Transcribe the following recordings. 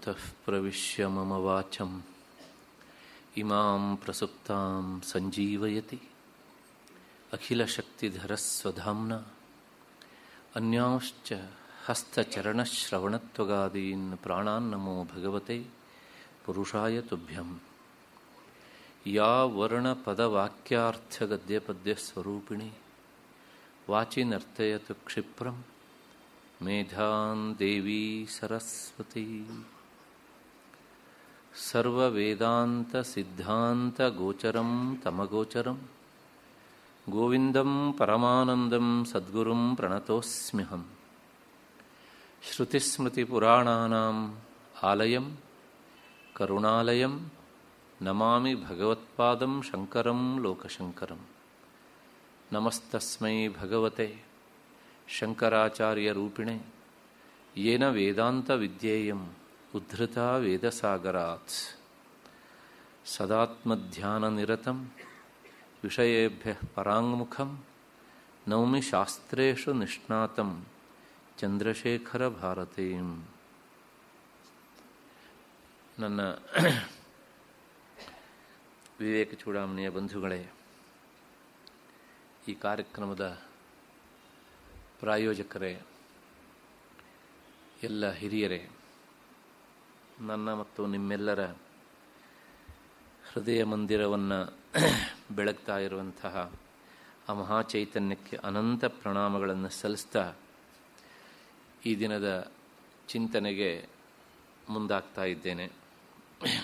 अन्तः प्रविश्य मम वाच इमां प्रसुप्तां सञ्जीवयति अखिलशक्तिधरस्वधाम्ना अन्यांश्च हस्तचरणश्रवणत्वगादीन् प्राणान्नमो भगवते पुरुषाय तुभ्यं या वर्णपदवाक्यार्थगद्यपद्यस्वरूपिणी वाचि नर्तयतु क्षिप्रं मेधां देवी सरस्वती सर्ववेदान्तसिद्धान्तगोचरं तमगोचरं गोविन्दं परमानन्दं सद्गुरुं प्रणतोऽस्म्यहम् श्रुतिस्मृतिपुराणा आलयं करुणालयं नमामि भगवत्पादं शङ्करं लोकशङ्करं नमस्तस्मै भगवते शङ्कराचार्यरूपिणे येन वेदात वेदान्तविद्येयम् ಉದ್ಧತ ವೇದಸಾಗರಾತ್ ಸದಾತ್ಮಧ್ಯಾನನಿರತಂ ವಿಷಯೇಭ್ಯ ಪರಾಂಗ್ಮುಖಂ ನೌಮಿ ಶಾಸ್ತ್ರು ನಿಷ್ಣಾತಂ ಚಂದ್ರಶೇಖರ ಭಾರತೀ ನನ್ನ ವಿವೇಕ ಚೂಡಾಮಣಿಯ ಬಂಧುಗಳೇ ಈ ಕಾರ್ಯಕ್ರಮದ ಪ್ರಾಯೋಜಕರೇ ಎಲ್ಲ ಹಿರಿಯರೇ ನನ್ನ ಮತ್ತು ನಿಮ್ಮೆಲ್ಲರ ಹೃದಯ ಮಂದಿರವನ್ನು ಬೆಳಗ್ತಾ ಇರುವಂತಹ ಆ ಮಹಾಚೈತನ್ಯಕ್ಕೆ ಅನಂತ ಪ್ರಣಾಮಗಳನ್ನು ಸಲ್ಲಿಸ್ತಾ ಈ ದಿನದ ಚಿಂತನೆಗೆ ಮುಂದಾಗ್ತಾ ಇದ್ದೇನೆ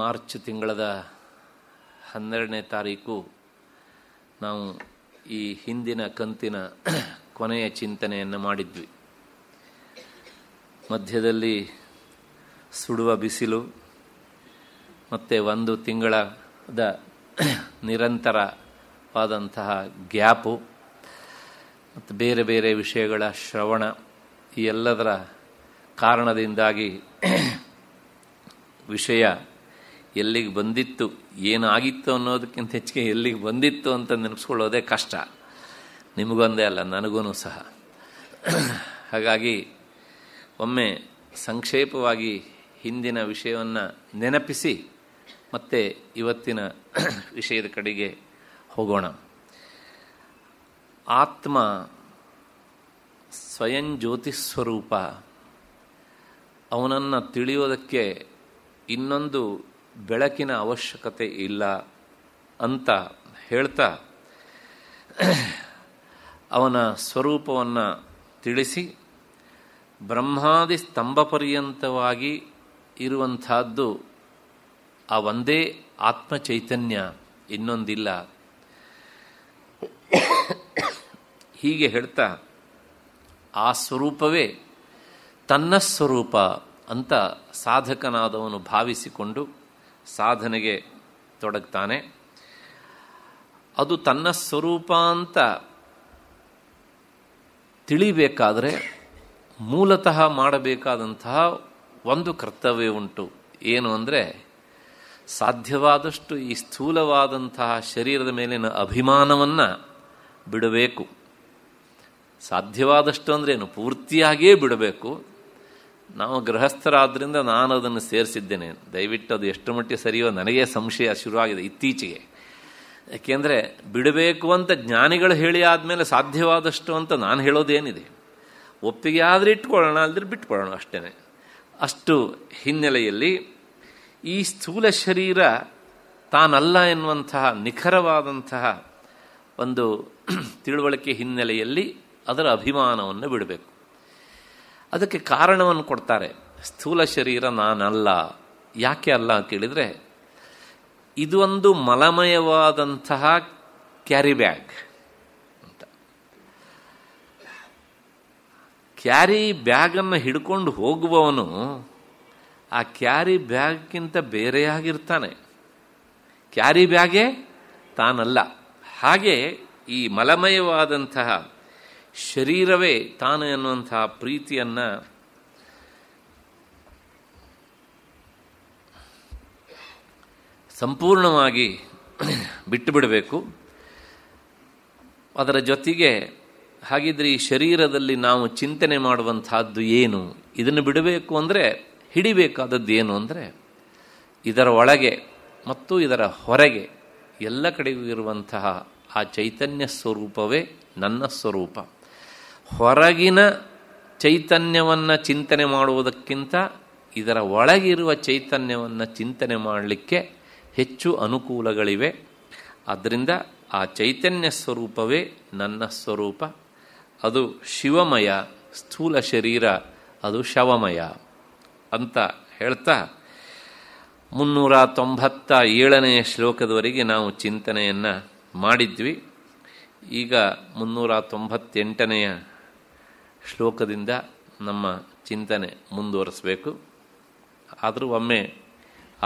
ಮಾರ್ಚ್ ತಿಂಗಳದ ಹನ್ನೆರಡನೇ ತಾರೀಕು ನಾವು ಈ ಹಿಂದಿನ ಕಂತಿನ ಕೊನೆಯ ಚಿಂತನೆಯನ್ನು ಮಾಡಿದ್ವಿ ಮಧ್ಯದಲ್ಲಿ ಸುಡುವ ಬಿಸಿಲು ಮತ್ತು ಒಂದು ತಿಂಗಳದ ನಿರಂತರವಾದಂತಹ ಗ್ಯಾಪು ಮತ್ತು ಬೇರೆ ಬೇರೆ ವಿಷಯಗಳ ಶ್ರವಣ ಈ ಎಲ್ಲದರ ಕಾರಣದಿಂದಾಗಿ ವಿಷಯ ಎಲ್ಲಿಗೆ ಬಂದಿತ್ತು ಏನಾಗಿತ್ತು ಅನ್ನೋದಕ್ಕಿಂತ ಹೆಚ್ಚಿಗೆ ಎಲ್ಲಿಗೆ ಬಂದಿತ್ತು ಅಂತ ನೆನಪಿಸ್ಕೊಳ್ಳೋದೇ ಕಷ್ಟ ನಿಮಗೊಂದೇ ಅಲ್ಲ ನನಗೂ ಸಹ ಹಾಗಾಗಿ ಒಮ್ಮೆ ಸಂಕ್ಷೇಪವಾಗಿ ಹಿಂದಿನ ವಿಷಯವನ್ನು ನೆನಪಿಸಿ ಮತ್ತೆ ಇವತ್ತಿನ ವಿಷಯದ ಕಡೆಗೆ ಹೋಗೋಣ ಆತ್ಮ ಸ್ವಯಂ ಸ್ವರೂಪ ಅವನನ್ನು ತಿಳಿಯೋದಕ್ಕೆ ಇನ್ನೊಂದು ಬೆಳಕಿನ ಅವಶ್ಯಕತೆ ಇಲ್ಲ ಅಂತ ಹೇಳ್ತಾ ಅವನ ಸ್ವರೂಪವನ್ನು ತಿಳಿಸಿ ಬ್ರಹ್ಮಾದಿ ಸ್ತಂಭಪರ್ಯಂತವಾಗಿ ಇರುವಂಥದ್ದು ಆ ಒಂದೇ ಆತ್ಮ ಚೈತನ್ಯ ಇನ್ನೊಂದಿಲ್ಲ ಹೀಗೆ ಹೇಳ್ತಾ ಆ ಸ್ವರೂಪವೇ ತನ್ನ ಸ್ವರೂಪ ಅಂತ ಸಾಧಕನಾದವನು ಭಾವಿಸಿಕೊಂಡು ಸಾಧನೆಗೆ ತೊಡಗ್ತಾನೆ ಅದು ತನ್ನ ಸ್ವರೂಪ ಅಂತ ತಿಳಿಬೇಕಾದರೆ ಮೂಲತಃ ಮಾಡಬೇಕಾದಂತಹ ಒಂದು ಕರ್ತವ್ಯ ಉಂಟು ಏನು ಅಂದರೆ ಸಾಧ್ಯವಾದಷ್ಟು ಈ ಸ್ಥೂಲವಾದಂತಹ ಶರೀರದ ಮೇಲಿನ ಅಭಿಮಾನವನ್ನು ಬಿಡಬೇಕು ಸಾಧ್ಯವಾದಷ್ಟು ಏನು ಪೂರ್ತಿಯಾಗಿಯೇ ಬಿಡಬೇಕು ನಾವು ಗೃಹಸ್ಥರಾದ್ದರಿಂದ ನಾನು ಅದನ್ನು ಸೇರಿಸಿದ್ದೇನೆ ದಯವಿಟ್ಟು ಅದು ಎಷ್ಟು ಮಟ್ಟಿಗೆ ಸರಿಯೋ ನನಗೆ ಸಂಶಯ ಶುರುವಾಗಿದೆ ಇತ್ತೀಚೆಗೆ ಏಕೆಂದರೆ ಬಿಡಬೇಕು ಅಂತ ಜ್ಞಾನಿಗಳು ಹೇಳಿ ಆದಮೇಲೆ ಸಾಧ್ಯವಾದಷ್ಟು ಅಂತ ನಾನು ಹೇಳೋದೇನಿದೆ ಒಪ್ಪಿಗೆ ಆದರೆ ಇಟ್ಕೊಳ್ಳೋಣ ಅಲ್ಲದ್ರೆ ಬಿಟ್ಕೊಳ್ಳೋಣ ಅಷ್ಟೇ ಅಷ್ಟು ಹಿನ್ನೆಲೆಯಲ್ಲಿ ಈ ಸ್ಥೂಲ ಶರೀರ ತಾನಲ್ಲ ಎನ್ನುವಂತಹ ನಿಖರವಾದಂತಹ ಒಂದು ತಿಳುವಳಿಕೆ ಹಿನ್ನೆಲೆಯಲ್ಲಿ ಅದರ ಅಭಿಮಾನವನ್ನು ಬಿಡಬೇಕು ಅದಕ್ಕೆ ಕಾರಣವನ್ನು ಕೊಡ್ತಾರೆ ಸ್ಥೂಲ ಶರೀರ ನಾನಲ್ಲ ಯಾಕೆ ಅಲ್ಲ ಕೇಳಿದರೆ ಇದೊಂದು ಮಲಮಯವಾದಂತಹ ಕ್ಯಾರಿ ಬ್ಯಾಗ್ ಕ್ಯಾರಿ ಬ್ಯಾಗನ್ನು ಹಿಡ್ಕೊಂಡು ಹೋಗುವವನು ಆ ಕ್ಯಾರಿ ಬ್ಯಾಗ್ಗಿಂತ ಬೇರೆಯಾಗಿರ್ತಾನೆ ಕ್ಯಾರಿ ಬ್ಯಾಗೇ ತಾನಲ್ಲ ಹಾಗೆ ಈ ಮಲಮಯವಾದಂತಹ ಶರೀರವೇ ತಾನು ಎನ್ನುವಂತಹ ಪ್ರೀತಿಯನ್ನು ಸಂಪೂರ್ಣವಾಗಿ ಬಿಟ್ಟುಬಿಡಬೇಕು ಅದರ ಜೊತೆಗೆ ಹಾಗಿದ್ರೆ ಈ ಶರೀರದಲ್ಲಿ ನಾವು ಚಿಂತನೆ ಮಾಡುವಂತಹದ್ದು ಏನು ಇದನ್ನು ಬಿಡಬೇಕು ಅಂದರೆ ಹಿಡಿಬೇಕಾದದ್ದು ಏನು ಅಂದರೆ ಇದರ ಒಳಗೆ ಮತ್ತು ಇದರ ಹೊರಗೆ ಎಲ್ಲ ಕಡೆಗೂ ಇರುವಂತಹ ಆ ಚೈತನ್ಯ ಸ್ವರೂಪವೇ ನನ್ನ ಸ್ವರೂಪ ಹೊರಗಿನ ಚೈತನ್ಯವನ್ನು ಚಿಂತನೆ ಮಾಡುವುದಕ್ಕಿಂತ ಇದರ ಒಳಗಿರುವ ಚೈತನ್ಯವನ್ನು ಚಿಂತನೆ ಮಾಡಲಿಕ್ಕೆ ಹೆಚ್ಚು ಅನುಕೂಲಗಳಿವೆ ಆದ್ದರಿಂದ ಆ ಚೈತನ್ಯ ಸ್ವರೂಪವೇ ನನ್ನ ಸ್ವರೂಪ ಅದು ಶಿವಮಯ ಸ್ಥೂಲ ಶರೀರ ಅದು ಶವಮಯ ಅಂತ ಹೇಳ್ತಾ ಮುನ್ನೂರ ತೊಂಬತ್ತ ಏಳನೆಯ ಶ್ಲೋಕದವರೆಗೆ ನಾವು ಚಿಂತನೆಯನ್ನು ಮಾಡಿದ್ವಿ ಈಗ ಮುನ್ನೂರ ತೊಂಬತ್ತೆಂಟನೆಯ ಶ್ಲೋಕದಿಂದ ನಮ್ಮ ಚಿಂತನೆ ಮುಂದುವರಿಸಬೇಕು ಆದರೂ ಒಮ್ಮೆ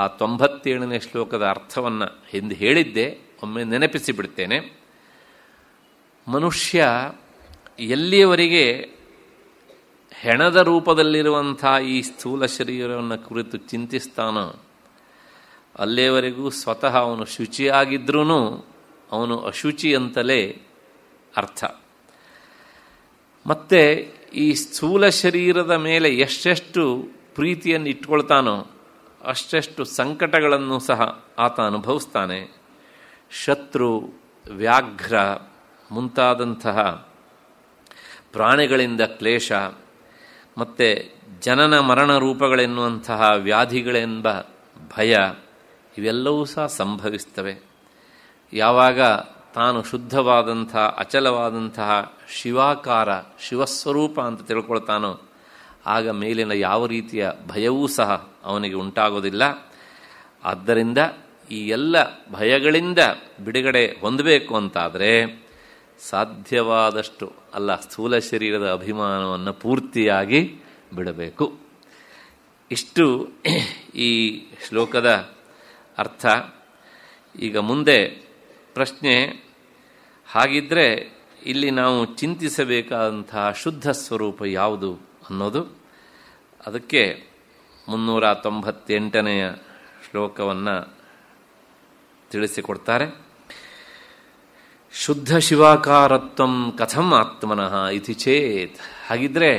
ಆ ತೊಂಬತ್ತೇಳನೇ ಶ್ಲೋಕದ ಅರ್ಥವನ್ನು ಎಂದು ಹೇಳಿದ್ದೆ ಒಮ್ಮೆ ನೆನಪಿಸಿಬಿಡ್ತೇನೆ ಮನುಷ್ಯ ಎಲ್ಲಿಯವರೆಗೆ ಹೆಣದ ರೂಪದಲ್ಲಿರುವಂಥ ಈ ಸ್ಥೂಲ ಶರೀರವನ್ನು ಕುರಿತು ಚಿಂತಿಸ್ತಾನೋ ಅಲ್ಲಿಯವರೆಗೂ ಸ್ವತಃ ಅವನು ಶುಚಿಯಾಗಿದ್ರೂ ಅವನು ಅಶುಚಿ ಅಂತಲೇ ಅರ್ಥ ಮತ್ತೆ ಈ ಸ್ಥೂಲ ಶರೀರದ ಮೇಲೆ ಎಷ್ಟೆಷ್ಟು ಪ್ರೀತಿಯನ್ನು ಇಟ್ಕೊಳ್ತಾನೋ ಅಷ್ಟೆಷ್ಟು ಸಂಕಟಗಳನ್ನು ಸಹ ಆತ ಅನುಭವಿಸ್ತಾನೆ ಶತ್ರು ವ್ಯಾಘ್ರ ಮುಂತಾದಂತಹ ಪ್ರಾಣಿಗಳಿಂದ ಕ್ಲೇಶ ಮತ್ತು ಜನನ ಮರಣ ರೂಪಗಳೆನ್ನುವಂತಹ ವ್ಯಾಧಿಗಳೆಂಬ ಭಯ ಇವೆಲ್ಲವೂ ಸಹ ಸಂಭವಿಸ್ತವೆ ಯಾವಾಗ ತಾನು ಶುದ್ಧವಾದಂತಹ ಅಚಲವಾದಂತಹ ಶಿವಾಕಾರ ಶಿವಸ್ವರೂಪ ಅಂತ ತಿಳ್ಕೊಳ್ತಾನೋ ಆಗ ಮೇಲಿನ ಯಾವ ರೀತಿಯ ಭಯವೂ ಸಹ ಅವನಿಗೆ ಉಂಟಾಗೋದಿಲ್ಲ ಆದ್ದರಿಂದ ಈ ಎಲ್ಲ ಭಯಗಳಿಂದ ಬಿಡುಗಡೆ ಹೊಂದಬೇಕು ಅಂತಾದರೆ ಸಾಧ್ಯವಾದಷ್ಟು ಅಲ್ಲ ಸ್ಥೂಲ ಶರೀರದ ಅಭಿಮಾನವನ್ನು ಪೂರ್ತಿಯಾಗಿ ಬಿಡಬೇಕು ಇಷ್ಟು ಈ ಶ್ಲೋಕದ ಅರ್ಥ ಈಗ ಮುಂದೆ ಪ್ರಶ್ನೆ ಹಾಗಿದ್ರೆ ಇಲ್ಲಿ ನಾವು ಚಿಂತಿಸಬೇಕಾದಂತಹ ಶುದ್ಧ ಸ್ವರೂಪ ಯಾವುದು ಅನ್ನೋದು ಅದಕ್ಕೆ ಮುನ್ನೂರ ತೊಂಬತ್ತೆಂಟನೆಯ ಶ್ಲೋಕವನ್ನು ತಿಳಿಸಿಕೊಡ್ತಾರೆ ಶುದ್ಧ ಶಿವಾಕಾರತ್ವಂ ಕಥಂ ಆತ್ಮನಃ ಇತಿ ಚೇತ್ ಹಾಗಿದ್ರೆ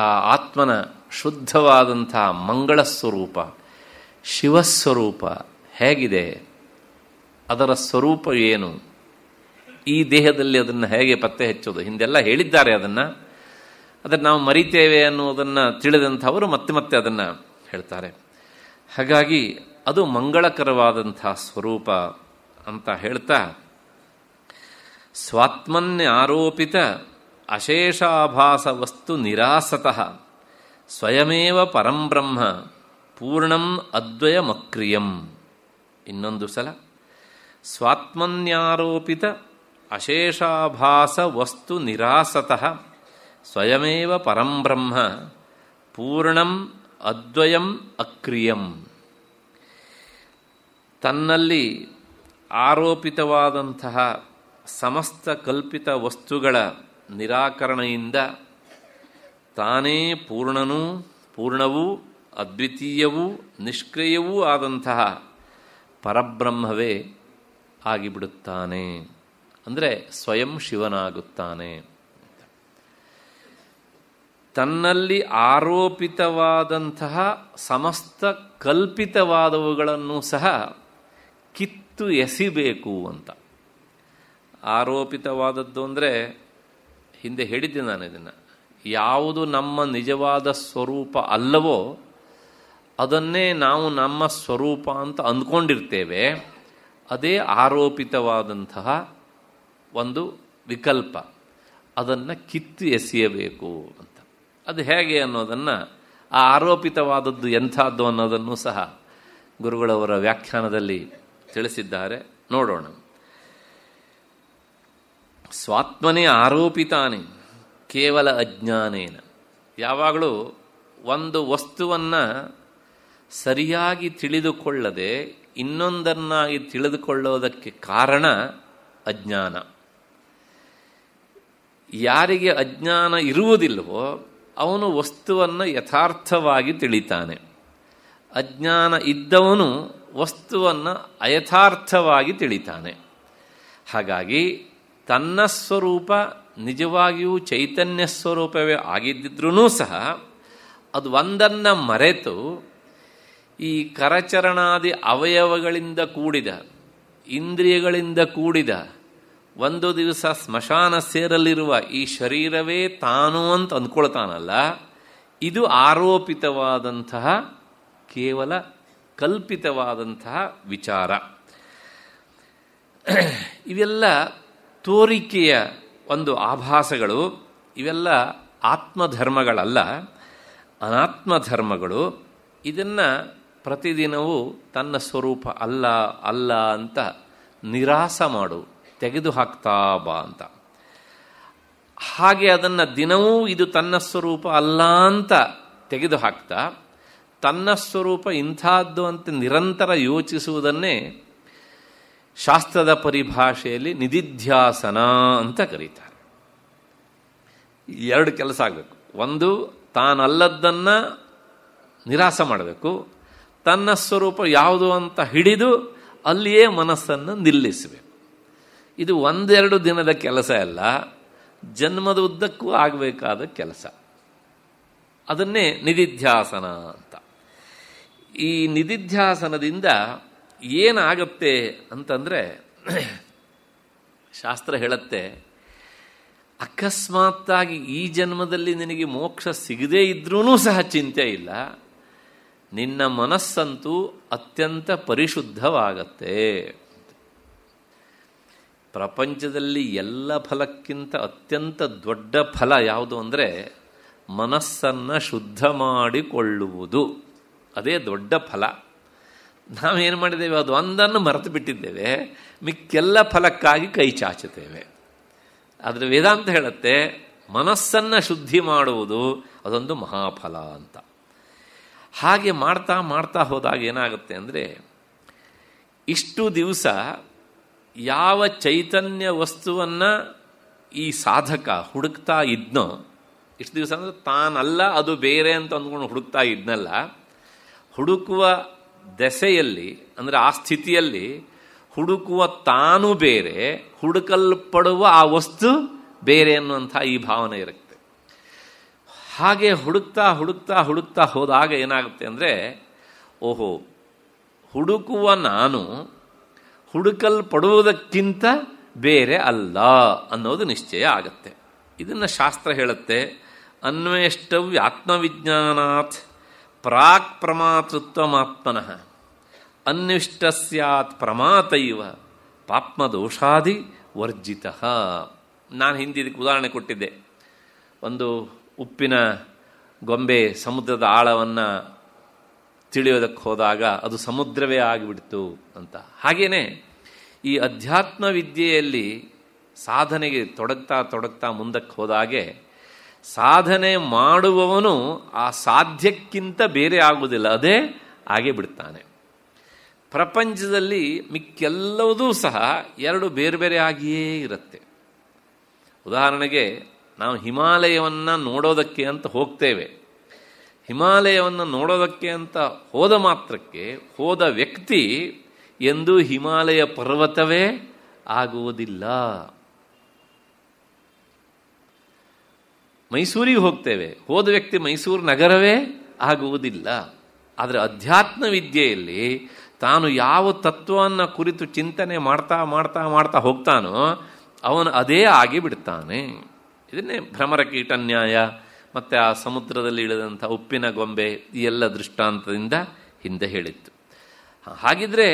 ಆ ಆತ್ಮನ ಶುದ್ಧವಾದಂಥ ಮಂಗಳ ಸ್ವರೂಪ ಶಿವಸ್ವರೂಪ ಹೇಗಿದೆ ಅದರ ಸ್ವರೂಪ ಏನು ಈ ದೇಹದಲ್ಲಿ ಅದನ್ನು ಹೇಗೆ ಪತ್ತೆ ಹಚ್ಚೋದು ಹಿಂದೆಲ್ಲ ಹೇಳಿದ್ದಾರೆ ಅದನ್ನು ಅದನ್ನು ನಾವು ಮರಿತೇವೆ ಅನ್ನೋದನ್ನು ತಿಳಿದಂಥವರು ಮತ್ತೆ ಮತ್ತೆ ಅದನ್ನು ಹೇಳ್ತಾರೆ ಹಾಗಾಗಿ ಅದು ಮಂಗಳಕರವಾದಂಥ ಸ್ವರೂಪ ಅಂತ ಹೇಳ್ತಾ ಆರೋಪಿತ ಅಶೇಷಾಭಾಸ ವಸ್ತು ನಿರಾಸತಃ ಸ್ವಯಮೇವ ಪರಂಬ್ರಹ್ಮ ಪೂರ್ಣಂ ಅದ್ವಯಮಕ್ರಿಯಂ ಇನ್ನೊಂದು ಸಲ ಸ್ವಾತ್ಮನ್ಯಾರೋಪಿತ ಅಶೇಷಾಭಾಸ ವಸ್ತು ನಿರಾಸತಃ ಸ್ವಯಮೇವ ಪರಂಬ್ರಹ್ಮ ಪೂರ್ಣಂ ಅದ್ವಯಂ ಅಕ್ರಿಯಂ ತನ್ನಲ್ಲಿ ಆರೋಪಿತವಾದಂತಹ ಸಮಸ್ತ ಕಲ್ಪಿತ ವಸ್ತುಗಳ ನಿರಾಕರಣೆಯಿಂದ ತಾನೇ ಪೂರ್ಣನೂ ಪೂರ್ಣವೂ ಅದ್ವಿತೀಯವೂ ನಿಷ್ಕ್ರಿಯವೂ ಆದಂತಹ ಪರಬ್ರಹ್ಮವೇ ಆಗಿಬಿಡುತ್ತಾನೆ ಅಂದರೆ ಸ್ವಯಂ ಶಿವನಾಗುತ್ತಾನೆ ತನ್ನಲ್ಲಿ ಆರೋಪಿತವಾದಂತಹ ಸಮಸ್ತ ಕಲ್ಪಿತವಾದವುಗಳನ್ನು ಸಹ ಕಿತ್ತು ಎಸಿಬೇಕು ಅಂತ ಆರೋಪಿತವಾದದ್ದು ಅಂದರೆ ಹಿಂದೆ ಹೇಳಿದ್ದೆ ನಾನು ಇದನ್ನು ಯಾವುದು ನಮ್ಮ ನಿಜವಾದ ಸ್ವರೂಪ ಅಲ್ಲವೋ ಅದನ್ನೇ ನಾವು ನಮ್ಮ ಸ್ವರೂಪ ಅಂತ ಅಂದ್ಕೊಂಡಿರ್ತೇವೆ ಅದೇ ಆರೋಪಿತವಾದಂತಹ ಒಂದು ವಿಕಲ್ಪ ಅದನ್ನು ಕಿತ್ತು ಎಸೆಯಬೇಕು ಅಂತ ಅದು ಹೇಗೆ ಅನ್ನೋದನ್ನು ಆ ಆರೋಪಿತವಾದದ್ದು ಎಂಥದ್ದು ಅನ್ನೋದನ್ನು ಸಹ ಗುರುಗಳವರ ವ್ಯಾಖ್ಯಾನದಲ್ಲಿ ತಿಳಿಸಿದ್ದಾರೆ ನೋಡೋಣ ಸ್ವಾತ್ಮನೇ ಆರೋಪಿತಾನೆ ಕೇವಲ ಅಜ್ಞಾನೇನ ಯಾವಾಗಲೂ ಒಂದು ವಸ್ತುವನ್ನು ಸರಿಯಾಗಿ ತಿಳಿದುಕೊಳ್ಳದೆ ಇನ್ನೊಂದನ್ನಾಗಿ ತಿಳಿದುಕೊಳ್ಳೋದಕ್ಕೆ ಕಾರಣ ಅಜ್ಞಾನ ಯಾರಿಗೆ ಅಜ್ಞಾನ ಇರುವುದಿಲ್ಲವೋ ಅವನು ವಸ್ತುವನ್ನು ಯಥಾರ್ಥವಾಗಿ ತಿಳಿತಾನೆ ಅಜ್ಞಾನ ಇದ್ದವನು ವಸ್ತುವನ್ನು ಅಯಥಾರ್ಥವಾಗಿ ತಿಳಿತಾನೆ ಹಾಗಾಗಿ ತನ್ನ ಸ್ವರೂಪ ನಿಜವಾಗಿಯೂ ಚೈತನ್ಯ ಸ್ವರೂಪವೇ ಆಗಿದ್ದಿದ್ರೂ ಸಹ ಅದು ಒಂದನ್ನು ಮರೆತು ಈ ಕರಚರಣಾದಿ ಅವಯವಗಳಿಂದ ಕೂಡಿದ ಇಂದ್ರಿಯಗಳಿಂದ ಕೂಡಿದ ಒಂದು ದಿವಸ ಸ್ಮಶಾನ ಸೇರಲಿರುವ ಈ ಶರೀರವೇ ತಾನು ಅಂತ ಅಂದ್ಕೊಳ್ತಾನಲ್ಲ ಇದು ಆರೋಪಿತವಾದಂತಹ ಕೇವಲ ಕಲ್ಪಿತವಾದಂತಹ ವಿಚಾರ ಇವೆಲ್ಲ ತೋರಿಕೆಯ ಒಂದು ಆಭಾಸಗಳು ಇವೆಲ್ಲ ಆತ್ಮಧರ್ಮಗಳಲ್ಲ ಅನಾತ್ಮಧರ್ಮಗಳು ಇದನ್ನು ಪ್ರತಿದಿನವೂ ತನ್ನ ಸ್ವರೂಪ ಅಲ್ಲ ಅಲ್ಲ ಅಂತ ನಿರಾಸ ಮಾಡು ತೆಗೆದು ಹಾಕ್ತಾ ಬಾ ಅಂತ ಹಾಗೆ ಅದನ್ನು ದಿನವೂ ಇದು ತನ್ನ ಸ್ವರೂಪ ಅಲ್ಲ ಅಂತ ತೆಗೆದು ಹಾಕ್ತಾ ತನ್ನ ಸ್ವರೂಪ ಇಂಥದ್ದು ಅಂತ ನಿರಂತರ ಯೋಚಿಸುವುದನ್ನೇ ಶಾಸ್ತ್ರದ ಪರಿಭಾಷೆಯಲ್ಲಿ ನಿಧಿಧ್ಯಾಸನ ಅಂತ ಕರೀತಾರೆ ಎರಡು ಕೆಲಸ ಆಗಬೇಕು ಒಂದು ತಾನಲ್ಲದ್ದನ್ನು ನಿರಾಸ ಮಾಡಬೇಕು ತನ್ನ ಸ್ವರೂಪ ಯಾವುದು ಅಂತ ಹಿಡಿದು ಅಲ್ಲಿಯೇ ಮನಸ್ಸನ್ನು ನಿಲ್ಲಿಸಬೇಕು ಇದು ಒಂದೆರಡು ದಿನದ ಕೆಲಸ ಅಲ್ಲ ಜನ್ಮದ ಉದ್ದಕ್ಕೂ ಆಗಬೇಕಾದ ಕೆಲಸ ಅದನ್ನೇ ನಿಧಿಧ್ಯಾಸನ ಅಂತ ಈ ನಿಧಿಧ್ಯಾಸನದಿಂದ ಏನಾಗತ್ತೆ ಅಂತಂದರೆ ಶಾಸ್ತ್ರ ಹೇಳತ್ತೆ ಅಕಸ್ಮಾತ್ತಾಗಿ ಈ ಜನ್ಮದಲ್ಲಿ ನಿನಗೆ ಮೋಕ್ಷ ಸಿಗದೇ ಇದ್ರೂ ಸಹ ಚಿಂತೆ ಇಲ್ಲ ನಿನ್ನ ಮನಸ್ಸಂತೂ ಅತ್ಯಂತ ಪರಿಶುದ್ಧವಾಗತ್ತೆ ಪ್ರಪಂಚದಲ್ಲಿ ಎಲ್ಲ ಫಲಕ್ಕಿಂತ ಅತ್ಯಂತ ದೊಡ್ಡ ಫಲ ಯಾವುದು ಅಂದರೆ ಮನಸ್ಸನ್ನು ಶುದ್ಧ ಮಾಡಿಕೊಳ್ಳುವುದು ಅದೇ ದೊಡ್ಡ ಫಲ ನಾವೇನು ಮಾಡಿದ್ದೇವೆ ಅದು ಒಂದನ್ನು ಮರೆತು ಬಿಟ್ಟಿದ್ದೇವೆ ಮಿಕ್ಕೆಲ್ಲ ಫಲಕ್ಕಾಗಿ ಕೈ ಚಾಚುತ್ತೇವೆ ಆದರೆ ವೇದಾಂತ ಹೇಳುತ್ತೆ ಮನಸ್ಸನ್ನು ಶುದ್ಧಿ ಮಾಡುವುದು ಅದೊಂದು ಮಹಾಫಲ ಅಂತ ಹಾಗೆ ಮಾಡ್ತಾ ಮಾಡ್ತಾ ಹೋದಾಗ ಏನಾಗುತ್ತೆ ಅಂದರೆ ಇಷ್ಟು ದಿವಸ ಯಾವ ಚೈತನ್ಯ ವಸ್ತುವನ್ನು ಈ ಸಾಧಕ ಹುಡುಕ್ತಾ ಇದ್ನೋ ಇಷ್ಟು ದಿವಸ ಅಂದರೆ ತಾನಲ್ಲ ಅದು ಬೇರೆ ಅಂತ ಅಂದ್ಕೊಂಡು ಹುಡುಕ್ತಾ ಇದ್ನಲ್ಲ ಹುಡುಕುವ ದೆಸೆಯಲ್ಲಿ ಅಂದರೆ ಆ ಸ್ಥಿತಿಯಲ್ಲಿ ಹುಡುಕುವ ತಾನು ಬೇರೆ ಹುಡುಕಲ್ಪಡುವ ಆ ವಸ್ತು ಬೇರೆ ಅನ್ನುವಂಥ ಈ ಭಾವನೆ ಇರುತ್ತೆ ಹಾಗೆ ಹುಡುಕ್ತಾ ಹುಡುಕ್ತಾ ಹುಡುಕ್ತಾ ಹೋದಾಗ ಏನಾಗುತ್ತೆ ಅಂದರೆ ಓಹೋ ಹುಡುಕುವ ನಾನು ಹುಡುಕಲ್ಪಡುವುದಕ್ಕಿಂತ ಬೇರೆ ಅಲ್ಲ ಅನ್ನೋದು ನಿಶ್ಚಯ ಆಗುತ್ತೆ ಇದನ್ನು ಶಾಸ್ತ್ರ ಹೇಳುತ್ತೆ ಅನ್ವೇಷ್ಟವ್ಯ ಆತ್ಮವಿಜ್ಞಾನಾತ್ ಪ್ರಾಕ್ ಪ್ರಮಾತೃತ್ವಮಾತ್ಮನಃ ಅನ್ವಿಷ್ಟ ಸ್ಯಾತ್ ಪ್ರಮಾತೈವ ಪಾಪ್ಮದೋಷಾದಿ ವರ್ಜಿತ ನಾನು ಹಿಂದೆ ಇದಕ್ಕೆ ಉದಾಹರಣೆ ಕೊಟ್ಟಿದ್ದೆ ಒಂದು ಉಪ್ಪಿನ ಗೊಂಬೆ ಸಮುದ್ರದ ಆಳವನ್ನು ತಿಳಿಯೋದಕ್ಕೆ ಹೋದಾಗ ಅದು ಸಮುದ್ರವೇ ಆಗಿಬಿಡ್ತು ಅಂತ ಹಾಗೆಯೇ ಈ ಅಧ್ಯಾತ್ಮ ವಿದ್ಯೆಯಲ್ಲಿ ಸಾಧನೆಗೆ ತೊಡಗ್ತಾ ತೊಡಗ್ತಾ ಮುಂದಕ್ಕೆ ಹೋದಾಗೆ ಸಾಧನೆ ಮಾಡುವವನು ಆ ಸಾಧ್ಯಕ್ಕಿಂತ ಬೇರೆ ಆಗುವುದಿಲ್ಲ ಅದೇ ಹಾಗೆ ಬಿಡ್ತಾನೆ ಪ್ರಪಂಚದಲ್ಲಿ ಮಿಕ್ಕೆಲ್ಲವುದೂ ಸಹ ಎರಡು ಬೇರೆ ಬೇರೆ ಆಗಿಯೇ ಇರುತ್ತೆ ಉದಾಹರಣೆಗೆ ನಾವು ಹಿಮಾಲಯವನ್ನು ನೋಡೋದಕ್ಕೆ ಅಂತ ಹೋಗ್ತೇವೆ ಹಿಮಾಲಯವನ್ನು ನೋಡೋದಕ್ಕೆ ಅಂತ ಹೋದ ಮಾತ್ರಕ್ಕೆ ಹೋದ ವ್ಯಕ್ತಿ ಎಂದು ಹಿಮಾಲಯ ಪರ್ವತವೇ ಆಗುವುದಿಲ್ಲ ಮೈಸೂರಿಗೆ ಹೋಗ್ತೇವೆ ಹೋದ ವ್ಯಕ್ತಿ ಮೈಸೂರು ನಗರವೇ ಆಗುವುದಿಲ್ಲ ಆದರೆ ಅಧ್ಯಾತ್ಮ ವಿದ್ಯೆಯಲ್ಲಿ ತಾನು ಯಾವ ತತ್ವವನ್ನು ಕುರಿತು ಚಿಂತನೆ ಮಾಡ್ತಾ ಮಾಡ್ತಾ ಮಾಡ್ತಾ ಹೋಗ್ತಾನೋ ಅವನು ಅದೇ ಆಗಿ ಬಿಡ್ತಾನೆ ಇದನ್ನೇ ಭ್ರಮರ ಕೀಟನ್ಯಾಯ ಮತ್ತು ಆ ಸಮುದ್ರದಲ್ಲಿ ಇಳಿದಂಥ ಉಪ್ಪಿನ ಗೊಂಬೆ ಈ ಎಲ್ಲ ದೃಷ್ಟಾಂತದಿಂದ ಹಿಂದೆ ಹೇಳಿತ್ತು ಹಾಗಿದ್ರೆ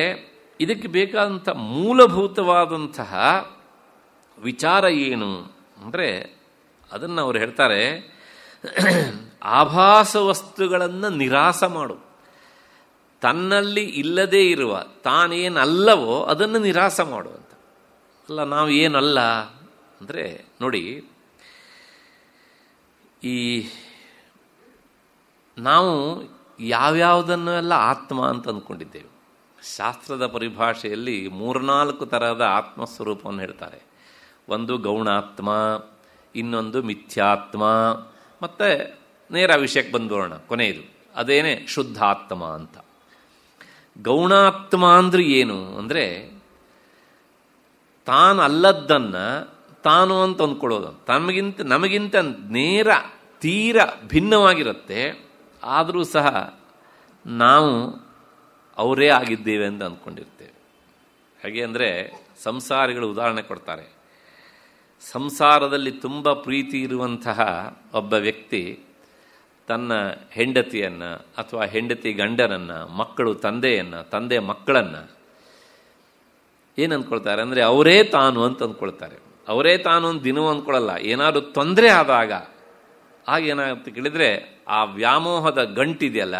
ಇದಕ್ಕೆ ಬೇಕಾದಂಥ ಮೂಲಭೂತವಾದಂತಹ ವಿಚಾರ ಏನು ಅಂದರೆ ಅದನ್ನು ಅವರು ಹೇಳ್ತಾರೆ ಆಭಾಸ ವಸ್ತುಗಳನ್ನು ನಿರಾಸ ಮಾಡು ತನ್ನಲ್ಲಿ ಇಲ್ಲದೇ ಇರುವ ತಾನೇನಲ್ಲವೋ ಅದನ್ನು ನಿರಾಸ ಮಾಡು ಅಂತ ಅಲ್ಲ ನಾವು ಏನಲ್ಲ ಅಂದರೆ ನೋಡಿ ಈ ನಾವು ಯಾವ್ಯಾವುದನ್ನು ಎಲ್ಲ ಆತ್ಮ ಅಂತ ಅಂದ್ಕೊಂಡಿದ್ದೇವೆ ಶಾಸ್ತ್ರದ ಪರಿಭಾಷೆಯಲ್ಲಿ ಮೂರ್ನಾಲ್ಕು ತರಹದ ಆತ್ಮಸ್ವರೂಪವನ್ನು ಹೇಳ್ತಾರೆ ಒಂದು ಗೌಣಾತ್ಮ ಇನ್ನೊಂದು ಮಿಥ್ಯಾತ್ಮ ಮತ್ತು ನೇರ ವಿಷಯಕ್ಕೆ ಬಂದ್ಬರೋಣ ಕೊನೆಯದು ಅದೇನೇ ಶುದ್ಧಾತ್ಮ ಅಂತ ಗೌಣಾತ್ಮ ಅಂದರೆ ಏನು ಅಂದರೆ ತಾನು ಅಲ್ಲದ್ದನ್ನು ತಾನು ಅಂತ ಅಂದ್ಕೊಳ್ಳೋದು ತಮಗಿಂತ ನಮಗಿಂತ ನೇರ ತೀರ ಭಿನ್ನವಾಗಿರುತ್ತೆ ಆದರೂ ಸಹ ನಾವು ಅವರೇ ಆಗಿದ್ದೇವೆ ಅಂತ ಅಂದ್ಕೊಂಡಿರ್ತೇವೆ ಹಾಗೆ ಅಂದರೆ ಸಂಸಾರಿಗಳು ಉದಾಹರಣೆ ಕೊಡ್ತಾರೆ ಸಂಸಾರದಲ್ಲಿ ತುಂಬ ಪ್ರೀತಿ ಇರುವಂತಹ ಒಬ್ಬ ವ್ಯಕ್ತಿ ತನ್ನ ಹೆಂಡತಿಯನ್ನು ಅಥವಾ ಹೆಂಡತಿ ಗಂಡನನ್ನು ಮಕ್ಕಳು ತಂದೆಯನ್ನು ತಂದೆ ಮಕ್ಕಳನ್ನು ಏನು ಅಂದ್ಕೊಳ್ತಾರೆ ಅಂದರೆ ಅವರೇ ತಾನು ಅಂತ ಅಂದ್ಕೊಳ್ತಾರೆ ಅವರೇ ತಾನು ಅಂತ ದಿನವೂ ಅಂದ್ಕೊಳ್ಳಲ್ಲ ಏನಾದರೂ ತೊಂದರೆ ಆದಾಗ ಆಗ ಏನಾಗುತ್ತೆ ಕೇಳಿದರೆ ಆ ವ್ಯಾಮೋಹದ ಗಂಟಿದೆಯಲ್ಲ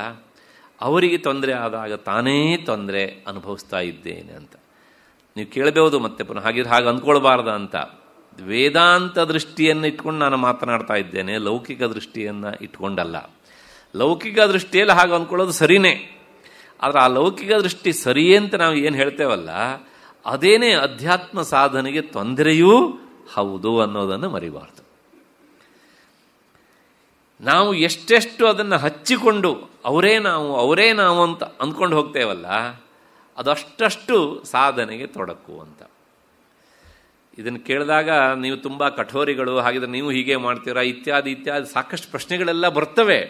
ಅವರಿಗೆ ತೊಂದರೆ ಆದಾಗ ತಾನೇ ತೊಂದರೆ ಅನುಭವಿಸ್ತಾ ಇದ್ದೇನೆ ಅಂತ ನೀವು ಕೇಳಬಹುದು ಮತ್ತೆ ಪುನಃ ಹಾಗಿದ್ರೆ ಹಾಗೆ ಅಂದ್ಕೊಳ್ಬಾರ್ದ ಅಂತ ವೇದಾಂತ ದೃಷ್ಟಿಯನ್ನು ಇಟ್ಕೊಂಡು ನಾನು ಮಾತನಾಡ್ತಾ ಇದ್ದೇನೆ ಲೌಕಿಕ ದೃಷ್ಟಿಯನ್ನು ಇಟ್ಕೊಂಡಲ್ಲ ಲೌಕಿಕ ದೃಷ್ಟಿಯಲ್ಲಿ ಹಾಗೆ ಅಂದ್ಕೊಳ್ಳೋದು ಸರಿನೇ ಆದರೆ ಆ ಲೌಕಿಕ ದೃಷ್ಟಿ ಸರಿಯೇ ಅಂತ ನಾವು ಏನು ಹೇಳ್ತೇವಲ್ಲ ಅದೇನೇ ಅಧ್ಯಾತ್ಮ ಸಾಧನೆಗೆ ತೊಂದರೆಯೂ ಹೌದು ಅನ್ನೋದನ್ನು ಮರಿಬಾರ್ದು ನಾವು ಎಷ್ಟೆಷ್ಟು ಅದನ್ನು ಹಚ್ಚಿಕೊಂಡು ಅವರೇ ನಾವು ಅವರೇ ನಾವು ಅಂತ ಅಂದ್ಕೊಂಡು ಹೋಗ್ತೇವಲ್ಲ ಅದಷ್ಟು ಸಾಧನೆಗೆ ತೊಡಕು ಅಂತ ಇದನ್ನು ಕೇಳಿದಾಗ ನೀವು ತುಂಬ ಕಠೋರಿಗಳು ಹಾಗಿದ್ರೆ ನೀವು ಹೀಗೆ ಮಾಡ್ತೀರಾ ಇತ್ಯಾದಿ ಇತ್ಯಾದಿ ಸಾಕಷ್ಟು ಪ್ರಶ್ನೆಗಳೆಲ್ಲ ಬರ್ತವೆ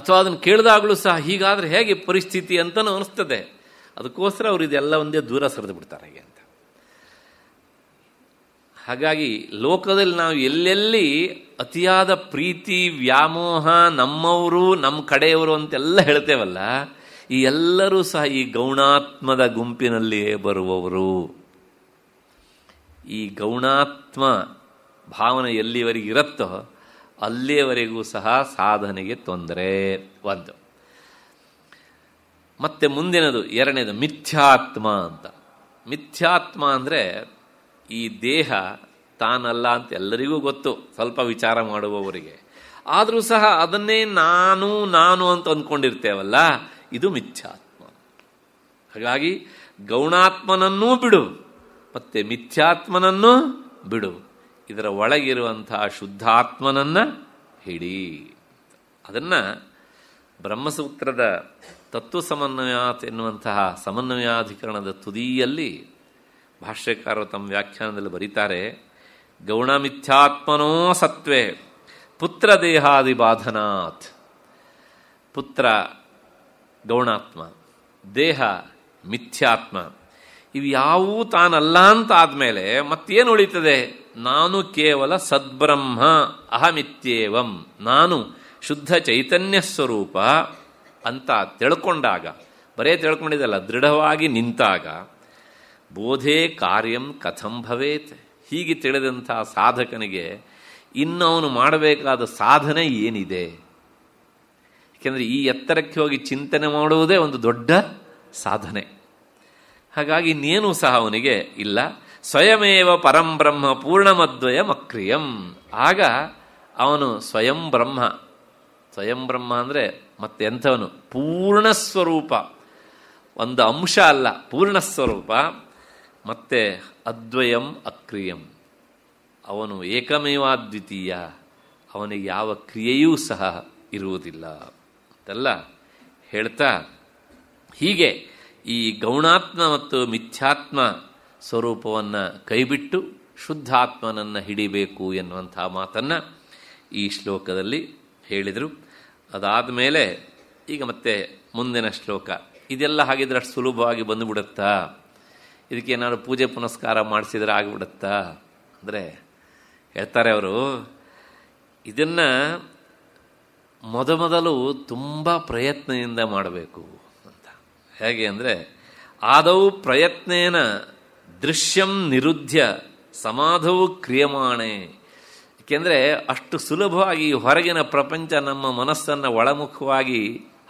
ಅಥವಾ ಅದನ್ನು ಕೇಳಿದಾಗಲೂ ಸಹ ಹೀಗಾದ್ರೆ ಹೇಗೆ ಪರಿಸ್ಥಿತಿ ಅಂತಲೂ ಅನಿಸ್ತದೆ ಅದಕ್ಕೋಸ್ಕರ ಅವರು ಇದೆಲ್ಲ ಒಂದೇ ದೂರ ಸರಿದು ಬಿಡ್ತಾರೆ ಹಾಗೆ ಅಂತ ಹಾಗಾಗಿ ಲೋಕದಲ್ಲಿ ನಾವು ಎಲ್ಲೆಲ್ಲಿ ಅತಿಯಾದ ಪ್ರೀತಿ ವ್ಯಾಮೋಹ ನಮ್ಮವರು ನಮ್ಮ ಕಡೆಯವರು ಅಂತೆಲ್ಲ ಹೇಳ್ತೇವಲ್ಲ ಈ ಎಲ್ಲರೂ ಸಹ ಈ ಗೌಣಾತ್ಮದ ಗುಂಪಿನಲ್ಲಿಯೇ ಬರುವವರು ಈ ಗೌಣಾತ್ಮ ಭಾವನೆ ಎಲ್ಲಿವರೆಗೆ ಇರುತ್ತೋ ಅಲ್ಲಿಯವರೆಗೂ ಸಹ ಸಾಧನೆಗೆ ತೊಂದರೆ ಒಂದು ಮತ್ತೆ ಮುಂದಿನದು ಎರಡನೇದು ಮಿಥ್ಯಾತ್ಮ ಅಂತ ಮಿಥ್ಯಾತ್ಮ ಅಂದರೆ ಈ ದೇಹ ತಾನಲ್ಲ ಅಂತ ಎಲ್ಲರಿಗೂ ಗೊತ್ತು ಸ್ವಲ್ಪ ವಿಚಾರ ಮಾಡುವವರಿಗೆ ಆದರೂ ಸಹ ಅದನ್ನೇ ನಾನು ನಾನು ಅಂತ ಅಂದ್ಕೊಂಡಿರ್ತೇವಲ್ಲ ಇದು ಮಿಥ್ಯಾತ್ಮ ಹಾಗಾಗಿ ಗೌಣಾತ್ಮನನ್ನೂ ಬಿಡು ಮತ್ತು ಮಿಥ್ಯಾತ್ಮನನ್ನು ಬಿಡು ಇದರ ಒಳಗಿರುವಂತಹ ಶುದ್ಧಾತ್ಮನನ್ನು ಹಿಡಿ ಅದನ್ನು ಬ್ರಹ್ಮಸೂತ್ರದ ತತ್ವ ಸಮನ್ವಯಾತ್ ಎನ್ನುವಂತಹ ಸಮನ್ವಯಾಧಿಕರಣದ ತುದಿಯಲ್ಲಿ ಭಾಷ್ಯಕಾರರು ತಮ್ಮ ವ್ಯಾಖ್ಯಾನದಲ್ಲಿ ಬರೀತಾರೆ ಗೌಣಮಿಥ್ಯಾತ್ಮನೋ ಸತ್ವೇ ಪುತ್ರ ದೇಹಾದಿ ಬಾಧನಾತ್ ಪುತ್ರ ಗೌಣಾತ್ಮ ದೇಹ ಮಿಥ್ಯಾತ್ಮ ಇವು ಯಾವೂ ತಾನಲ್ಲ ಅಂತ ಆದಮೇಲೆ ಮತ್ತೇನು ಉಳಿತದೆ ನಾನು ಕೇವಲ ಸದ್ಬ್ರಹ್ಮ ಅಹಮಿತ್ಯೇವಂ ನಾನು ಶುದ್ಧ ಚೈತನ್ಯ ಸ್ವರೂಪ ಅಂತ ತಿಳ್ಕೊಂಡಾಗ ಬರೇ ತಿಳ್ಕೊಂಡಿದ್ದಲ್ಲ ದೃಢವಾಗಿ ನಿಂತಾಗ ಬೋಧೆ ಕಾರ್ಯಂ ಕಥಂ ಭವೇತ್ ಹೀಗೆ ತಿಳಿದಂಥ ಸಾಧಕನಿಗೆ ಇನ್ನು ಅವನು ಮಾಡಬೇಕಾದ ಸಾಧನೆ ಏನಿದೆ ಏಕೆಂದರೆ ಈ ಎತ್ತರಕ್ಕೆ ಹೋಗಿ ಚಿಂತನೆ ಮಾಡುವುದೇ ಒಂದು ದೊಡ್ಡ ಸಾಧನೆ ಹಾಗಾಗಿ ಇನ್ನೇನು ಸಹ ಅವನಿಗೆ ಇಲ್ಲ ಸ್ವಯಮೇವ ಪರಂ ಬ್ರಹ್ಮ ಪೂರ್ಣಮದ್ವಯ ಮಕ್ರಿಯಂ ಆಗ ಅವನು ಸ್ವಯಂ ಬ್ರಹ್ಮ ಸ್ವಯಂ ಬ್ರಹ್ಮ ಅಂದರೆ ಮತ್ತೆ ಎಂಥವನು ಸ್ವರೂಪ ಒಂದು ಅಂಶ ಅಲ್ಲ ಪೂರ್ಣ ಸ್ವರೂಪ ಮತ್ತೆ ಅದ್ವಯಂ ಅಕ್ರಿಯಂ ಅವನು ಏಕಮೇವಾದ್ವಿತೀಯ ಅವನಿಗೆ ಯಾವ ಕ್ರಿಯೆಯೂ ಸಹ ಇರುವುದಿಲ್ಲ ಅಂತೆಲ್ಲ ಹೇಳ್ತಾ ಹೀಗೆ ಈ ಗೌಣಾತ್ಮ ಮತ್ತು ಮಿಥ್ಯಾತ್ಮ ಸ್ವರೂಪವನ್ನು ಕೈಬಿಟ್ಟು ಶುದ್ಧಾತ್ಮನನ್ನು ಹಿಡಿಬೇಕು ಎನ್ನುವಂಥ ಮಾತನ್ನು ಈ ಶ್ಲೋಕದಲ್ಲಿ ಹೇಳಿದರು ಅದಾದ ಮೇಲೆ ಈಗ ಮತ್ತೆ ಮುಂದಿನ ಶ್ಲೋಕ ಇದೆಲ್ಲ ಹಾಗಿದ್ರೆ ಅಷ್ಟು ಸುಲಭವಾಗಿ ಬಂದುಬಿಡುತ್ತಾ ಇದಕ್ಕೆ ಏನಾದರೂ ಪೂಜೆ ಪುನಸ್ಕಾರ ಮಾಡಿಸಿದ್ರೆ ಆಗಿಬಿಡುತ್ತಾ ಅಂದರೆ ಹೇಳ್ತಾರೆ ಅವರು ಇದನ್ನು ಮೊದಮೊದಲು ತುಂಬ ಪ್ರಯತ್ನದಿಂದ ಮಾಡಬೇಕು ಹೇಗೆ ಅಂದರೆ ಆದೌ ಪ್ರಯತ್ನೇನ ದೃಶ್ಯಂ ನಿರುದ್ಧ್ಯ ಸಮಾಧವು ಕ್ರಿಯಮಾಣೆ ಏಕೆಂದರೆ ಅಷ್ಟು ಸುಲಭವಾಗಿ ಹೊರಗಿನ ಪ್ರಪಂಚ ನಮ್ಮ ಮನಸ್ಸನ್ನು ಒಳಮುಖವಾಗಿ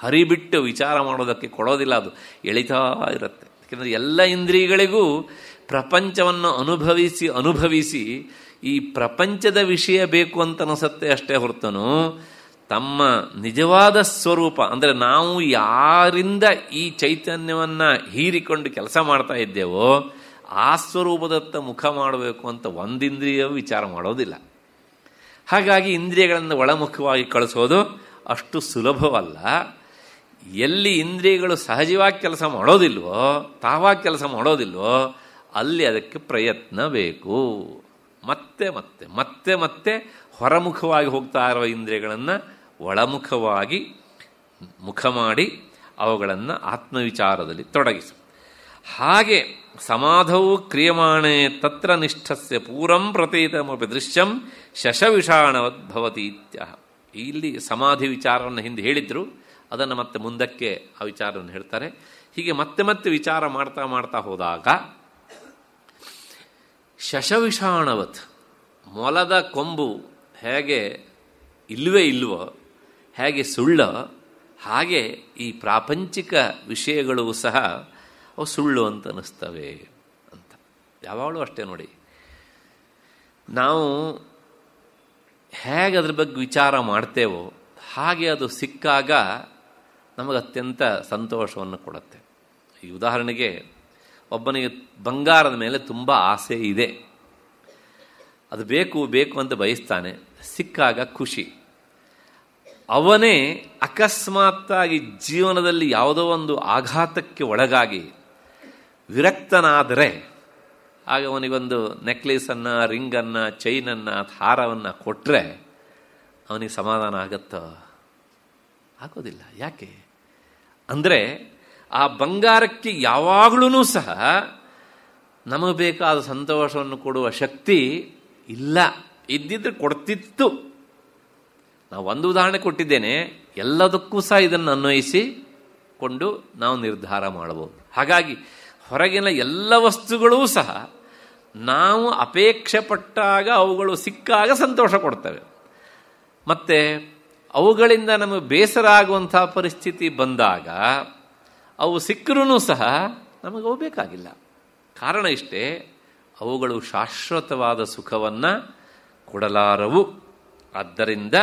ಹರಿಬಿಟ್ಟು ವಿಚಾರ ಮಾಡೋದಕ್ಕೆ ಕೊಡೋದಿಲ್ಲ ಅದು ಎಳಿತಾ ಇರುತ್ತೆ ಯಾಕೆಂದರೆ ಎಲ್ಲ ಇಂದ್ರಿಯಗಳಿಗೂ ಪ್ರಪಂಚವನ್ನು ಅನುಭವಿಸಿ ಅನುಭವಿಸಿ ಈ ಪ್ರಪಂಚದ ವಿಷಯ ಬೇಕು ಅಂತ ಅನಿಸುತ್ತೆ ಅಷ್ಟೇ ಹೊರತನು ತಮ್ಮ ನಿಜವಾದ ಸ್ವರೂಪ ಅಂದರೆ ನಾವು ಯಾರಿಂದ ಈ ಚೈತನ್ಯವನ್ನು ಹೀರಿಕೊಂಡು ಕೆಲಸ ಮಾಡ್ತಾ ಇದ್ದೇವೋ ಆ ಸ್ವರೂಪದತ್ತ ಮುಖ ಮಾಡಬೇಕು ಅಂತ ಒಂದಿಂದ್ರಿಯ ವಿಚಾರ ಮಾಡೋದಿಲ್ಲ ಹಾಗಾಗಿ ಇಂದ್ರಿಯಗಳನ್ನು ಒಳಮುಖವಾಗಿ ಕಳಿಸೋದು ಅಷ್ಟು ಸುಲಭವಲ್ಲ ಎಲ್ಲಿ ಇಂದ್ರಿಯಗಳು ಸಹಜವಾಗಿ ಕೆಲಸ ಮಾಡೋದಿಲ್ವೋ ತಾವಾಗಿ ಕೆಲಸ ಮಾಡೋದಿಲ್ವೋ ಅಲ್ಲಿ ಅದಕ್ಕೆ ಪ್ರಯತ್ನ ಬೇಕು ಮತ್ತೆ ಮತ್ತೆ ಮತ್ತೆ ಮತ್ತೆ ಹೊರಮುಖವಾಗಿ ಹೋಗ್ತಾ ಇರುವ ಇಂದ್ರಿಯಗಳನ್ನು ಒಳಮುಖವಾಗಿ ಮುಖ ಮಾಡಿ ಅವುಗಳನ್ನು ಆತ್ಮವಿಚಾರದಲ್ಲಿ ತೊಡಗಿಸು ಹಾಗೆ ಸಮಾಧವು ಕ್ರಿಯಮಾಣೆ ತತ್ರ ನಿಷ್ಠಸ್ಯ ಪೂರಂ ಪ್ರತೀತಮಿ ದೃಶ್ಯಂ ಶಶವಿಷಾಣವತ್ ಭವತಿ ಇಲ್ಲಿ ಸಮಾಧಿ ವಿಚಾರವನ್ನು ಹಿಂದೆ ಹೇಳಿದ್ರು ಅದನ್ನು ಮತ್ತೆ ಮುಂದಕ್ಕೆ ಆ ವಿಚಾರವನ್ನು ಹೇಳ್ತಾರೆ ಹೀಗೆ ಮತ್ತೆ ಮತ್ತೆ ವಿಚಾರ ಮಾಡ್ತಾ ಮಾಡ್ತಾ ಹೋದಾಗ ಶಶವಿಷಾಣವತ್ ಮೊಲದ ಕೊಂಬು ಹೇಗೆ ಇಲ್ಲವೇ ಇಲ್ವೋ ಹೇಗೆ ಸುಳ್ಳು ಹಾಗೆ ಈ ಪ್ರಾಪಂಚಿಕ ವಿಷಯಗಳು ಸಹ ಅವು ಸುಳ್ಳು ಅಂತ ಅನ್ನಿಸ್ತವೆ ಅಂತ ಯಾವಾಗಲೂ ಅಷ್ಟೇ ನೋಡಿ ನಾವು ಹೇಗೆ ಅದ್ರ ಬಗ್ಗೆ ವಿಚಾರ ಮಾಡ್ತೇವೋ ಹಾಗೆ ಅದು ಸಿಕ್ಕಾಗ ನಮಗೆ ಅತ್ಯಂತ ಸಂತೋಷವನ್ನು ಕೊಡುತ್ತೆ ಈ ಉದಾಹರಣೆಗೆ ಒಬ್ಬನಿಗೆ ಬಂಗಾರದ ಮೇಲೆ ತುಂಬ ಆಸೆ ಇದೆ ಅದು ಬೇಕು ಬೇಕು ಅಂತ ಬಯಸ್ತಾನೆ ಸಿಕ್ಕಾಗ ಖುಷಿ ಅವನೇ ಅಕಸ್ಮಾತ್ತಾಗಿ ಜೀವನದಲ್ಲಿ ಯಾವುದೋ ಒಂದು ಆಘಾತಕ್ಕೆ ಒಳಗಾಗಿ ವಿರಕ್ತನಾದರೆ ಆಗ ಅವನಿಗೊಂದು ನೆಕ್ಲೇಸನ್ನು ರಿಂಗನ್ನು ಚೈನನ್ನು ಹಾರವನ್ನು ಕೊಟ್ಟರೆ ಅವನಿಗೆ ಸಮಾಧಾನ ಆಗುತ್ತೋ ಆಗೋದಿಲ್ಲ ಯಾಕೆ ಅಂದರೆ ಆ ಬಂಗಾರಕ್ಕೆ ಯಾವಾಗಲೂ ಸಹ ನಮಗೆ ಬೇಕಾದ ಸಂತೋಷವನ್ನು ಕೊಡುವ ಶಕ್ತಿ ಇಲ್ಲ ಇದ್ದಿದ್ರೆ ಕೊಡ್ತಿತ್ತು ನಾವು ಒಂದು ಉದಾಹರಣೆ ಕೊಟ್ಟಿದ್ದೇನೆ ಎಲ್ಲದಕ್ಕೂ ಸಹ ಇದನ್ನು ಅನ್ವಯಿಸಿ ಕೊಂಡು ನಾವು ನಿರ್ಧಾರ ಮಾಡಬಹುದು ಹಾಗಾಗಿ ಹೊರಗಿನ ಎಲ್ಲ ವಸ್ತುಗಳೂ ಸಹ ನಾವು ಅಪೇಕ್ಷೆ ಪಟ್ಟಾಗ ಅವುಗಳು ಸಿಕ್ಕಾಗ ಸಂತೋಷ ಕೊಡ್ತವೆ ಮತ್ತು ಅವುಗಳಿಂದ ನಮಗೆ ಬೇಸರ ಆಗುವಂಥ ಪರಿಸ್ಥಿತಿ ಬಂದಾಗ ಅವು ಸಿಕ್ಕರೂ ಸಹ ಅವು ಬೇಕಾಗಿಲ್ಲ ಕಾರಣ ಇಷ್ಟೇ ಅವುಗಳು ಶಾಶ್ವತವಾದ ಸುಖವನ್ನು ಕೊಡಲಾರವು ಆದ್ದರಿಂದ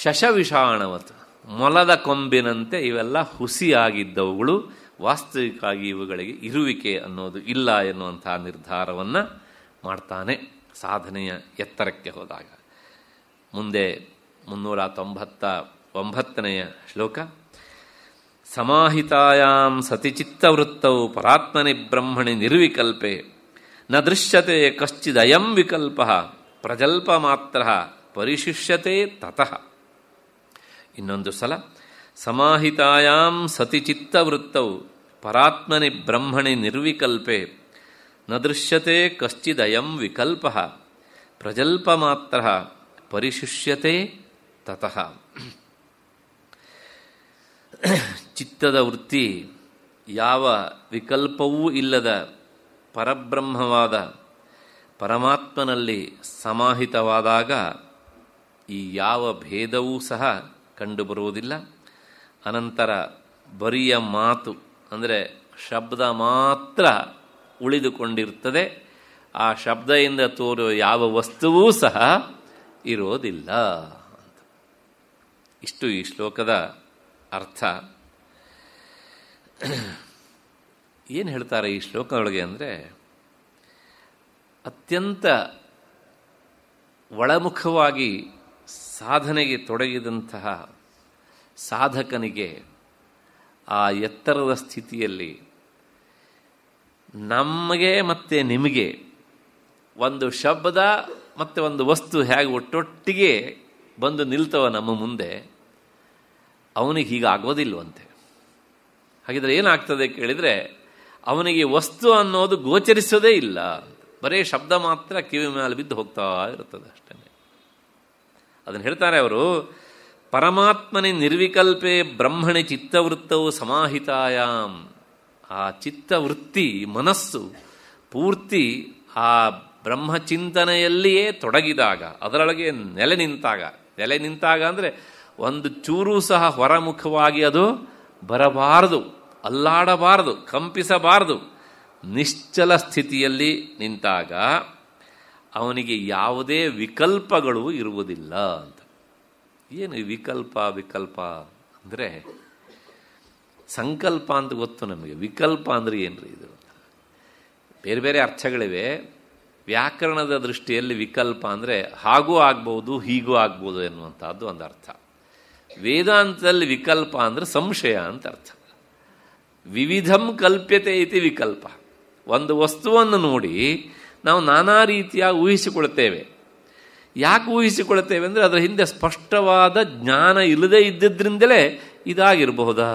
ಶಶವಿಷಾಣವತ್ ಮೊಲದ ಕೊಂಬಿನಂತೆ ಇವೆಲ್ಲ ಹುಸಿಯಾಗಿದ್ದವುಗಳು ವಾಸ್ತವಿಕವಾಗಿ ಇವುಗಳಿಗೆ ಇರುವಿಕೆ ಅನ್ನೋದು ಇಲ್ಲ ಎನ್ನುವಂತಹ ನಿರ್ಧಾರವನ್ನು ಮಾಡ್ತಾನೆ ಸಾಧನೆಯ ಎತ್ತರಕ್ಕೆ ಹೋದಾಗ ಮುಂದೆ ಮುನ್ನೂರ ತೊಂಬತ್ತ ಒಂಬತ್ತನೆಯ ಶ್ಲೋಕ ಸಮಾಹಿತಾಯಾಂ ಸತಿಚಿತ್ತವೃತ್ತೌ ಪರಾತ್ಮನಿ ಬ್ರಹ್ಮಣಿ ನಿರ್ವಿಕಲ್ಪೆ ನ ದೃಶ್ಯತೆ ಕಶ್ಚಿದಯಂ ವಿಕಲ್ಪ ಪ್ರಜಲ್ಪ ಮಾತ್ರ ಪರಿಶಿಷ್ಯತೆ ತತಃ ಇನ್ನೊಂದು ಸಲ ಸಮಾಹಿತಾಯಾಂ ಸತಿಚಿತ್ತವೃತ್ತೌ ಪರಾತ್ಮನಿ ಬ್ರಹ್ಮಣಿ ನಿರ್ವಿಕಲ್ಪೆ ನ ದೃಶ್ಯತೆ ಕಶ್ಚಿದಯಂ ವಿಕಲ್ಪ ಪ್ರಜಲ್ಪ ಮಾತ್ರ ಪರಿಶಿಷ್ಯತೆ ತತಃ ಚಿತ್ತದ ವೃತ್ತಿ ಯಾವ ವಿಕಲ್ಪವೂ ಇಲ್ಲದ ಪರಬ್ರಹ್ಮವಾದ ಪರಮಾತ್ಮನಲ್ಲಿ ಸಮಾಹಿತವಾದಾಗ ಈ ಯಾವ ಭೇದವೂ ಸಹ ಕಂಡುಬರುವುದಿಲ್ಲ ಅನಂತರ ಬರಿಯ ಮಾತು ಅಂದರೆ ಶಬ್ದ ಮಾತ್ರ ಉಳಿದುಕೊಂಡಿರುತ್ತದೆ ಆ ಶಬ್ದದಿಂದ ತೋರುವ ಯಾವ ವಸ್ತುವೂ ಸಹ ಇರೋದಿಲ್ಲ ಅಂತ ಇಷ್ಟು ಈ ಶ್ಲೋಕದ ಅರ್ಥ ಏನು ಹೇಳ್ತಾರೆ ಈ ಶ್ಲೋಕದೊಳಗೆ ಅಂದರೆ ಅತ್ಯಂತ ಒಳಮುಖವಾಗಿ ಸಾಧನೆಗೆ ತೊಡಗಿದಂತಹ ಸಾಧಕನಿಗೆ ಆ ಎತ್ತರದ ಸ್ಥಿತಿಯಲ್ಲಿ ನಮಗೆ ಮತ್ತು ನಿಮಗೆ ಒಂದು ಶಬ್ದ ಮತ್ತು ಒಂದು ವಸ್ತು ಹೇಗೆ ಒಟ್ಟೊಟ್ಟಿಗೆ ಬಂದು ನಿಲ್ತವ ನಮ್ಮ ಮುಂದೆ ಅವನಿಗೆ ಹೀಗಾಗೋದಿಲ್ವಂತೆ ಹಾಗಿದ್ರೆ ಏನಾಗ್ತದೆ ಕೇಳಿದರೆ ಅವನಿಗೆ ವಸ್ತು ಅನ್ನೋದು ಗೋಚರಿಸೋದೇ ಇಲ್ಲ ಬರೀ ಶಬ್ದ ಮಾತ್ರ ಕಿವಿ ಮೇಲೆ ಬಿದ್ದು ಹೋಗ್ತಾ ಇರುತ್ತದೆ ಅಷ್ಟೇ ಅದನ್ನು ಹೇಳ್ತಾರೆ ಅವರು ಪರಮಾತ್ಮನೆ ನಿರ್ವಿಕಲ್ಪೆ ಬ್ರಹ್ಮಣಿ ಚಿತ್ತವೃತ್ತವು ಸಮಾಹಿತಾಯಾಮ್ ಆ ಚಿತ್ತವೃತ್ತಿ ಮನಸ್ಸು ಪೂರ್ತಿ ಆ ಬ್ರಹ್ಮಚಿಂತನೆಯಲ್ಲಿಯೇ ತೊಡಗಿದಾಗ ಅದರೊಳಗೆ ನೆಲೆ ನಿಂತಾಗ ನೆಲೆ ನಿಂತಾಗ ಅಂದರೆ ಒಂದು ಚೂರು ಸಹ ಹೊರಮುಖವಾಗಿ ಅದು ಬರಬಾರದು ಅಲ್ಲಾಡಬಾರದು ಕಂಪಿಸಬಾರದು ನಿಶ್ಚಲ ಸ್ಥಿತಿಯಲ್ಲಿ ನಿಂತಾಗ ಅವನಿಗೆ ಯಾವುದೇ ವಿಕಲ್ಪಗಳು ಇರುವುದಿಲ್ಲ ಅಂತ ಏನು ವಿಕಲ್ಪ ವಿಕಲ್ಪ ಅಂದರೆ ಸಂಕಲ್ಪ ಅಂತ ಗೊತ್ತು ನಮಗೆ ವಿಕಲ್ಪ ಅಂದರೆ ಏನ್ರಿ ಇದು ಬೇರೆ ಬೇರೆ ಅರ್ಥಗಳಿವೆ ವ್ಯಾಕರಣದ ದೃಷ್ಟಿಯಲ್ಲಿ ವಿಕಲ್ಪ ಅಂದರೆ ಹಾಗೂ ಆಗ್ಬೋದು ಹೀಗೂ ಆಗ್ಬೋದು ಎನ್ನುವಂಥದ್ದು ಒಂದು ಅರ್ಥ ವೇದಾಂತದಲ್ಲಿ ವಿಕಲ್ಪ ಅಂದರೆ ಸಂಶಯ ಅಂತ ಅರ್ಥ ವಿವಿಧಂ ಕಲ್ಪ್ಯತೆ ಇತಿ ವಿಕಲ್ಪ ಒಂದು ವಸ್ತುವನ್ನು ನೋಡಿ ನಾವು ನಾನಾ ರೀತಿಯಾಗಿ ಊಹಿಸಿಕೊಳ್ತೇವೆ ಯಾಕೆ ಊಹಿಸಿಕೊಳ್ತೇವೆ ಅಂದರೆ ಅದರ ಹಿಂದೆ ಸ್ಪಷ್ಟವಾದ ಜ್ಞಾನ ಇಲ್ಲದೆ ಇದ್ದಿದ್ದರಿಂದಲೇ ಇದಾಗಿರಬಹುದಾ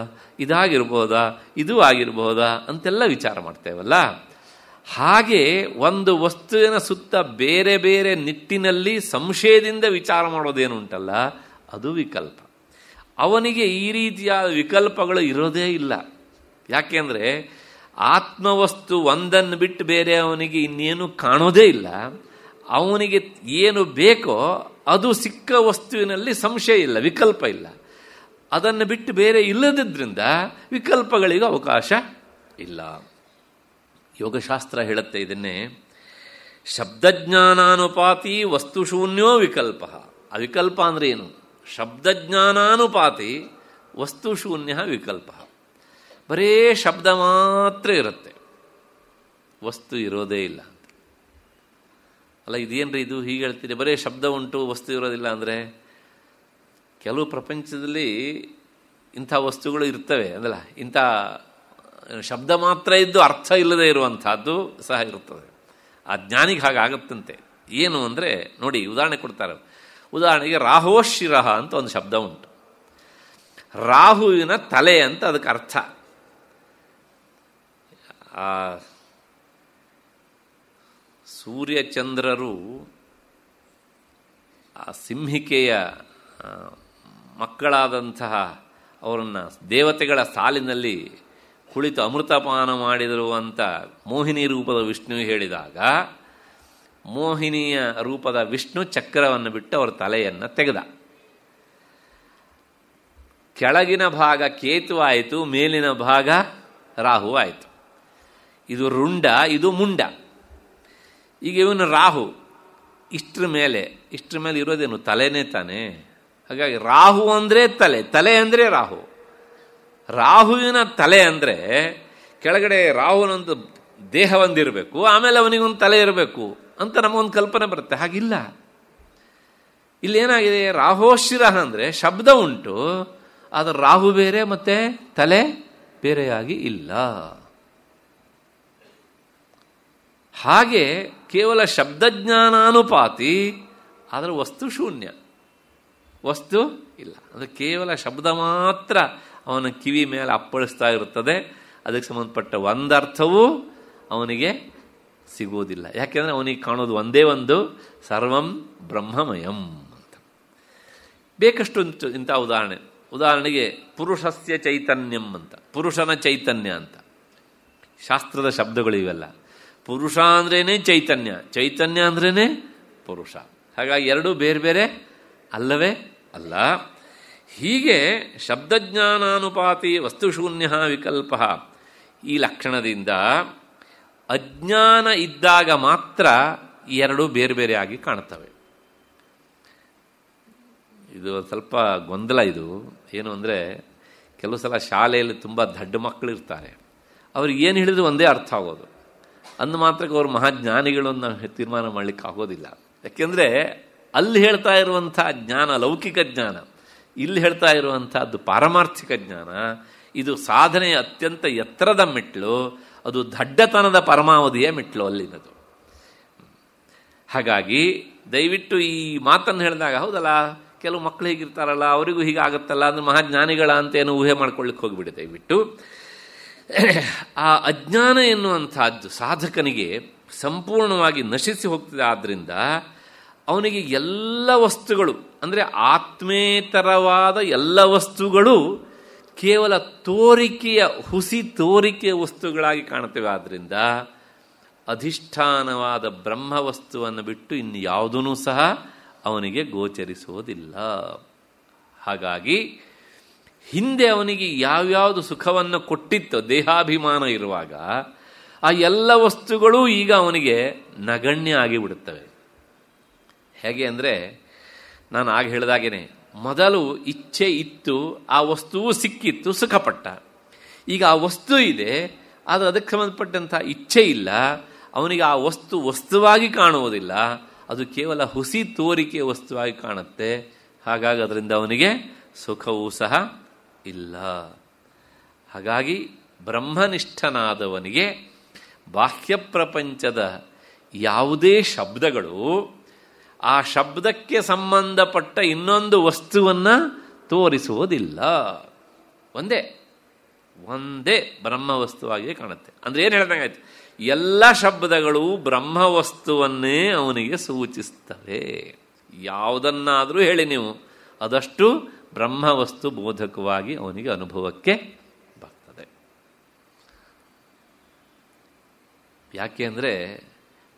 ಇದಾಗಿರ್ಬೋದಾ ಇದು ಆಗಿರಬಹುದಾ ಅಂತೆಲ್ಲ ವಿಚಾರ ಮಾಡ್ತೇವಲ್ಲ ಹಾಗೆ ಒಂದು ವಸ್ತುವಿನ ಸುತ್ತ ಬೇರೆ ಬೇರೆ ನಿಟ್ಟಿನಲ್ಲಿ ಸಂಶಯದಿಂದ ವಿಚಾರ ಉಂಟಲ್ಲ ಅದು ವಿಕಲ್ಪ ಅವನಿಗೆ ಈ ರೀತಿಯ ವಿಕಲ್ಪಗಳು ಇರೋದೇ ಇಲ್ಲ ಯಾಕೆಂದರೆ ಆತ್ಮವಸ್ತು ಒಂದನ್ನು ಬಿಟ್ಟು ಬೇರೆ ಅವನಿಗೆ ಇನ್ನೇನು ಕಾಣೋದೇ ಇಲ್ಲ ಅವನಿಗೆ ಏನು ಬೇಕೋ ಅದು ಸಿಕ್ಕ ವಸ್ತುವಿನಲ್ಲಿ ಸಂಶಯ ಇಲ್ಲ ವಿಕಲ್ಪ ಇಲ್ಲ ಅದನ್ನು ಬಿಟ್ಟು ಬೇರೆ ಇಲ್ಲದಿದ್ದರಿಂದ ವಿಕಲ್ಪಗಳಿಗೂ ಅವಕಾಶ ಇಲ್ಲ ಯೋಗಶಾಸ್ತ್ರ ಹೇಳುತ್ತೆ ಇದನ್ನೇ ಶಬ್ದಜ್ಞಾನಾನುಪಾತಿ ವಸ್ತುಶೂನ್ಯೋ ವಿಕಲ್ಪ ಅವಿಕಲ್ಪ ಅಂದ್ರೆ ಏನು ಶಬ್ದಜ್ಞಾನಾನುಪಾತಿ ವಸ್ತುಶೂನ್ಯ ವಿಕಲ್ಪ ಬರೇ ಶಬ್ದ ಮಾತ್ರ ಇರುತ್ತೆ ವಸ್ತು ಇರೋದೇ ಇಲ್ಲ ಅಲ್ಲ ಇದೇನ್ರಿ ಇದು ಹೀಗೆ ಹೇಳ್ತೀರಿ ಬರೀ ಶಬ್ದ ಉಂಟು ವಸ್ತು ಇರೋದಿಲ್ಲ ಅಂದರೆ ಕೆಲವು ಪ್ರಪಂಚದಲ್ಲಿ ಇಂಥ ವಸ್ತುಗಳು ಇರ್ತವೆ ಅಂದಲ್ಲ ಇಂಥ ಶಬ್ದ ಮಾತ್ರ ಇದ್ದು ಅರ್ಥ ಇಲ್ಲದೆ ಇರುವಂಥದ್ದು ಸಹ ಇರುತ್ತದೆ ಆ ಜ್ಞಾನಿಗೆ ಹಾಗಾಗತ್ತಂತೆ ಏನು ಅಂದರೆ ನೋಡಿ ಉದಾಹರಣೆ ಕೊಡ್ತಾರೆ ಉದಾಹರಣೆಗೆ ಶಿರಹ ಅಂತ ಒಂದು ಶಬ್ದ ಉಂಟು ರಾಹುವಿನ ತಲೆ ಅಂತ ಅದಕ್ಕೆ ಅರ್ಥ ಆ ಸೂರ್ಯಚಂದ್ರರು ಆ ಸಿಂಹಿಕೆಯ ಮಕ್ಕಳಾದಂತಹ ಅವರನ್ನು ದೇವತೆಗಳ ಸಾಲಿನಲ್ಲಿ ಕುಳಿತು ಅಮೃತಪಾನ ಅಂತ ಮೋಹಿನಿ ರೂಪದ ವಿಷ್ಣು ಹೇಳಿದಾಗ ಮೋಹಿನಿಯ ರೂಪದ ವಿಷ್ಣು ಚಕ್ರವನ್ನು ಬಿಟ್ಟು ಅವರ ತಲೆಯನ್ನು ತೆಗೆದ ಕೆಳಗಿನ ಭಾಗ ಕೇತು ಆಯಿತು ಮೇಲಿನ ಭಾಗ ರಾಹು ಆಯಿತು ಇದು ರುಂಡ ಇದು ಮುಂಡ ಈಗ ಇವನು ರಾಹು ಇಷ್ಟ್ರ ಮೇಲೆ ಇಷ್ಟ್ರ ಮೇಲೆ ಇರೋದೇನು ತಲೆನೇ ತಾನೆ ಹಾಗಾಗಿ ರಾಹು ಅಂದರೆ ತಲೆ ತಲೆ ಅಂದರೆ ರಾಹು ರಾಹುವಿನ ತಲೆ ಅಂದರೆ ಕೆಳಗಡೆ ರಾಹುನೊಂದು ದೇಹ ಒಂದಿರಬೇಕು ಆಮೇಲೆ ಅವನಿಗೊಂದು ತಲೆ ಇರಬೇಕು ಅಂತ ನಮಗೊಂದು ಕಲ್ಪನೆ ಬರುತ್ತೆ ಹಾಗಿಲ್ಲ ಇಲ್ಲೇನಾಗಿದೆ ರಾಹೋಶಿರ ಅಂದರೆ ಶಬ್ದ ಉಂಟು ಆದರೆ ರಾಹು ಬೇರೆ ಮತ್ತು ತಲೆ ಬೇರೆಯಾಗಿ ಇಲ್ಲ ಹಾಗೆ ಕೇವಲ ಶಬ್ದಜ್ಞಾನಾನುಪಾತಿ ಆದರೆ ವಸ್ತು ಶೂನ್ಯ ವಸ್ತು ಇಲ್ಲ ಅಂದರೆ ಕೇವಲ ಶಬ್ದ ಮಾತ್ರ ಅವನ ಕಿವಿ ಮೇಲೆ ಅಪ್ಪಳಿಸ್ತಾ ಇರುತ್ತದೆ ಅದಕ್ಕೆ ಸಂಬಂಧಪಟ್ಟ ಒಂದರ್ಥವೂ ಅವನಿಗೆ ಸಿಗುವುದಿಲ್ಲ ಯಾಕೆಂದರೆ ಅವನಿಗೆ ಕಾಣೋದು ಒಂದೇ ಒಂದು ಸರ್ವಂ ಬ್ರಹ್ಮಮಯಂ ಅಂತ ಬೇಕಷ್ಟು ಇಂಥ ಉದಾಹರಣೆ ಉದಾಹರಣೆಗೆ ಪುರುಷಸ್ಯ ಚೈತನ್ಯಂ ಅಂತ ಪುರುಷನ ಚೈತನ್ಯ ಅಂತ ಶಾಸ್ತ್ರದ ಶಬ್ದಗಳು ಇವೆಲ್ಲ ಪುರುಷ ಅಂದ್ರೇನೆ ಚೈತನ್ಯ ಚೈತನ್ಯ ಅಂದ್ರೇ ಪುರುಷ ಹಾಗಾಗಿ ಎರಡು ಬೇರೆ ಬೇರೆ ಅಲ್ಲವೇ ಅಲ್ಲ ಹೀಗೆ ಶಬ್ದಜ್ಞಾನಾನುಪಾತಿ ವಸ್ತುಶೂನ್ಯ ವಿಕಲ್ಪ ಈ ಲಕ್ಷಣದಿಂದ ಅಜ್ಞಾನ ಇದ್ದಾಗ ಮಾತ್ರ ಎರಡು ಬೇರೆ ಬೇರೆಯಾಗಿ ಕಾಣುತ್ತವೆ ಇದು ಸ್ವಲ್ಪ ಗೊಂದಲ ಇದು ಏನು ಅಂದರೆ ಕೆಲವು ಸಲ ಶಾಲೆಯಲ್ಲಿ ತುಂಬ ದಡ್ಡ ಮಕ್ಕಳಿರ್ತಾರೆ ಅವ್ರಿಗೆ ಏನು ಹೇಳಿದ್ರು ಒಂದೇ ಅರ್ಥ ಆಗೋದು ಅಂದು ಮಾತ್ರಕ್ಕೆ ಅವರು ಮಹಾಜ್ಞಾನಿಗಳನ್ನು ತೀರ್ಮಾನ ಮಾಡಲಿಕ್ಕೆ ಆಗೋದಿಲ್ಲ ಯಾಕೆಂದರೆ ಅಲ್ಲಿ ಹೇಳ್ತಾ ಇರುವಂಥ ಜ್ಞಾನ ಲೌಕಿಕ ಜ್ಞಾನ ಇಲ್ಲಿ ಹೇಳ್ತಾ ಇರುವಂಥದ್ದು ಪಾರಮಾರ್ಥಿಕ ಜ್ಞಾನ ಇದು ಸಾಧನೆಯ ಅತ್ಯಂತ ಎತ್ತರದ ಮೆಟ್ಲು ಅದು ದಡ್ಡತನದ ಪರಮಾವಧಿಯ ಮೆಟ್ಲು ಅಲ್ಲಿನದು ಹಾಗಾಗಿ ದಯವಿಟ್ಟು ಈ ಮಾತನ್ನು ಹೇಳಿದಾಗ ಹೌದಲ್ಲ ಕೆಲವು ಮಕ್ಕಳು ಹೀಗಿರ್ತಾರಲ್ಲ ಅವರಿಗೂ ಹೀಗಾಗತ್ತಲ್ಲ ಅಂದ್ರೆ ಮಹಾಜ್ಞಾನಿಗಳ ಅಂತ ಏನು ಊಹೆ ಮಾಡ್ಕೊಳ್ಳಿಕ್ಕೆ ಹೋಗ್ಬಿಡಿ ದಯವಿಟ್ಟು ಆ ಅಜ್ಞಾನ ಎನ್ನುವಂಥದ್ದು ಸಾಧಕನಿಗೆ ಸಂಪೂರ್ಣವಾಗಿ ನಶಿಸಿ ಹೋಗ್ತದೆ ಆದ್ದರಿಂದ ಅವನಿಗೆ ಎಲ್ಲ ವಸ್ತುಗಳು ಅಂದರೆ ಆತ್ಮೇತರವಾದ ಎಲ್ಲ ವಸ್ತುಗಳು ಕೇವಲ ತೋರಿಕೆಯ ಹುಸಿ ತೋರಿಕೆಯ ವಸ್ತುಗಳಾಗಿ ಕಾಣುತ್ತವೆ ಆದ್ದರಿಂದ ಅಧಿಷ್ಠಾನವಾದ ಬ್ರಹ್ಮ ವಸ್ತುವನ್ನು ಬಿಟ್ಟು ಇನ್ನು ಯಾವುದೂ ಸಹ ಅವನಿಗೆ ಗೋಚರಿಸುವುದಿಲ್ಲ ಹಾಗಾಗಿ ಹಿಂದೆ ಅವನಿಗೆ ಯಾವ್ಯಾವುದು ಸುಖವನ್ನು ಕೊಟ್ಟಿತ್ತು ದೇಹಾಭಿಮಾನ ಇರುವಾಗ ಆ ಎಲ್ಲ ವಸ್ತುಗಳು ಈಗ ಅವನಿಗೆ ನಗಣ್ಯ ಆಗಿಬಿಡುತ್ತವೆ ಹೇಗೆ ಅಂದರೆ ನಾನು ಆಗ ಹೇಳಿದಾಗೇನೆ ಮೊದಲು ಇಚ್ಛೆ ಇತ್ತು ಆ ವಸ್ತುವು ಸಿಕ್ಕಿತ್ತು ಸುಖಪಟ್ಟ ಈಗ ಆ ವಸ್ತು ಇದೆ ಆದರೆ ಅದಕ್ಕೆ ಸಂಬಂಧಪಟ್ಟಂತಹ ಇಚ್ಛೆ ಇಲ್ಲ ಅವನಿಗೆ ಆ ವಸ್ತು ವಸ್ತುವಾಗಿ ಕಾಣುವುದಿಲ್ಲ ಅದು ಕೇವಲ ಹುಸಿ ತೋರಿಕೆ ವಸ್ತುವಾಗಿ ಕಾಣುತ್ತೆ ಹಾಗಾಗಿ ಅದರಿಂದ ಅವನಿಗೆ ಸುಖವೂ ಸಹ ಇಲ್ಲ ಹಾಗಾಗಿ ಬ್ರಹ್ಮನಿಷ್ಠನಾದವನಿಗೆ ಬಾಹ್ಯ ಪ್ರಪಂಚದ ಯಾವುದೇ ಶಬ್ದಗಳು ಆ ಶಬ್ದಕ್ಕೆ ಸಂಬಂಧಪಟ್ಟ ಇನ್ನೊಂದು ವಸ್ತುವನ್ನು ತೋರಿಸುವುದಿಲ್ಲ ಒಂದೇ ಒಂದೇ ಬ್ರಹ್ಮ ವಸ್ತುವಾಗಿಯೇ ಕಾಣುತ್ತೆ ಅಂದರೆ ಏನು ಹೇಳ್ದಂಗಾಯ್ತು ಎಲ್ಲ ಶಬ್ದಗಳು ಬ್ರಹ್ಮ ವಸ್ತುವನ್ನೇ ಅವನಿಗೆ ಸೂಚಿಸ್ತವೆ ಯಾವುದನ್ನಾದರೂ ಹೇಳಿ ನೀವು ಅದಷ್ಟು ಬ್ರಹ್ಮವಸ್ತು ಬೋಧಕವಾಗಿ ಅವನಿಗೆ ಅನುಭವಕ್ಕೆ ಬರ್ತದೆ ಯಾಕೆ ಅಂದರೆ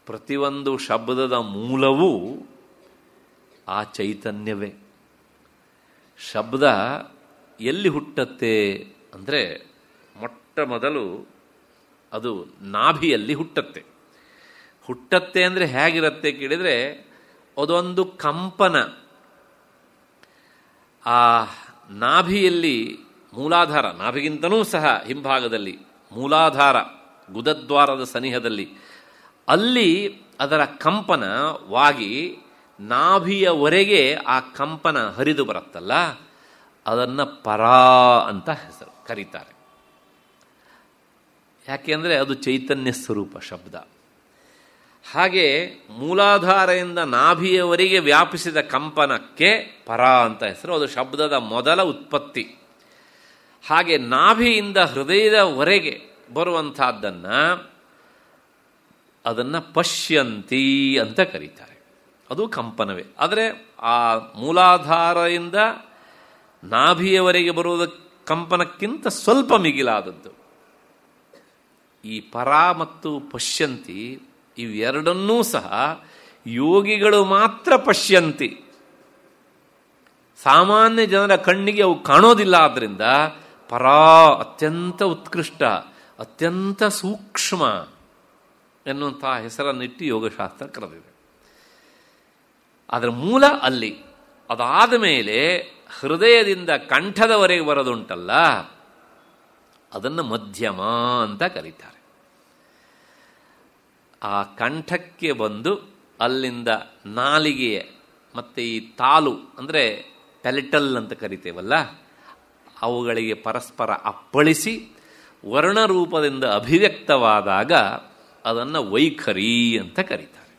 ಪ್ರತಿಯೊಂದು ಶಬ್ದದ ಮೂಲವೂ ಆ ಚೈತನ್ಯವೇ ಶಬ್ದ ಎಲ್ಲಿ ಹುಟ್ಟತ್ತೆ ಅಂದರೆ ಮೊಟ್ಟ ಮೊದಲು ಅದು ನಾಭಿಯಲ್ಲಿ ಹುಟ್ಟತ್ತೆ ಹುಟ್ಟತ್ತೆ ಅಂದರೆ ಹೇಗಿರತ್ತೆ ಕೇಳಿದರೆ ಅದೊಂದು ಕಂಪನ ಆ ನಾಭಿಯಲ್ಲಿ ಮೂಲಾಧಾರ ನಾಭಿಗಿಂತನೂ ಸಹ ಹಿಂಭಾಗದಲ್ಲಿ ಮೂಲಾಧಾರ ಗುದದ್ವಾರದ ಸನಿಹದಲ್ಲಿ ಅಲ್ಲಿ ಅದರ ಕಂಪನವಾಗಿ ನಾಭಿಯವರೆಗೆ ಆ ಕಂಪನ ಹರಿದು ಬರುತ್ತಲ್ಲ ಅದನ್ನು ಪರಾ ಅಂತ ಹೆಸರು ಕರೀತಾರೆ ಅಂದರೆ ಅದು ಚೈತನ್ಯ ಸ್ವರೂಪ ಶಬ್ದ ಹಾಗೆ ಮೂಲಾಧಾರದಿಂದ ನಾಭಿಯವರೆಗೆ ವ್ಯಾಪಿಸಿದ ಕಂಪನಕ್ಕೆ ಪರ ಅಂತ ಹೆಸರು ಅದು ಶಬ್ದದ ಮೊದಲ ಉತ್ಪತ್ತಿ ಹಾಗೆ ನಾಭಿಯಿಂದ ಹೃದಯದವರೆಗೆ ಬರುವಂತಹದ್ದನ್ನು ಅದನ್ನು ಪಶ್ಯಂತಿ ಅಂತ ಕರೀತಾರೆ ಅದು ಕಂಪನವೇ ಆದರೆ ಆ ಮೂಲಾಧಾರದಿಂದ ನಾಭಿಯವರೆಗೆ ಬರುವುದ ಕಂಪನಕ್ಕಿಂತ ಸ್ವಲ್ಪ ಮಿಗಿಲಾದದ್ದು ಈ ಪರ ಮತ್ತು ಪಶ್ಯಂತಿ ಇವೆರಡನ್ನೂ ಸಹ ಯೋಗಿಗಳು ಮಾತ್ರ ಪಶ್ಯಂತಿ ಸಾಮಾನ್ಯ ಜನರ ಕಣ್ಣಿಗೆ ಅವು ಕಾಣೋದಿಲ್ಲ ಆದ್ರಿಂದ ಪರಾ ಅತ್ಯಂತ ಉತ್ಕೃಷ್ಟ ಅತ್ಯಂತ ಸೂಕ್ಷ್ಮ ಎನ್ನುವಂತಹ ಹೆಸರನ್ನಿಟ್ಟು ಯೋಗಶಾಸ್ತ್ರ ಕರೆದಿದೆ ಅದರ ಮೂಲ ಅಲ್ಲಿ ಅದಾದ ಮೇಲೆ ಹೃದಯದಿಂದ ಕಂಠದವರೆಗೆ ಬರೋದುಂಟಲ್ಲ ಅದನ್ನು ಮಧ್ಯಮ ಅಂತ ಕರೀತಾರೆ ಆ ಕಂಠಕ್ಕೆ ಬಂದು ಅಲ್ಲಿಂದ ನಾಲಿಗೆಯ ಮತ್ತು ಈ ತಾಲು ಅಂದರೆ ಪೆಲೆಟಲ್ ಅಂತ ಕರಿತೇವಲ್ಲ ಅವುಗಳಿಗೆ ಪರಸ್ಪರ ಅಪ್ಪಳಿಸಿ ವರ್ಣರೂಪದಿಂದ ಅಭಿವ್ಯಕ್ತವಾದಾಗ ಅದನ್ನು ವೈಖರಿ ಅಂತ ಕರೀತಾರೆ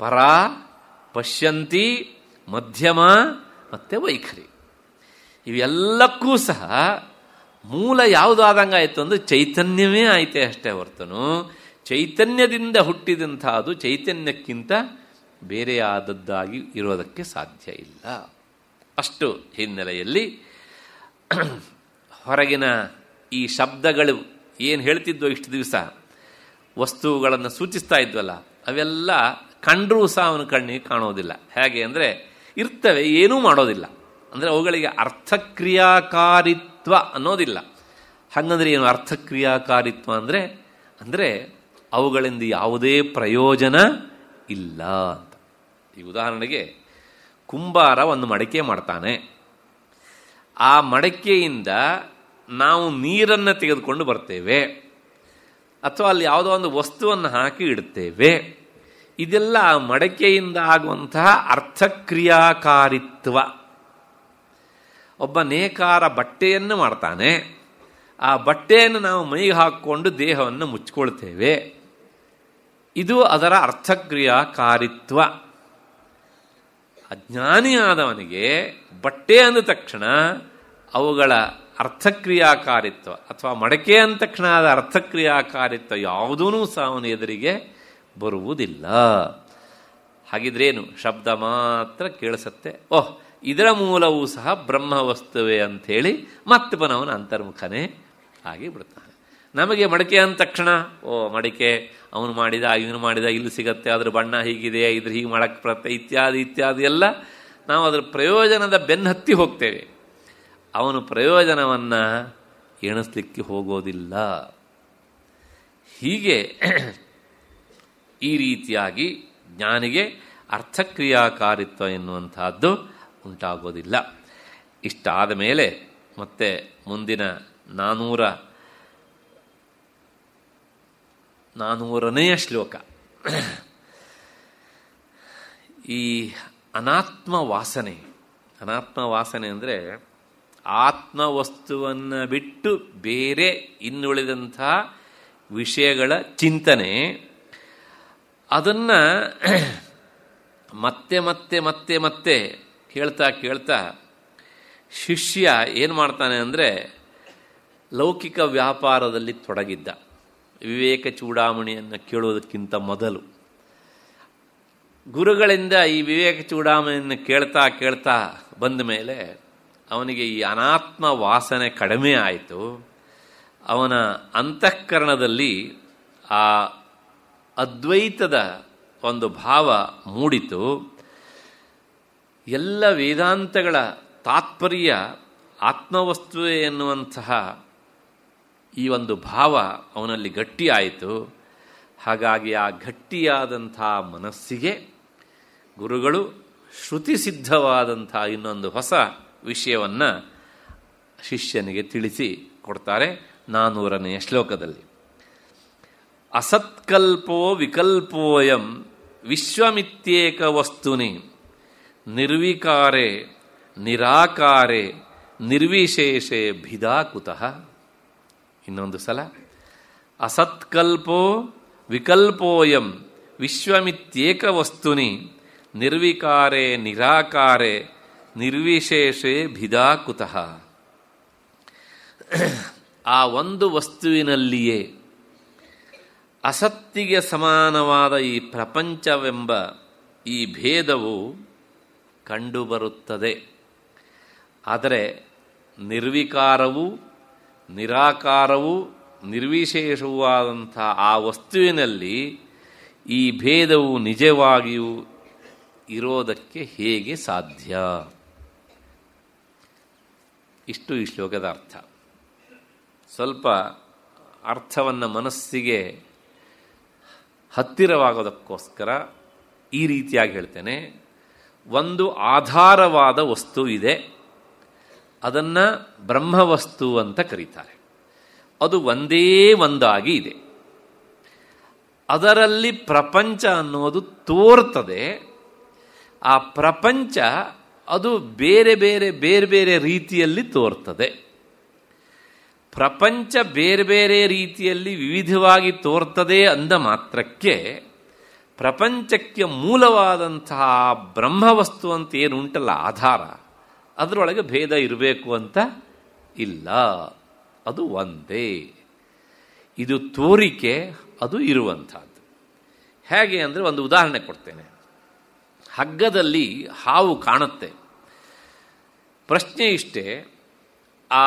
ಪರ ಪಶ್ಯಂತಿ ಮಧ್ಯಮ ಮತ್ತು ವೈಖರಿ ಇವೆಲ್ಲಕ್ಕೂ ಸಹ ಮೂಲ ಯಾವುದಾದಂಗೆ ಆಯಿತು ಅಂದರೆ ಚೈತನ್ಯವೇ ಆಯಿತೇ ಅಷ್ಟೇ ಹೊರ್ತನು ಚೈತನ್ಯದಿಂದ ಅದು ಚೈತನ್ಯಕ್ಕಿಂತ ಬೇರೆಯಾದದ್ದಾಗಿ ಇರೋದಕ್ಕೆ ಸಾಧ್ಯ ಇಲ್ಲ ಅಷ್ಟು ಹಿನ್ನೆಲೆಯಲ್ಲಿ ಹೊರಗಿನ ಈ ಶಬ್ದಗಳು ಏನು ಹೇಳ್ತಿದ್ವು ಇಷ್ಟು ದಿವಸ ವಸ್ತುಗಳನ್ನು ಸೂಚಿಸ್ತಾ ಇದ್ವಲ್ಲ ಅವೆಲ್ಲ ಕಂಡರೂ ಸಹ ಅವನ ಕಣ್ಣಿಗೆ ಕಾಣೋದಿಲ್ಲ ಹೇಗೆ ಅಂದರೆ ಇರ್ತವೆ ಏನೂ ಮಾಡೋದಿಲ್ಲ ಅಂದರೆ ಅವುಗಳಿಗೆ ಅರ್ಥಕ್ರಿಯಾಕಾರಿತ್ವ ಅನ್ನೋದಿಲ್ಲ ಹಾಗಂದ್ರೆ ಏನು ಅರ್ಥಕ್ರಿಯಾಕಾರಿತ್ವ ಅಂದರೆ ಅಂದರೆ ಅವುಗಳಿಂದ ಯಾವುದೇ ಪ್ರಯೋಜನ ಇಲ್ಲ ಅಂತ ಈ ಉದಾಹರಣೆಗೆ ಕುಂಬಾರ ಒಂದು ಮಡಕೆ ಮಾಡ್ತಾನೆ ಆ ಮಡಕೆಯಿಂದ ನಾವು ನೀರನ್ನು ತೆಗೆದುಕೊಂಡು ಬರ್ತೇವೆ ಅಥವಾ ಅಲ್ಲಿ ಯಾವುದೋ ಒಂದು ವಸ್ತುವನ್ನು ಹಾಕಿ ಇಡ್ತೇವೆ ಇದೆಲ್ಲ ಆ ಮಡಕೆಯಿಂದ ಆಗುವಂತಹ ಅರ್ಥಕ್ರಿಯಾಕಾರಿತ್ವ ಒಬ್ಬ ನೇಕಾರ ಬಟ್ಟೆಯನ್ನು ಮಾಡ್ತಾನೆ ಆ ಬಟ್ಟೆಯನ್ನು ನಾವು ಮೈಗೆ ಹಾಕ್ಕೊಂಡು ದೇಹವನ್ನು ಮುಚ್ಚಿಕೊಳ್ತೇವೆ ಇದು ಅದರ ಅರ್ಥಕ್ರಿಯಾಕಾರಿತ್ವ ಅಜ್ಞಾನಿಯಾದವನಿಗೆ ಬಟ್ಟೆ ಅಂದ ತಕ್ಷಣ ಅವುಗಳ ಅರ್ಥಕ್ರಿಯಾಕಾರಿತ್ವ ಅಥವಾ ಮಡಕೆ ಅಂದ ತಕ್ಷಣ ಆದ ಅರ್ಥಕ್ರಿಯಾಕಾರಿತ್ವ ಯಾವುದೂ ಸಹ ಅವನ ಎದುರಿಗೆ ಬರುವುದಿಲ್ಲ ಹಾಗಿದ್ರೇನು ಶಬ್ದ ಮಾತ್ರ ಕೇಳಿಸತ್ತೆ ಓಹ್ ಇದರ ಮೂಲವೂ ಸಹ ಬ್ರಹ್ಮ ವಸ್ತುವೆ ಅಂಥೇಳಿ ಮತ್ತೆ ಬನವನ ಅಂತರ್ಮುಖನೇ ಆಗಿ ಬಿಡ್ತಾನೆ ನಮಗೆ ಮಡಿಕೆ ಅಂದ ತಕ್ಷಣ ಓ ಮಡಿಕೆ ಅವನು ಮಾಡಿದ ಇವನು ಮಾಡಿದ ಇಲ್ಲಿ ಸಿಗತ್ತೆ ಅದ್ರ ಬಣ್ಣ ಹೀಗಿದೆ ಇದ್ರ ಹೀಗೆ ಮಾಡಕ್ಕೆ ಬರುತ್ತೆ ಇತ್ಯಾದಿ ಇತ್ಯಾದಿ ಎಲ್ಲ ನಾವು ಅದರ ಪ್ರಯೋಜನದ ಬೆನ್ನತ್ತಿ ಹೋಗ್ತೇವೆ ಅವನು ಪ್ರಯೋಜನವನ್ನು ಎಣಿಸ್ಲಿಕ್ಕೆ ಹೋಗೋದಿಲ್ಲ ಹೀಗೆ ಈ ರೀತಿಯಾಗಿ ಜ್ಞಾನಿಗೆ ಅರ್ಥಕ್ರಿಯಾಕಾರಿತ್ವ ಎನ್ನುವಂತಹದ್ದು ಉಂಟಾಗೋದಿಲ್ಲ ಇಷ್ಟಾದ ಮೇಲೆ ಮತ್ತೆ ಮುಂದಿನ ನಾನೂರ ನಾನೂರನೆಯ ಶ್ಲೋಕ ಈ ಅನಾತ್ಮ ವಾಸನೆ ಅನಾತ್ಮ ವಾಸನೆ ಅಂದರೆ ವಸ್ತುವನ್ನು ಬಿಟ್ಟು ಬೇರೆ ಇನ್ನುಳಿದಂಥ ವಿಷಯಗಳ ಚಿಂತನೆ ಅದನ್ನು ಮತ್ತೆ ಮತ್ತೆ ಮತ್ತೆ ಮತ್ತೆ ಕೇಳ್ತಾ ಕೇಳ್ತಾ ಶಿಷ್ಯ ಏನು ಮಾಡ್ತಾನೆ ಅಂದರೆ ಲೌಕಿಕ ವ್ಯಾಪಾರದಲ್ಲಿ ತೊಡಗಿದ್ದ ವಿವೇಕ ಚೂಡಾಮಣಿಯನ್ನು ಕೇಳೋದಕ್ಕಿಂತ ಮೊದಲು ಗುರುಗಳಿಂದ ಈ ವಿವೇಕ ಚೂಡಾಮಣಿಯನ್ನು ಕೇಳ್ತಾ ಕೇಳ್ತಾ ಬಂದ ಮೇಲೆ ಅವನಿಗೆ ಈ ಅನಾತ್ಮ ವಾಸನೆ ಕಡಿಮೆ ಆಯಿತು ಅವನ ಅಂತಃಕರಣದಲ್ಲಿ ಆ ಅದ್ವೈತದ ಒಂದು ಭಾವ ಮೂಡಿತು ಎಲ್ಲ ವೇದಾಂತಗಳ ತಾತ್ಪರ್ಯ ಆತ್ಮವಸ್ತುವೆ ಎನ್ನುವಂತಹ ಈ ಒಂದು ಭಾವ ಅವನಲ್ಲಿ ಗಟ್ಟಿಯಾಯಿತು ಹಾಗಾಗಿ ಆ ಗಟ್ಟಿಯಾದಂಥ ಮನಸ್ಸಿಗೆ ಗುರುಗಳು ಶ್ರುತಿಸಿದ್ಧವಾದಂಥ ಇನ್ನೊಂದು ಹೊಸ ವಿಷಯವನ್ನು ಶಿಷ್ಯನಿಗೆ ತಿಳಿಸಿ ಕೊಡ್ತಾರೆ ನಾನೂರನೆಯ ಶ್ಲೋಕದಲ್ಲಿ ಅಸತ್ಕಲ್ಪೋ ವಿಕಲ್ಪೋಯಂ ವಿಶ್ವಮಿತ್ಯೇಕ ವಸ್ತುನಿ ನಿರ್ವಿಕಾರೆ ನಿರಾಕಾರೆ ನಿರ್ವಿಶೇಷೇ ಭಿದಾಕುತಃ ಕುತಃ ಇನ್ನೊಂದು ಸಲ ಅಸತ್ಕಲ್ಪೋ ವಿಕಲ್ಪೋಯಂ ವಿಶ್ವಮಿತ್ಯೇಕ ವಸ್ತುನಿ ನಿರ್ವಿಕಾರೇ ನಿರಾಕಾರೆ ನಿರ್ವಿಶೇಷೇ ಭಿದಾಕುತಃ ಆ ಒಂದು ವಸ್ತುವಿನಲ್ಲಿಯೇ ಅಸತ್ತಿಗೆ ಸಮಾನವಾದ ಈ ಪ್ರಪಂಚವೆಂಬ ಈ ಭೇದವು ಕಂಡುಬರುತ್ತದೆ ಆದರೆ ನಿರ್ವಿಕಾರವು ನಿರಾಕಾರವೂ ನಿರ್ವಿಶೇಷವೂ ಆದಂಥ ಆ ವಸ್ತುವಿನಲ್ಲಿ ಈ ಭೇದವು ನಿಜವಾಗಿಯೂ ಇರೋದಕ್ಕೆ ಹೇಗೆ ಸಾಧ್ಯ ಇಷ್ಟು ಈ ಶ್ಲೋಕದ ಅರ್ಥ ಸ್ವಲ್ಪ ಅರ್ಥವನ್ನು ಮನಸ್ಸಿಗೆ ಹತ್ತಿರವಾಗೋದಕ್ಕೋಸ್ಕರ ಈ ರೀತಿಯಾಗಿ ಹೇಳ್ತೇನೆ ಒಂದು ಆಧಾರವಾದ ವಸ್ತು ಇದೆ ಅದನ್ನು ಬ್ರಹ್ಮವಸ್ತು ಅಂತ ಕರೀತಾರೆ ಅದು ಒಂದೇ ಒಂದಾಗಿ ಇದೆ ಅದರಲ್ಲಿ ಪ್ರಪಂಚ ಅನ್ನೋದು ತೋರ್ತದೆ ಆ ಪ್ರಪಂಚ ಅದು ಬೇರೆ ಬೇರೆ ಬೇರೆ ಬೇರೆ ರೀತಿಯಲ್ಲಿ ತೋರ್ತದೆ ಪ್ರಪಂಚ ಬೇರೆ ಬೇರೆ ರೀತಿಯಲ್ಲಿ ವಿವಿಧವಾಗಿ ತೋರ್ತದೆ ಅಂದ ಮಾತ್ರಕ್ಕೆ ಪ್ರಪಂಚಕ್ಕೆ ಮೂಲವಾದಂತಹ ಬ್ರಹ್ಮವಸ್ತು ಅಂತ ಏನುಂಟಲ್ಲ ಆಧಾರ ಅದರೊಳಗೆ ಭೇದ ಇರಬೇಕು ಅಂತ ಇಲ್ಲ ಅದು ಒಂದೇ ಇದು ತೋರಿಕೆ ಅದು ಇರುವಂಥದ್ದು ಹೇಗೆ ಅಂದರೆ ಒಂದು ಉದಾಹರಣೆ ಕೊಡ್ತೇನೆ ಹಗ್ಗದಲ್ಲಿ ಹಾವು ಕಾಣುತ್ತೆ ಪ್ರಶ್ನೆ ಇಷ್ಟೇ ಆ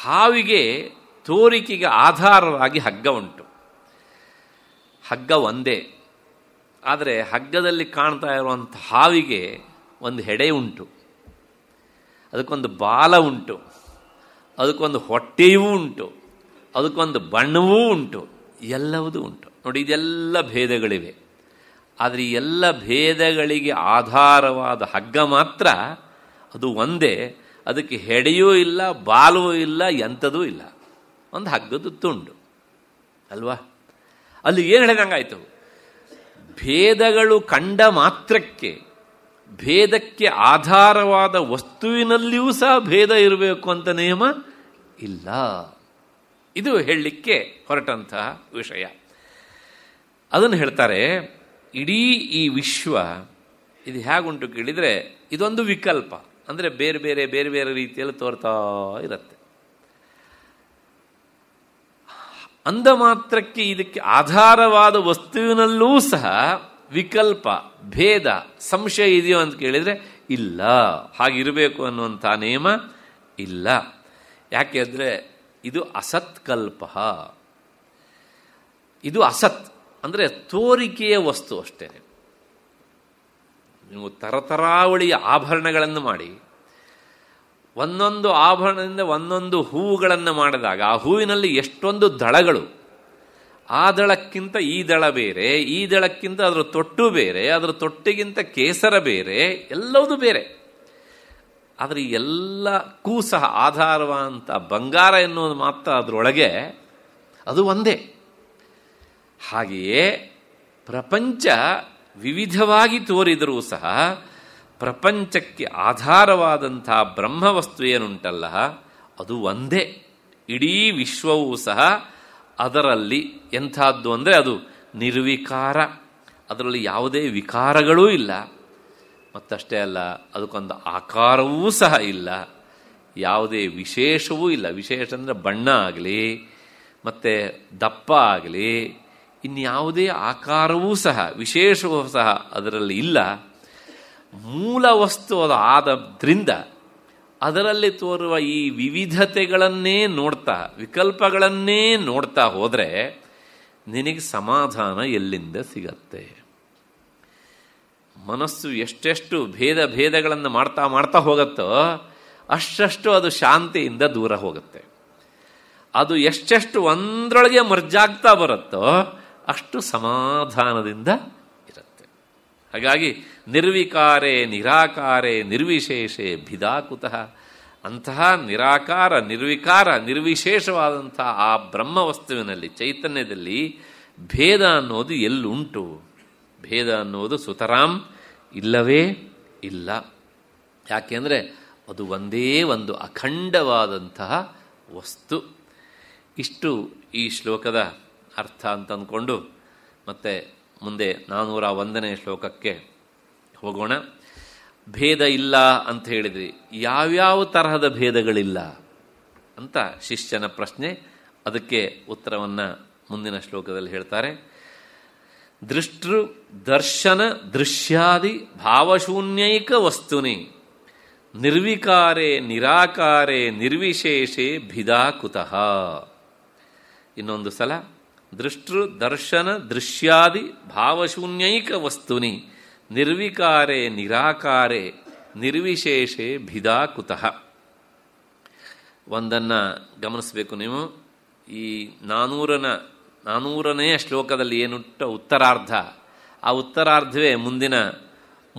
ಹಾವಿಗೆ ತೋರಿಕೆಗೆ ಆಧಾರವಾಗಿ ಹಗ್ಗ ಉಂಟು ಹಗ್ಗ ಒಂದೇ ಆದರೆ ಹಗ್ಗದಲ್ಲಿ ಕಾಣ್ತಾ ಇರುವಂಥ ಹಾವಿಗೆ ಒಂದು ಹೆಡೆ ಉಂಟು ಅದಕ್ಕೊಂದು ಬಾಲ ಉಂಟು ಅದಕ್ಕೊಂದು ಹೊಟ್ಟೆಯೂ ಉಂಟು ಅದಕ್ಕೊಂದು ಬಣ್ಣವೂ ಉಂಟು ಎಲ್ಲವೂ ಉಂಟು ನೋಡಿ ಇದೆಲ್ಲ ಭೇದಗಳಿವೆ ಆದರೆ ಎಲ್ಲ ಭೇದಗಳಿಗೆ ಆಧಾರವಾದ ಹಗ್ಗ ಮಾತ್ರ ಅದು ಒಂದೇ ಅದಕ್ಕೆ ಹೆಡೆಯೂ ಇಲ್ಲ ಬಾಲವೂ ಇಲ್ಲ ಎಂಥದೂ ಇಲ್ಲ ಒಂದು ಹಗ್ಗದ ತುಂಡು ಅಲ್ವಾ ಅಲ್ಲಿ ಏನು ಹೇಳಿದಂಗಾಯಿತು ಭೇದಗಳು ಕಂಡ ಮಾತ್ರಕ್ಕೆ ಭೇದಕ್ಕೆ ಆಧಾರವಾದ ವಸ್ತುವಿನಲ್ಲಿಯೂ ಸಹ ಭೇದ ಇರಬೇಕು ಅಂತ ನಿಯಮ ಇಲ್ಲ ಇದು ಹೇಳಲಿಕ್ಕೆ ಹೊರಟಂತಹ ವಿಷಯ ಅದನ್ನು ಹೇಳ್ತಾರೆ ಇಡೀ ಈ ವಿಶ್ವ ಇದು ಹೇಗುಂಟು ಕೇಳಿದರೆ ಇದೊಂದು ವಿಕಲ್ಪ ಅಂದರೆ ಬೇರೆ ಬೇರೆ ಬೇರೆ ಬೇರೆ ರೀತಿಯಲ್ಲಿ ತೋರ್ತಾ ಇರುತ್ತೆ ಅಂದ ಮಾತ್ರಕ್ಕೆ ಇದಕ್ಕೆ ಆಧಾರವಾದ ವಸ್ತುವಿನಲ್ಲೂ ಸಹ ವಿಕಲ್ಪ ಭೇದ ಸಂಶಯ ಇದೆಯೋ ಅಂತ ಕೇಳಿದರೆ ಇಲ್ಲ ಹಾಗಿರಬೇಕು ಅನ್ನುವಂಥ ನಿಯಮ ಇಲ್ಲ ಯಾಕೆ ಅಂದರೆ ಇದು ಅಸತ್ಕಲ್ಪ ಇದು ಅಸತ್ ಅಂದರೆ ತೋರಿಕೆಯ ವಸ್ತು ಅಷ್ಟೇ ನೀವು ತರತರಾವಳಿಯ ಆಭರಣಗಳನ್ನು ಮಾಡಿ ಒಂದೊಂದು ಆಭರಣದಿಂದ ಒಂದೊಂದು ಹೂವುಗಳನ್ನು ಮಾಡಿದಾಗ ಆ ಹೂವಿನಲ್ಲಿ ಎಷ್ಟೊಂದು ದಳಗಳು ಆ ದಳಕ್ಕಿಂತ ಈ ದಳ ಬೇರೆ ಈ ದಳಕ್ಕಿಂತ ಅದರ ತೊಟ್ಟು ಬೇರೆ ಅದರ ತೊಟ್ಟಿಗಿಂತ ಕೇಸರ ಬೇರೆ ಎಲ್ಲವೂ ಬೇರೆ ಆದರೆ ಎಲ್ಲಕ್ಕೂ ಸಹ ಆಧಾರವಾದಂಥ ಬಂಗಾರ ಎನ್ನುವುದು ಮಾತ್ರ ಅದರೊಳಗೆ ಅದು ಒಂದೇ ಹಾಗೆಯೇ ಪ್ರಪಂಚ ವಿವಿಧವಾಗಿ ತೋರಿದರೂ ಸಹ ಪ್ರಪಂಚಕ್ಕೆ ಆಧಾರವಾದಂಥ ಬ್ರಹ್ಮವಸ್ತು ಏನುಂಟಲ್ಲ ಅದು ಒಂದೇ ಇಡೀ ವಿಶ್ವವೂ ಸಹ ಅದರಲ್ಲಿ ಎಂಥದ್ದು ಅಂದರೆ ಅದು ನಿರ್ವಿಕಾರ ಅದರಲ್ಲಿ ಯಾವುದೇ ವಿಕಾರಗಳೂ ಇಲ್ಲ ಮತ್ತಷ್ಟೇ ಅಲ್ಲ ಅದಕ್ಕೊಂದು ಆಕಾರವೂ ಸಹ ಇಲ್ಲ ಯಾವುದೇ ವಿಶೇಷವೂ ಇಲ್ಲ ವಿಶೇಷ ಅಂದರೆ ಬಣ್ಣ ಆಗಲಿ ಮತ್ತು ದಪ್ಪ ಆಗಲಿ ಇನ್ಯಾವುದೇ ಆಕಾರವೂ ಸಹ ವಿಶೇಷವೂ ಸಹ ಅದರಲ್ಲಿ ಇಲ್ಲ ಮೂಲ ವಸ್ತು ಅದು ಆದ್ರಿಂದ ಅದರಲ್ಲಿ ತೋರುವ ಈ ವಿವಿಧತೆಗಳನ್ನೇ ನೋಡ್ತಾ ವಿಕಲ್ಪಗಳನ್ನೇ ನೋಡ್ತಾ ಹೋದರೆ ನಿನಗೆ ಸಮಾಧಾನ ಎಲ್ಲಿಂದ ಸಿಗತ್ತೆ ಮನಸ್ಸು ಎಷ್ಟೆಷ್ಟು ಭೇದ ಭೇದಗಳನ್ನು ಮಾಡ್ತಾ ಮಾಡ್ತಾ ಹೋಗುತ್ತೋ ಅಷ್ಟಷ್ಟು ಅದು ಶಾಂತಿಯಿಂದ ದೂರ ಹೋಗುತ್ತೆ ಅದು ಎಷ್ಟೆಷ್ಟು ಒಂದರೊಳಗೆ ಮರ್ಜಾಗ್ತಾ ಬರುತ್ತೋ ಅಷ್ಟು ಸಮಾಧಾನದಿಂದ ಇರುತ್ತೆ ಹಾಗಾಗಿ ನಿರ್ವಿಕಾರೆ ನಿರಾಕಾರೆ ನಿರ್ವಿಶೇಷೆ ಭಿದಾಕುತಃ ಅಂತಹ ನಿರಾಕಾರ ನಿರ್ವಿಕಾರ ನಿರ್ವಿಶೇಷವಾದಂಥ ಆ ಬ್ರಹ್ಮ ವಸ್ತುವಿನಲ್ಲಿ ಚೈತನ್ಯದಲ್ಲಿ ಭೇದ ಅನ್ನೋದು ಎಲ್ಲುಂಟು ಭೇದ ಅನ್ನೋದು ಸುತರಾಮ್ ಇಲ್ಲವೇ ಇಲ್ಲ ಯಾಕೆಂದರೆ ಅದು ಒಂದೇ ಒಂದು ಅಖಂಡವಾದಂತಹ ವಸ್ತು ಇಷ್ಟು ಈ ಶ್ಲೋಕದ ಅರ್ಥ ಅಂತಂದ್ಕೊಂಡು ಮತ್ತೆ ಮುಂದೆ ನಾನ್ನೂರ ಒಂದನೇ ಶ್ಲೋಕಕ್ಕೆ ಹೋಗೋಣ ಭೇದ ಇಲ್ಲ ಅಂತ ಹೇಳಿದ್ರಿ ಯಾವ್ಯಾವ ತರಹದ ಭೇದಗಳಿಲ್ಲ ಅಂತ ಶಿಷ್ಯನ ಪ್ರಶ್ನೆ ಅದಕ್ಕೆ ಉತ್ತರವನ್ನು ಮುಂದಿನ ಶ್ಲೋಕದಲ್ಲಿ ಹೇಳ್ತಾರೆ ದೃಷ್ಟೃ ದರ್ಶನ ದೃಶ್ಯಾದಿ ಭಾವಶೂನ್ಯೈಕ ವಸ್ತುನಿ ನಿರ್ವಿಕಾರೆ ನಿರಾಕಾರೆ ನಿರ್ವಿಶೇಷೇ ಭಿದಾ ಕುತಃ ಇನ್ನೊಂದು ಸಲ ದೃಷ್ಟೃ ದರ್ಶನ ದೃಶ್ಯಾದಿ ಭಾವಶೂನ್ಯೈಕ ವಸ್ತುನಿ ನಿರ್ವಿಕಾರೆ ನಿರಾಕಾರೆ ನಿರ್ವಿಶೇಷೆ ಭಿದಾ ಕುತಃ ಒಂದನ್ನು ಗಮನಿಸಬೇಕು ನೀವು ಈ ನಾನೂರನ ನಾನೂರನೆಯ ಶ್ಲೋಕದಲ್ಲಿ ಏನುಟ್ಟ ಉತ್ತರಾರ್ಧ ಆ ಉತ್ತರಾರ್ಧವೇ ಮುಂದಿನ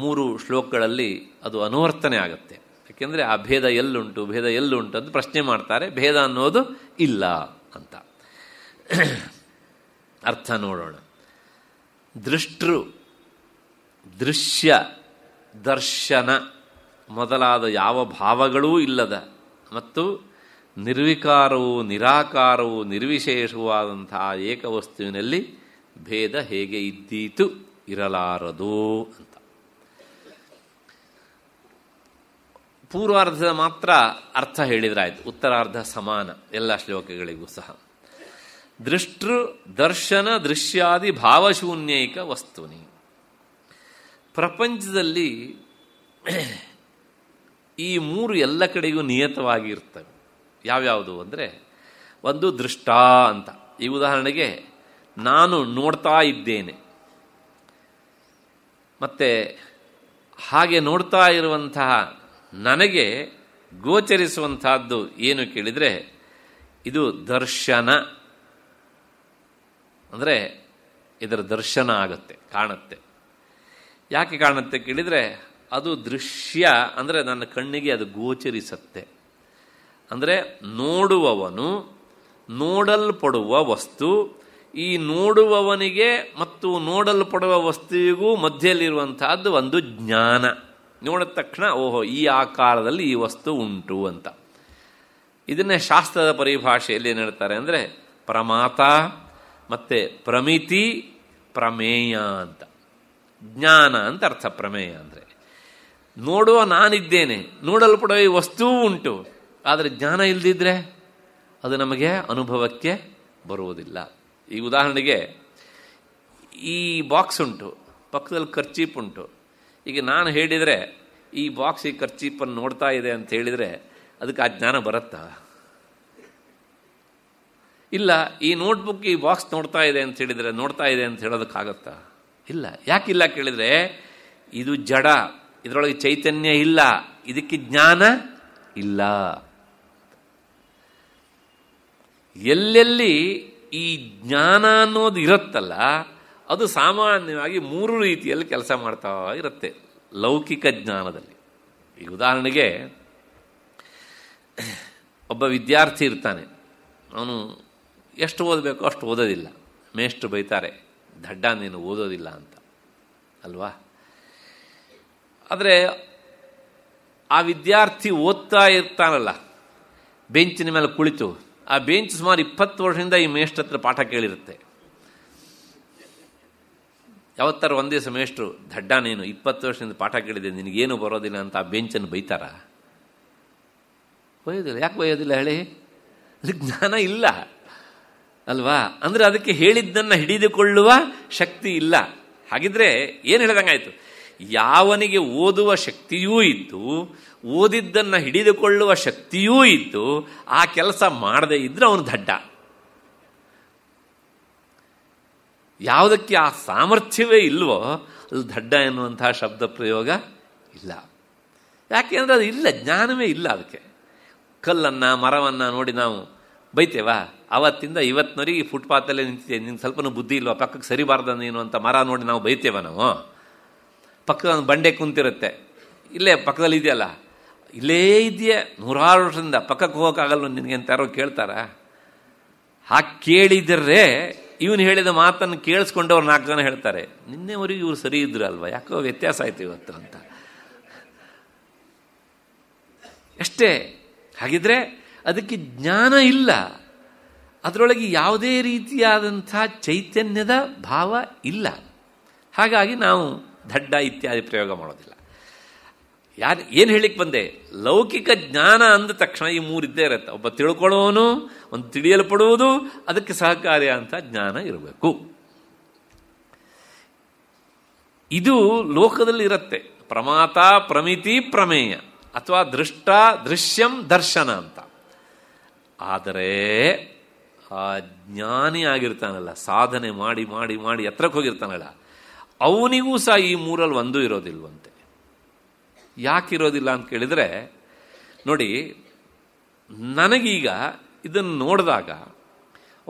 ಮೂರು ಶ್ಲೋಕಗಳಲ್ಲಿ ಅದು ಅನುವರ್ತನೆ ಆಗುತ್ತೆ ಯಾಕೆಂದರೆ ಆ ಭೇದ ಎಲ್ಲುಂಟು ಭೇದ ಎಲ್ಲುಂಟು ಅಂತ ಪ್ರಶ್ನೆ ಮಾಡ್ತಾರೆ ಭೇದ ಅನ್ನೋದು ಇಲ್ಲ ಅಂತ ಅರ್ಥ ನೋಡೋಣ ದೃಷ್ಟರು ದೃಶ್ಯ ದರ್ಶನ ಮೊದಲಾದ ಯಾವ ಭಾವಗಳೂ ಇಲ್ಲದ ಮತ್ತು ನಿರ್ವಿಕಾರವು ನಿರಾಕಾರವು ನಿರ್ವಿಶೇಷವೂ ಆದಂತಹ ಏಕವಸ್ತುವಿನಲ್ಲಿ ಭೇದ ಹೇಗೆ ಇದ್ದೀತು ಇರಲಾರದು ಅಂತ ಪೂರ್ವಾರ್ಧದ ಮಾತ್ರ ಅರ್ಥ ಹೇಳಿದ್ರಾಯ್ತು ಉತ್ತರಾರ್ಧ ಸಮಾನ ಎಲ್ಲ ಶ್ಲೋಕಗಳಿಗೂ ಸಹ ದೃಷ್ಟೃ ದರ್ಶನ ದೃಶ್ಯಾದಿ ಭಾವಶೂನ್ಯೈಕ ವಸ್ತುನಿ ಪ್ರಪಂಚದಲ್ಲಿ ಈ ಮೂರು ಎಲ್ಲ ಕಡೆಗೂ ನಿಯತವಾಗಿ ಇರ್ತವೆ ಯಾವ್ಯಾವುದು ಅಂದರೆ ಒಂದು ದೃಷ್ಟ ಅಂತ ಈ ಉದಾಹರಣೆಗೆ ನಾನು ನೋಡ್ತಾ ಇದ್ದೇನೆ ಮತ್ತು ಹಾಗೆ ನೋಡ್ತಾ ಇರುವಂತಹ ನನಗೆ ಗೋಚರಿಸುವಂತಹದ್ದು ಏನು ಕೇಳಿದರೆ ಇದು ದರ್ಶನ ಅಂದರೆ ಇದರ ದರ್ಶನ ಆಗುತ್ತೆ ಕಾಣುತ್ತೆ ಯಾಕೆ ಕಾಣುತ್ತೆ ಕೇಳಿದರೆ ಅದು ದೃಶ್ಯ ಅಂದರೆ ನನ್ನ ಕಣ್ಣಿಗೆ ಅದು ಗೋಚರಿಸತ್ತೆ ಅಂದರೆ ನೋಡುವವನು ನೋಡಲ್ಪಡುವ ವಸ್ತು ಈ ನೋಡುವವನಿಗೆ ಮತ್ತು ನೋಡಲ್ಪಡುವ ವಸ್ತುವಿಗೂ ಮಧ್ಯೆಯಲ್ಲಿರುವಂತಹದ್ದು ಒಂದು ಜ್ಞಾನ ನೋಡಿದ ತಕ್ಷಣ ಓಹೋ ಈ ಆಕಾರದಲ್ಲಿ ಈ ವಸ್ತು ಉಂಟು ಅಂತ ಇದನ್ನೇ ಶಾಸ್ತ್ರದ ಪರಿಭಾಷೆಯಲ್ಲಿ ಏನು ಹೇಳ್ತಾರೆ ಅಂದರೆ ಪ್ರಮಾತ ಮತ್ತು ಪ್ರಮಿತಿ ಪ್ರಮೇಯ ಅಂತ ಜ್ಞಾನ ಅಂತ ಅರ್ಥ ಪ್ರಮೇಯ ಅಂದರೆ ನೋಡುವ ನಾನಿದ್ದೇನೆ ನೋಡಲ್ಪಡೋ ಈ ವಸ್ತುವು ಉಂಟು ಆದರೆ ಜ್ಞಾನ ಇಲ್ಲದಿದ್ದರೆ ಅದು ನಮಗೆ ಅನುಭವಕ್ಕೆ ಬರುವುದಿಲ್ಲ ಈ ಉದಾಹರಣೆಗೆ ಈ ಬಾಕ್ಸ್ ಉಂಟು ಪಕ್ಕದಲ್ಲಿ ಖರ್ಚೀಪ್ ಉಂಟು ಈಗ ನಾನು ಹೇಳಿದರೆ ಈ ಬಾಕ್ಸ್ ಈ ಖರ್ಚೀಪನ್ನು ನೋಡ್ತಾ ಇದೆ ಅಂತ ಹೇಳಿದರೆ ಅದಕ್ಕೆ ಆ ಜ್ಞಾನ ಬರುತ್ತಾ ಇಲ್ಲ ಈ ನೋಟ್ಬುಕ್ ಈ ಬಾಕ್ಸ್ ನೋಡ್ತಾ ಇದೆ ಅಂತ ಹೇಳಿದರೆ ನೋಡ್ತಾ ಇದೆ ಅಂತ ಹೇಳೋದಕ್ಕಾಗತ್ತಾ ಇಲ್ಲ ಯಾಕಿಲ್ಲ ಕೇಳಿದರೆ ಇದು ಜಡ ಇದರೊಳಗೆ ಚೈತನ್ಯ ಇಲ್ಲ ಇದಕ್ಕೆ ಜ್ಞಾನ ಇಲ್ಲ ಎಲ್ಲೆಲ್ಲಿ ಈ ಜ್ಞಾನ ಅನ್ನೋದು ಇರುತ್ತಲ್ಲ ಅದು ಸಾಮಾನ್ಯವಾಗಿ ಮೂರು ರೀತಿಯಲ್ಲಿ ಕೆಲಸ ಮಾಡ್ತಾ ಇರುತ್ತೆ ಲೌಕಿಕ ಜ್ಞಾನದಲ್ಲಿ ಈಗ ಉದಾಹರಣೆಗೆ ಒಬ್ಬ ವಿದ್ಯಾರ್ಥಿ ಇರ್ತಾನೆ ಅವನು ಎಷ್ಟು ಓದಬೇಕೋ ಅಷ್ಟು ಓದೋದಿಲ್ಲ ಮೇಷ್ಟು ಬೈತಾರೆ ದಡ್ಡ ನೀನು ಓದೋದಿಲ್ಲ ಅಂತ ಅಲ್ವಾ ಆದರೆ ಆ ವಿದ್ಯಾರ್ಥಿ ಓದ್ತಾ ಇರ್ತಾನಲ್ಲ ಬೆಂಚಿನ ಮೇಲೆ ಕುಳಿತು ಆ ಬೆಂಚ್ ಸುಮಾರು ಇಪ್ಪತ್ತು ವರ್ಷದಿಂದ ಈ ಮೇಷ್ಟ್ರ ಹತ್ರ ಪಾಠ ಕೇಳಿರುತ್ತೆ ಯಾವತ್ತಾರ ಒಂದೇ ಮೇಷ್ಟ್ರು ದಡ್ಡ ನೀನು ಇಪ್ಪತ್ತು ವರ್ಷದಿಂದ ಪಾಠ ಕೇಳಿದೆ ನಿನಗೇನು ಬರೋದಿಲ್ಲ ಅಂತ ಆ ಬೆಂಚನ್ನು ಬೈತಾರ ಒಯ್ಯೋದಿಲ್ಲ ಯಾಕೆ ಒಯ್ಯೋದಿಲ್ಲ ಹೇಳಿ ಜ್ಞಾನ ಇಲ್ಲ ಅಲ್ವಾ ಅಂದ್ರೆ ಅದಕ್ಕೆ ಹೇಳಿದ್ದನ್ನ ಹಿಡಿದುಕೊಳ್ಳುವ ಶಕ್ತಿ ಇಲ್ಲ ಹಾಗಿದ್ರೆ ಏನು ಹೇಳಿದಂಗಾಯ್ತು ಯಾವನಿಗೆ ಓದುವ ಶಕ್ತಿಯೂ ಇದ್ದು ಓದಿದ್ದನ್ನು ಹಿಡಿದುಕೊಳ್ಳುವ ಶಕ್ತಿಯೂ ಇದ್ದು ಆ ಕೆಲಸ ಮಾಡದೇ ಇದ್ರೆ ಅವನು ದಡ್ಡ ಯಾವುದಕ್ಕೆ ಆ ಸಾಮರ್ಥ್ಯವೇ ಇಲ್ವೋ ಅದು ದಡ್ಡ ಎನ್ನುವಂತಹ ಶಬ್ದ ಪ್ರಯೋಗ ಇಲ್ಲ ಯಾಕೆಂದ್ರೆ ಅದು ಇಲ್ಲ ಜ್ಞಾನವೇ ಇಲ್ಲ ಅದಕ್ಕೆ ಕಲ್ಲನ್ನು ಮರವನ್ನು ನೋಡಿ ನಾವು ಬೈತೇವಾ ಅವತ್ತಿಂದ ಇವತ್ತಿನವರಿಗೆ ಈ ಫುಟ್ಪಾತಲ್ಲೇ ನಿಂತಿದೆ ನಿಂಗೆ ಸ್ವಲ್ಪ ಬುದ್ಧಿ ಇಲ್ವಾ ಪಕ್ಕಕ್ಕೆ ಸರಿಬಾರ್ದು ನೀನು ಅಂತ ಮರ ನೋಡಿ ನಾವು ಬೈತೇವ ನಾವು ಪಕ್ಕದ ಒಂದು ಬಂಡೆ ಕುಂತಿರುತ್ತೆ ಇಲ್ಲೇ ಪಕ್ಕದಲ್ಲಿ ಇದೆಯಲ್ಲ ಇಲ್ಲೇ ಇದೆಯೇ ನೂರಾರು ವರ್ಷದಿಂದ ಪಕ್ಕಕ್ಕೆ ಹೋಗೋಕ್ಕಾಗಲ್ಲ ನಿನಗೆ ಅಂತ ಯಾರೋ ಕೇಳ್ತಾರ ಹಾಗೆ ಕೇಳಿದರೆ ಇವನು ಹೇಳಿದ ಮಾತನ್ನು ಕೇಳಿಸ್ಕೊಂಡವ್ರು ನಾಲ್ಕು ಜನ ಹೇಳ್ತಾರೆ ನಿನ್ನೆವರೆಗೂ ಇವ್ರು ಸರಿ ಇದ್ರು ಅಲ್ವಾ ಯಾಕೋ ವ್ಯತ್ಯಾಸ ಆಯ್ತು ಇವತ್ತು ಅಂತ ಅಷ್ಟೇ ಹಾಗಿದ್ರೆ ಅದಕ್ಕೆ ಜ್ಞಾನ ಇಲ್ಲ ಅದರೊಳಗೆ ಯಾವುದೇ ರೀತಿಯಾದಂಥ ಚೈತನ್ಯದ ಭಾವ ಇಲ್ಲ ಹಾಗಾಗಿ ನಾವು ದಡ್ಡ ಇತ್ಯಾದಿ ಪ್ರಯೋಗ ಮಾಡೋದಿಲ್ಲ ಯಾರು ಏನು ಹೇಳಿಕ್ಕೆ ಬಂದೆ ಲೌಕಿಕ ಜ್ಞಾನ ಅಂದ ತಕ್ಷಣ ಈ ಮೂರಿದ್ದೇ ಇರುತ್ತೆ ಒಬ್ಬ ತಿಳ್ಕೊಳ್ಳೋನು ಒಂದು ತಿಳಿಯಲ್ಪಡುವುದು ಅದಕ್ಕೆ ಸಹಕಾರಿ ಅಂತ ಜ್ಞಾನ ಇರಬೇಕು ಇದು ಲೋಕದಲ್ಲಿ ಇರುತ್ತೆ ಪ್ರಮಾತ ಪ್ರಮಿತಿ ಪ್ರಮೇಯ ಅಥವಾ ದೃಷ್ಟ ದೃಶ್ಯಂ ದರ್ಶನ ಅಂತ ಆದರೆ ಆ ಜ್ಞಾನಿ ಆಗಿರ್ತಾನಲ್ಲ ಸಾಧನೆ ಮಾಡಿ ಮಾಡಿ ಮಾಡಿ ಎತ್ತರಕ್ಕೆ ಹೋಗಿರ್ತಾನಲ್ಲ ಅವನಿಗೂ ಸಹ ಈ ಮೂರಲ್ಲಿ ಒಂದೂ ಇರೋದಿಲ್ವಂತೆ ಯಾಕಿರೋದಿಲ್ಲ ಅಂತ ಕೇಳಿದರೆ ನೋಡಿ ನನಗೀಗ ಇದನ್ನು ನೋಡಿದಾಗ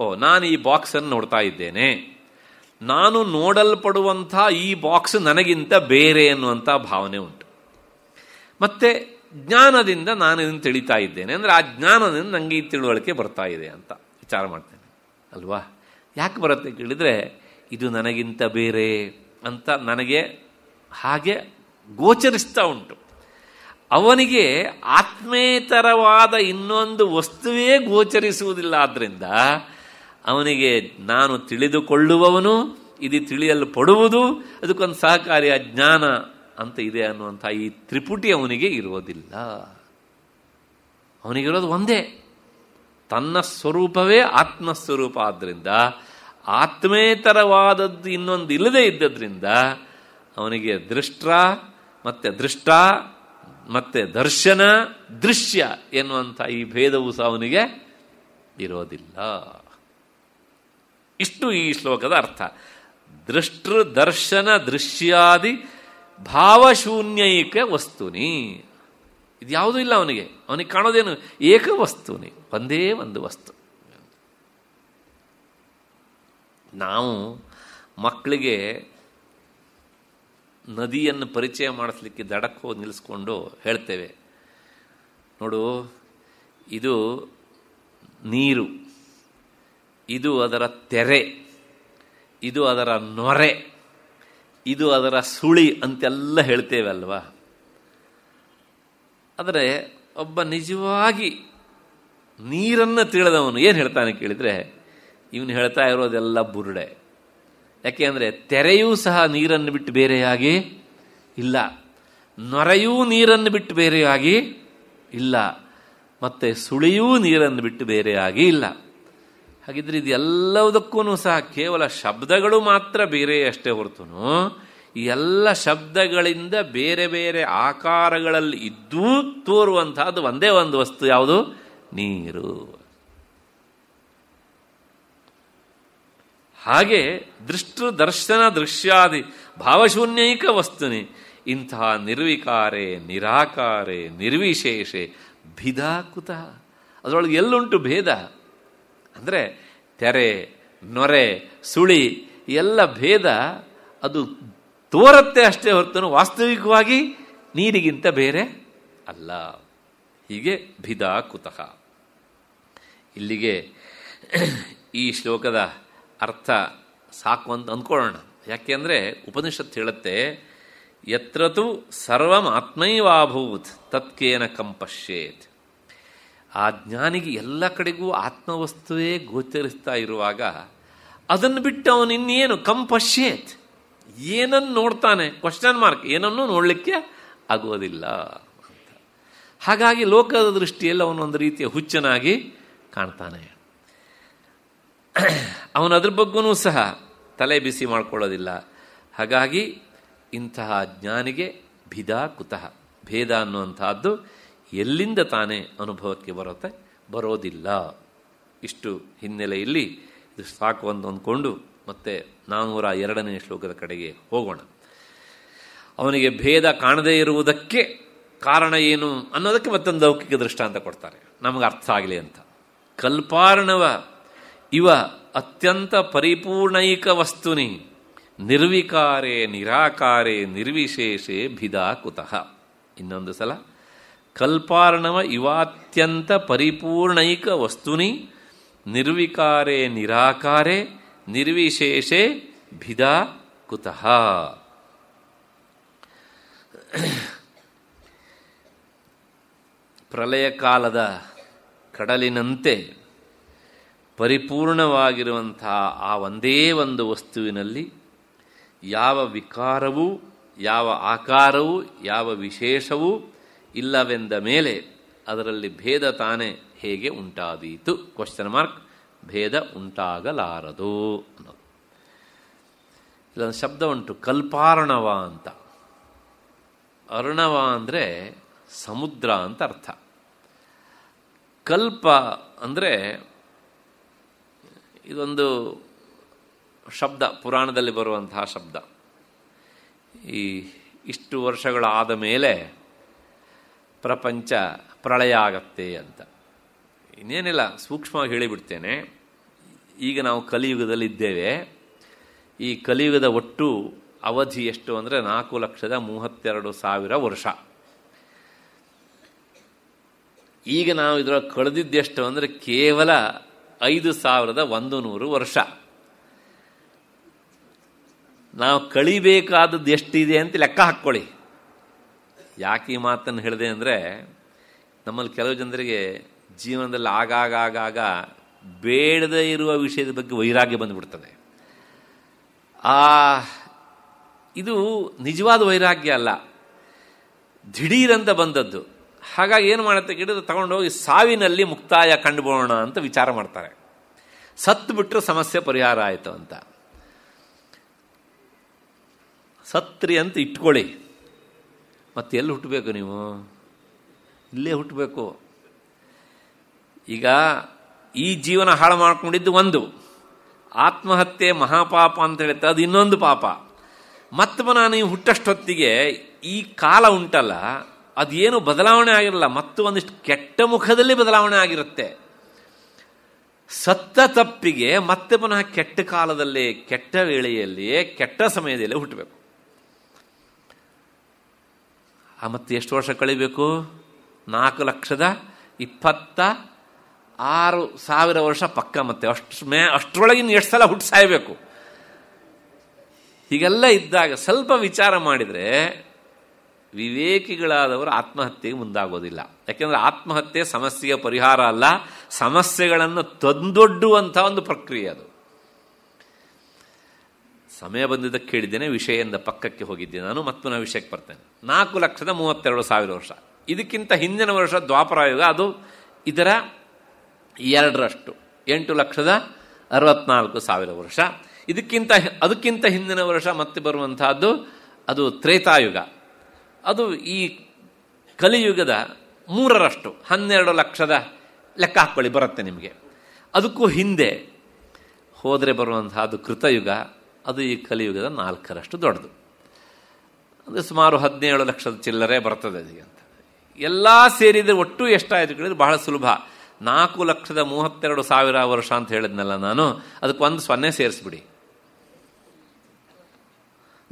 ಓ ನಾನು ಈ ಬಾಕ್ಸನ್ನು ನೋಡ್ತಾ ಇದ್ದೇನೆ ನಾನು ನೋಡಲ್ಪಡುವಂಥ ಈ ಬಾಕ್ಸ್ ನನಗಿಂತ ಬೇರೆ ಅನ್ನುವಂಥ ಭಾವನೆ ಉಂಟು ಮತ್ತು ಜ್ಞಾನದಿಂದ ನಾನು ಇದನ್ನು ತಿಳಿತಾ ಇದ್ದೇನೆ ಅಂದರೆ ಆ ಜ್ಞಾನದಿಂದ ನನಗೆ ಈ ತಿಳುವಳಿಕೆ ಬರ್ತಾ ಇದೆ ಅಂತ ವಿಚಾರ ಮಾಡ್ತೇನೆ ಅಲ್ವಾ ಯಾಕೆ ಬರುತ್ತೆ ಕೇಳಿದರೆ ಇದು ನನಗಿಂತ ಬೇರೆ ಅಂತ ನನಗೆ ಹಾಗೆ ಗೋಚರಿಸ್ತಾ ಉಂಟು ಅವನಿಗೆ ಆತ್ಮೇತರವಾದ ಇನ್ನೊಂದು ವಸ್ತುವೇ ಗೋಚರಿಸುವುದಿಲ್ಲ ಆದ್ದರಿಂದ ಅವನಿಗೆ ನಾನು ತಿಳಿದುಕೊಳ್ಳುವವನು ಇದು ತಿಳಿಯಲ್ಪಡುವುದು ಅದಕ್ಕೊಂದು ಸಹಕಾರಿಯ ಜ್ಞಾನ ಅಂತ ಇದೆ ಅನ್ನುವಂಥ ಈ ತ್ರಿಪುಟಿ ಅವನಿಗೆ ಇರೋದಿಲ್ಲ ಅವನಿಗಿರೋದು ಒಂದೇ ತನ್ನ ಸ್ವರೂಪವೇ ಆತ್ಮಸ್ವರೂಪ ಆದ್ದರಿಂದ ಆತ್ಮೇತರವಾದದ್ದು ಇನ್ನೊಂದು ಇಲ್ಲದೆ ಇದ್ದದ್ರಿಂದ ಅವನಿಗೆ ದೃಷ್ಟ ಮತ್ತೆ ದೃಷ್ಟ ಮತ್ತೆ ದರ್ಶನ ದೃಶ್ಯ ಎನ್ನುವಂಥ ಈ ಭೇದವು ಸಹ ಅವನಿಗೆ ಇರೋದಿಲ್ಲ ಇಷ್ಟು ಈ ಶ್ಲೋಕದ ಅರ್ಥ ದೃಷ್ಟೃ ದರ್ಶನ ದೃಶ್ಯಾದಿ ಏಕ ವಸ್ತುನಿ ಇದು ಯಾವುದೂ ಇಲ್ಲ ಅವನಿಗೆ ಅವನಿಗೆ ಕಾಣೋದೇನು ಏಕ ವಸ್ತುನಿ ಒಂದೇ ಒಂದು ವಸ್ತು ನಾವು ಮಕ್ಕಳಿಗೆ ನದಿಯನ್ನು ಪರಿಚಯ ಮಾಡಿಸ್ಲಿಕ್ಕೆ ದಡಕ್ಕೋ ನಿಲ್ಲಿಸ್ಕೊಂಡು ಹೇಳ್ತೇವೆ ನೋಡು ಇದು ನೀರು ಇದು ಅದರ ತೆರೆ ಇದು ಅದರ ನೊರೆ ಇದು ಅದರ ಸುಳಿ ಅಂತೆಲ್ಲ ಹೇಳ್ತೇವೆ ಅಲ್ವಾ ಆದರೆ ಒಬ್ಬ ನಿಜವಾಗಿ ನೀರನ್ನು ತಿಳಿದವನು ಏನು ಹೇಳ್ತಾನೆ ಕೇಳಿದರೆ ಇವನು ಹೇಳ್ತಾ ಇರೋದೆಲ್ಲ ಬುರುಡೆ ಯಾಕೆ ಅಂದರೆ ತೆರೆಯೂ ಸಹ ನೀರನ್ನು ಬಿಟ್ಟು ಬೇರೆಯಾಗಿ ಇಲ್ಲ ನೊರೆಯೂ ನೀರನ್ನು ಬಿಟ್ಟು ಬೇರೆಯಾಗಿ ಇಲ್ಲ ಮತ್ತು ಸುಳಿಯೂ ನೀರನ್ನು ಬಿಟ್ಟು ಬೇರೆಯಾಗಿ ಇಲ್ಲ ಹಾಗಿದ್ರೆ ಇದೆಲ್ಲದಕ್ಕೂ ಸಹ ಕೇವಲ ಶಬ್ದಗಳು ಮಾತ್ರ ಅಷ್ಟೇ ಹೊರತು ಈ ಎಲ್ಲ ಶಬ್ದಗಳಿಂದ ಬೇರೆ ಬೇರೆ ಆಕಾರಗಳಲ್ಲಿ ಇದ್ದೂ ತೋರುವಂತಹದ್ದು ಒಂದೇ ಒಂದು ವಸ್ತು ಯಾವುದು ನೀರು ಹಾಗೆ ದೃಷ್ಟು ದರ್ಶನ ದೃಶ್ಯಾದಿ ಭಾವಶೂನ್ಯೈಕ ವಸ್ತುನಿ ಇಂತಹ ನಿರ್ವಿಕಾರೆ ನಿರಾಕಾರೆ ನಿರ್ವಿಶೇಷೆ ಭಿದಾಕುತ ಕುತಃ ಅದರೊಳಗೆ ಎಲ್ಲುಂಟು ಭೇದ ಅಂದರೆ ತೆರೆ ನೊರೆ ಸುಳಿ ಎಲ್ಲ ಭೇದ ಅದು ತೋರತ್ತೆ ಅಷ್ಟೇ ಹೊರತನು ವಾಸ್ತವಿಕವಾಗಿ ನೀರಿಗಿಂತ ಬೇರೆ ಅಲ್ಲ ಹೀಗೆ ಭಿದಾ ಕುತಃ ಇಲ್ಲಿಗೆ ಈ ಶ್ಲೋಕದ ಅರ್ಥ ಸಾಕು ಅಂತ ಅಂದ್ಕೊಳ್ಳೋಣ ಅಂದರೆ ಉಪನಿಷತ್ ಹೇಳುತ್ತೆ ಯತ್ರತು ಸರ್ವಂ ಆತ್ಮೈವಾಭೂತ್ ತತ್ಕೇನ ಕಂಪಶ್ಯೇತ್ ಆ ಜ್ಞಾನಿಗೆ ಎಲ್ಲ ಕಡೆಗೂ ಆತ್ಮವಸ್ತುವೇ ಗೋಚರಿಸ್ತಾ ಇರುವಾಗ ಅದನ್ನು ಬಿಟ್ಟು ಅವನು ಇನ್ನೇನು ಕಂಪಶ್ಯೇತ್ ಏನನ್ನು ನೋಡ್ತಾನೆ ಕ್ವಶನ್ ಮಾರ್ಕ್ ಏನನ್ನು ನೋಡಲಿಕ್ಕೆ ಆಗೋದಿಲ್ಲ ಅಂತ ಹಾಗಾಗಿ ಲೋಕದ ದೃಷ್ಟಿಯಲ್ಲಿ ಅವನೊಂದು ರೀತಿಯ ಹುಚ್ಚನಾಗಿ ಕಾಣ್ತಾನೆ ಅವನು ಅದ್ರ ಬಗ್ಗೂ ಸಹ ತಲೆ ಬಿಸಿ ಮಾಡ್ಕೊಳ್ಳೋದಿಲ್ಲ ಹಾಗಾಗಿ ಇಂತಹ ಜ್ಞಾನಿಗೆ ಭಿದ ಕುತಃ ಭೇದ ಅನ್ನುವಂತಹದ್ದು ಎಲ್ಲಿಂದ ತಾನೇ ಅನುಭವಕ್ಕೆ ಬರುತ್ತೆ ಬರೋದಿಲ್ಲ ಇಷ್ಟು ಹಿನ್ನೆಲೆಯಲ್ಲಿ ಇದು ಸಾಕು ಅಂತ ಅಂದ್ಕೊಂಡು ಮತ್ತೆ ನಾನೂರ ಎರಡನೇ ಶ್ಲೋಕದ ಕಡೆಗೆ ಹೋಗೋಣ ಅವನಿಗೆ ಭೇದ ಕಾಣದೇ ಇರುವುದಕ್ಕೆ ಕಾರಣ ಏನು ಅನ್ನೋದಕ್ಕೆ ಮತ್ತೊಂದು ಲೌಕಿಕ ದೃಷ್ಟಾಂತ ಕೊಡ್ತಾರೆ ನಮಗೆ ಅರ್ಥ ಆಗಲಿ ಅಂತ ಕಲ್ಪಾರ್ಣವ ಇವ ಅತ್ಯಂತ ಪರಿಪೂರ್ಣೈಕ ವಸ್ತುನಿ ನಿರ್ವಿಕಾರೆ ನಿರಾಕಾರೇ ನಿರ್ವಿಶೇಷೇ ಭಿದಾ ಕುತಃ ಇನ್ನೊಂದು ಸಲ ಕಲ್ಪಾರ್ಣವ ಇವಾತ್ಯಂತ ಪರಿಪೂರ್ಣೈಕ ವಸ್ತುನಿ ನಿರ್ವಿಕಾರೇ ನಿರಾಕಾರೆ ನಿರ್ವಿಶೇಷೆ ಭಿದಾ ಕುತಃ ಪ್ರಲಯ ಕಾಲದ ಕಡಲಿನಂತೆ ಪರಿಪೂರ್ಣವಾಗಿರುವಂತಹ ಆ ಒಂದೇ ಒಂದು ವಸ್ತುವಿನಲ್ಲಿ ಯಾವ ವಿಕಾರವೂ ಯಾವ ಆಕಾರವೂ ಯಾವ ವಿಶೇಷವೂ ಇಲ್ಲವೆಂದ ಮೇಲೆ ಅದರಲ್ಲಿ ಭೇದ ತಾನೇ ಹೇಗೆ ಉಂಟಾದೀತು ಕ್ವಶನ್ ಮಾರ್ಕ್ ಭೇದ ಉಂಟಾಗಲಾರದು ಅನ್ನೋದು ಇಲ್ಲೊಂದು ಶಬ್ದ ಉಂಟು ಕಲ್ಪಾರ್ಣವ ಅಂತ ಅರ್ಣವ ಅಂದರೆ ಸಮುದ್ರ ಅಂತ ಅರ್ಥ ಕಲ್ಪ ಅಂದರೆ ಇದೊಂದು ಶಬ್ದ ಪುರಾಣದಲ್ಲಿ ಬರುವಂತಹ ಶಬ್ದ ಈ ಇಷ್ಟು ವರ್ಷಗಳಾದ ಮೇಲೆ ಪ್ರಪಂಚ ಪ್ರಳಯ ಆಗತ್ತೆ ಅಂತ ಇನ್ನೇನಿಲ್ಲ ಸೂಕ್ಷ್ಮವಾಗಿ ಹೇಳಿಬಿಡ್ತೇನೆ ಈಗ ನಾವು ಕಲಿಯುಗದಲ್ಲಿದ್ದೇವೆ ಈ ಕಲಿಯುಗದ ಒಟ್ಟು ಅವಧಿ ಎಷ್ಟು ಅಂದರೆ ನಾಲ್ಕು ಲಕ್ಷದ ಮೂವತ್ತೆರಡು ಸಾವಿರ ವರ್ಷ ಈಗ ನಾವು ಇದರ ಕಳೆದಿದ್ದೆಷ್ಟು ಅಂದರೆ ಕೇವಲ ಐದು ಸಾವಿರದ ಒಂದು ನೂರು ವರ್ಷ ನಾವು ಕಳಿಬೇಕಾದದ್ದು ಎಷ್ಟಿದೆ ಅಂತ ಲೆಕ್ಕ ಹಾಕ್ಕೊಳ್ಳಿ ಯಾಕೆ ಈ ಮಾತನ್ನು ಹೇಳಿದೆ ಅಂದರೆ ನಮ್ಮಲ್ಲಿ ಕೆಲವು ಜನರಿಗೆ ಜೀವನದಲ್ಲಿ ಆಗಾಗ ಆಗಾಗ ಬೇಡದೇ ಇರುವ ವಿಷಯದ ಬಗ್ಗೆ ವೈರಾಗ್ಯ ಬಂದುಬಿಡ್ತದೆ ಆ ಇದು ನಿಜವಾದ ವೈರಾಗ್ಯ ಅಲ್ಲ ದಿಢೀರಂತ ಬಂದದ್ದು ಹಾಗಾಗಿ ಏನು ಮಾಡುತ್ತೆ ಗಿಡದ ತಗೊಂಡೋಗಿ ಸಾವಿನಲ್ಲಿ ಮುಕ್ತಾಯ ಕಂಡುಬೋಣ ಅಂತ ವಿಚಾರ ಮಾಡ್ತಾರೆ ಸತ್ತು ಬಿಟ್ಟರೆ ಸಮಸ್ಯೆ ಪರಿಹಾರ ಆಯಿತು ಅಂತ ಸತ್ರಿ ಅಂತ ಇಟ್ಕೊಳ್ಳಿ ಮತ್ತೆ ಎಲ್ಲಿ ಹುಟ್ಟಬೇಕು ನೀವು ಇಲ್ಲೇ ಹುಟ್ಟಬೇಕು ಈಗ ಈ ಜೀವನ ಹಾಳು ಮಾಡಿಕೊಂಡಿದ್ದು ಒಂದು ಆತ್ಮಹತ್ಯೆ ಮಹಾಪಾಪ ಅಂತ ಹೇಳುತ್ತೆ ಅದು ಇನ್ನೊಂದು ಪಾಪ ಮತ್ತೆ ನಾನು ಹುಟ್ಟಷ್ಟೊತ್ತಿಗೆ ಈ ಕಾಲ ಉಂಟಲ್ಲ ಅದೇನು ಬದಲಾವಣೆ ಆಗಿರಲ್ಲ ಮತ್ತು ಒಂದಿಷ್ಟು ಕೆಟ್ಟ ಮುಖದಲ್ಲಿ ಬದಲಾವಣೆ ಆಗಿರುತ್ತೆ ಸತ್ತ ತಪ್ಪಿಗೆ ಮತ್ತೆ ಪುನಃ ಕೆಟ್ಟ ಕಾಲದಲ್ಲಿ ಕೆಟ್ಟ ವೇಳೆಯಲ್ಲಿ ಕೆಟ್ಟ ಸಮಯದಲ್ಲಿ ಹುಟ್ಟಬೇಕು ಆ ಮತ್ತೆ ಎಷ್ಟು ವರ್ಷ ಕಳಿಬೇಕು ನಾಲ್ಕು ಲಕ್ಷದ ಇಪ್ಪತ್ತ ಆರು ಸಾವಿರ ವರ್ಷ ಪಕ್ಕ ಮತ್ತೆ ಅಷ್ಟು ಮೇ ಅಷ್ಟರೊಳಗೆ ಇನ್ನು ಎಷ್ಟು ಸಲ ಹುಟ್ಟು ಸಾಯಬೇಕು ಹೀಗೆಲ್ಲ ಇದ್ದಾಗ ಸ್ವಲ್ಪ ವಿಚಾರ ಮಾಡಿದರೆ ವಿವೇಕಿಗಳಾದವರು ಆತ್ಮಹತ್ಯೆಗೆ ಮುಂದಾಗೋದಿಲ್ಲ ಯಾಕೆಂದರೆ ಆತ್ಮಹತ್ಯೆ ಸಮಸ್ಯೆಯ ಪರಿಹಾರ ಅಲ್ಲ ಸಮಸ್ಯೆಗಳನ್ನು ತಂದೊಡ್ಡುವಂಥ ಒಂದು ಪ್ರಕ್ರಿಯೆ ಅದು ಸಮಯ ಬಂದಿದ್ದಕ್ಕೆ ಕೇಳಿದ್ದೇನೆ ವಿಷಯದಿಂದ ಪಕ್ಕಕ್ಕೆ ಹೋಗಿದ್ದೆ ನಾನು ಮತ್ತು ನಾನು ವಿಷಯಕ್ಕೆ ಬರ್ತೇನೆ ನಾಲ್ಕು ಲಕ್ಷದ ಮೂವತ್ತೆರಡು ಸಾವಿರ ವರ್ಷ ಇದಕ್ಕಿಂತ ಹಿಂದಿನ ವರ್ಷ ದ್ವಾಪರಾಯುಗ ಅದು ಇದರ ಎರಡರಷ್ಟು ಎಂಟು ಲಕ್ಷದ ಅರವತ್ನಾಲ್ಕು ಸಾವಿರ ವರ್ಷ ಇದಕ್ಕಿಂತ ಅದಕ್ಕಿಂತ ಹಿಂದಿನ ವರ್ಷ ಮತ್ತೆ ಬರುವಂತಹದ್ದು ಅದು ತ್ರೇತಾಯುಗ ಅದು ಈ ಕಲಿಯುಗದ ಮೂರರಷ್ಟು ಹನ್ನೆರಡು ಲಕ್ಷದ ಲೆಕ್ಕ ಹಾಕ್ಕೊಳ್ಳಿ ಬರುತ್ತೆ ನಿಮಗೆ ಅದಕ್ಕೂ ಹಿಂದೆ ಹೋದರೆ ಬರುವಂತಹದ್ದು ಕೃತಯುಗ ಅದು ಈ ಕಲಿಯುಗದ ನಾಲ್ಕರಷ್ಟು ದೊಡ್ಡದು ಅಂದರೆ ಸುಮಾರು ಹದಿನೇಳು ಲಕ್ಷದ ಚಿಲ್ಲರೆ ಬರ್ತದೆ ಅದಕ್ಕೆ ಅಂತ ಎಲ್ಲ ಸೇರಿದರೆ ಒಟ್ಟು ಎಷ್ಟಾಯಿತು ಕೇಳಿದ್ರೆ ಬಹಳ ಸುಲಭ ನಾಲ್ಕು ಲಕ್ಷದ ಮೂವತ್ತೆರಡು ಸಾವಿರ ವರ್ಷ ಅಂತ ಹೇಳಿದ್ನಲ್ಲ ನಾನು ಅದಕ್ಕೊಂದು ಸೊನ್ನೆ ಸೇರಿಸ್ಬಿಡಿ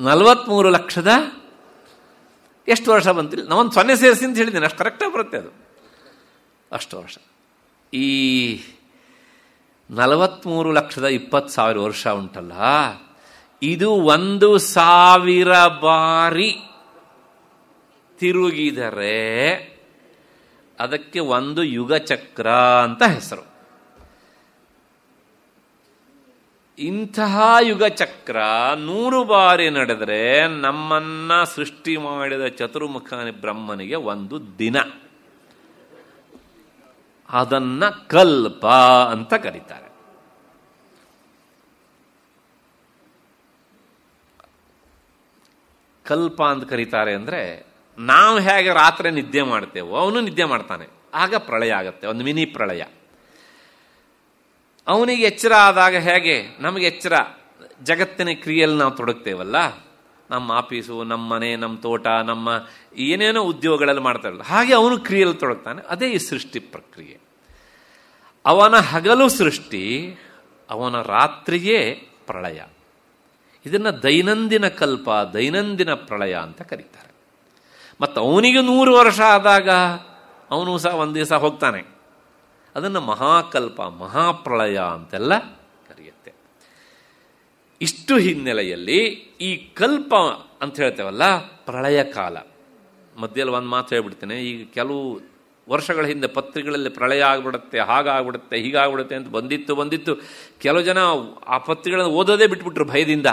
ನಲವತ್ತ್ಮೂರು ಲಕ್ಷದ ಎಷ್ಟು ವರ್ಷ ಬಂತಿಲ್ಲ ನಾವೊಂದು ಸೊನ್ನೆ ಸೇರಿಸಿ ಅಂತ ಹೇಳಿದ್ದೀನಿ ಅಷ್ಟು ಕರೆಕ್ಟಾಗಿ ಬರುತ್ತೆ ಅದು ಅಷ್ಟು ವರ್ಷ ಈ ನಲವತ್ತ್ಮೂರು ಲಕ್ಷದ ಇಪ್ಪತ್ತು ಸಾವಿರ ವರ್ಷ ಉಂಟಲ್ಲ ಇದು ಒಂದು ಸಾವಿರ ಬಾರಿ ತಿರುಗಿದರೆ ಅದಕ್ಕೆ ಒಂದು ಯುಗ ಚಕ್ರ ಅಂತ ಹೆಸರು ಇಂತಹ ಚಕ್ರ ನೂರು ಬಾರಿ ನಡೆದರೆ ನಮ್ಮನ್ನ ಸೃಷ್ಟಿ ಮಾಡಿದ ಚತುರ್ಮುಖ ಬ್ರಹ್ಮನಿಗೆ ಒಂದು ದಿನ ಅದನ್ನ ಕಲ್ಪ ಅಂತ ಕರೀತಾರೆ ಕಲ್ಪ ಅಂತ ಕರೀತಾರೆ ಅಂದರೆ ನಾವು ಹೇಗೆ ರಾತ್ರಿ ನಿದ್ದೆ ಮಾಡ್ತೇವೋ ಅವನು ನಿದ್ದೆ ಮಾಡ್ತಾನೆ ಆಗ ಪ್ರಳಯ ಆಗುತ್ತೆ ಒಂದು ಮಿನಿ ಪ್ರಳಯ ಅವನಿಗೆ ಎಚ್ಚರ ಆದಾಗ ಹೇಗೆ ನಮಗೆ ಎಚ್ಚರ ಜಗತ್ತಿನ ಕ್ರಿಯೆಯಲ್ಲಿ ನಾವು ತೊಡಗ್ತೇವಲ್ಲ ನಮ್ಮ ಆಫೀಸು ನಮ್ಮ ಮನೆ ನಮ್ಮ ತೋಟ ನಮ್ಮ ಏನೇನೋ ಉದ್ಯೋಗಗಳಲ್ಲಿ ಮಾಡ್ತಾರಲ್ಲ ಹಾಗೆ ಅವನು ಕ್ರಿಯೆಯಲ್ಲಿ ತೊಡಗ್ತಾನೆ ಅದೇ ಈ ಸೃಷ್ಟಿ ಪ್ರಕ್ರಿಯೆ ಅವನ ಹಗಲು ಸೃಷ್ಟಿ ಅವನ ರಾತ್ರಿಯೇ ಪ್ರಳಯ ಇದನ್ನು ದೈನಂದಿನ ಕಲ್ಪ ದೈನಂದಿನ ಪ್ರಳಯ ಅಂತ ಕರೀತಾರೆ ಮತ್ತು ಅವನಿಗೆ ನೂರು ವರ್ಷ ಆದಾಗ ಅವನು ಸಹ ಒಂದು ದಿವಸ ಹೋಗ್ತಾನೆ ಅದನ್ನು ಮಹಾಕಲ್ಪ ಮಹಾಪ್ರಳಯ ಅಂತೆಲ್ಲ ಕರೆಯುತ್ತೆ ಇಷ್ಟು ಹಿನ್ನೆಲೆಯಲ್ಲಿ ಈ ಕಲ್ಪ ಅಂತ ಹೇಳ್ತೇವಲ್ಲ ಪ್ರಳಯ ಕಾಲ ಮಧ್ಯಲ್ಲಿ ಒಂದು ಮಾತು ಹೇಳ್ಬಿಡ್ತೇನೆ ಈಗ ಕೆಲವು ವರ್ಷಗಳ ಹಿಂದೆ ಪತ್ರಿಕೆಗಳಲ್ಲಿ ಪ್ರಳಯ ಆಗ್ಬಿಡುತ್ತೆ ಹಾಗಾಗ್ಬಿಡುತ್ತೆ ಹೀಗಾಗ್ಬಿಡುತ್ತೆ ಅಂತ ಬಂದಿತ್ತು ಬಂದಿತ್ತು ಕೆಲವು ಜನ ಆ ಪತ್ರಿಕೆಗಳನ್ನು ಓದೋದೇ ಬಿಟ್ಬಿಟ್ರು ಭಯದಿಂದ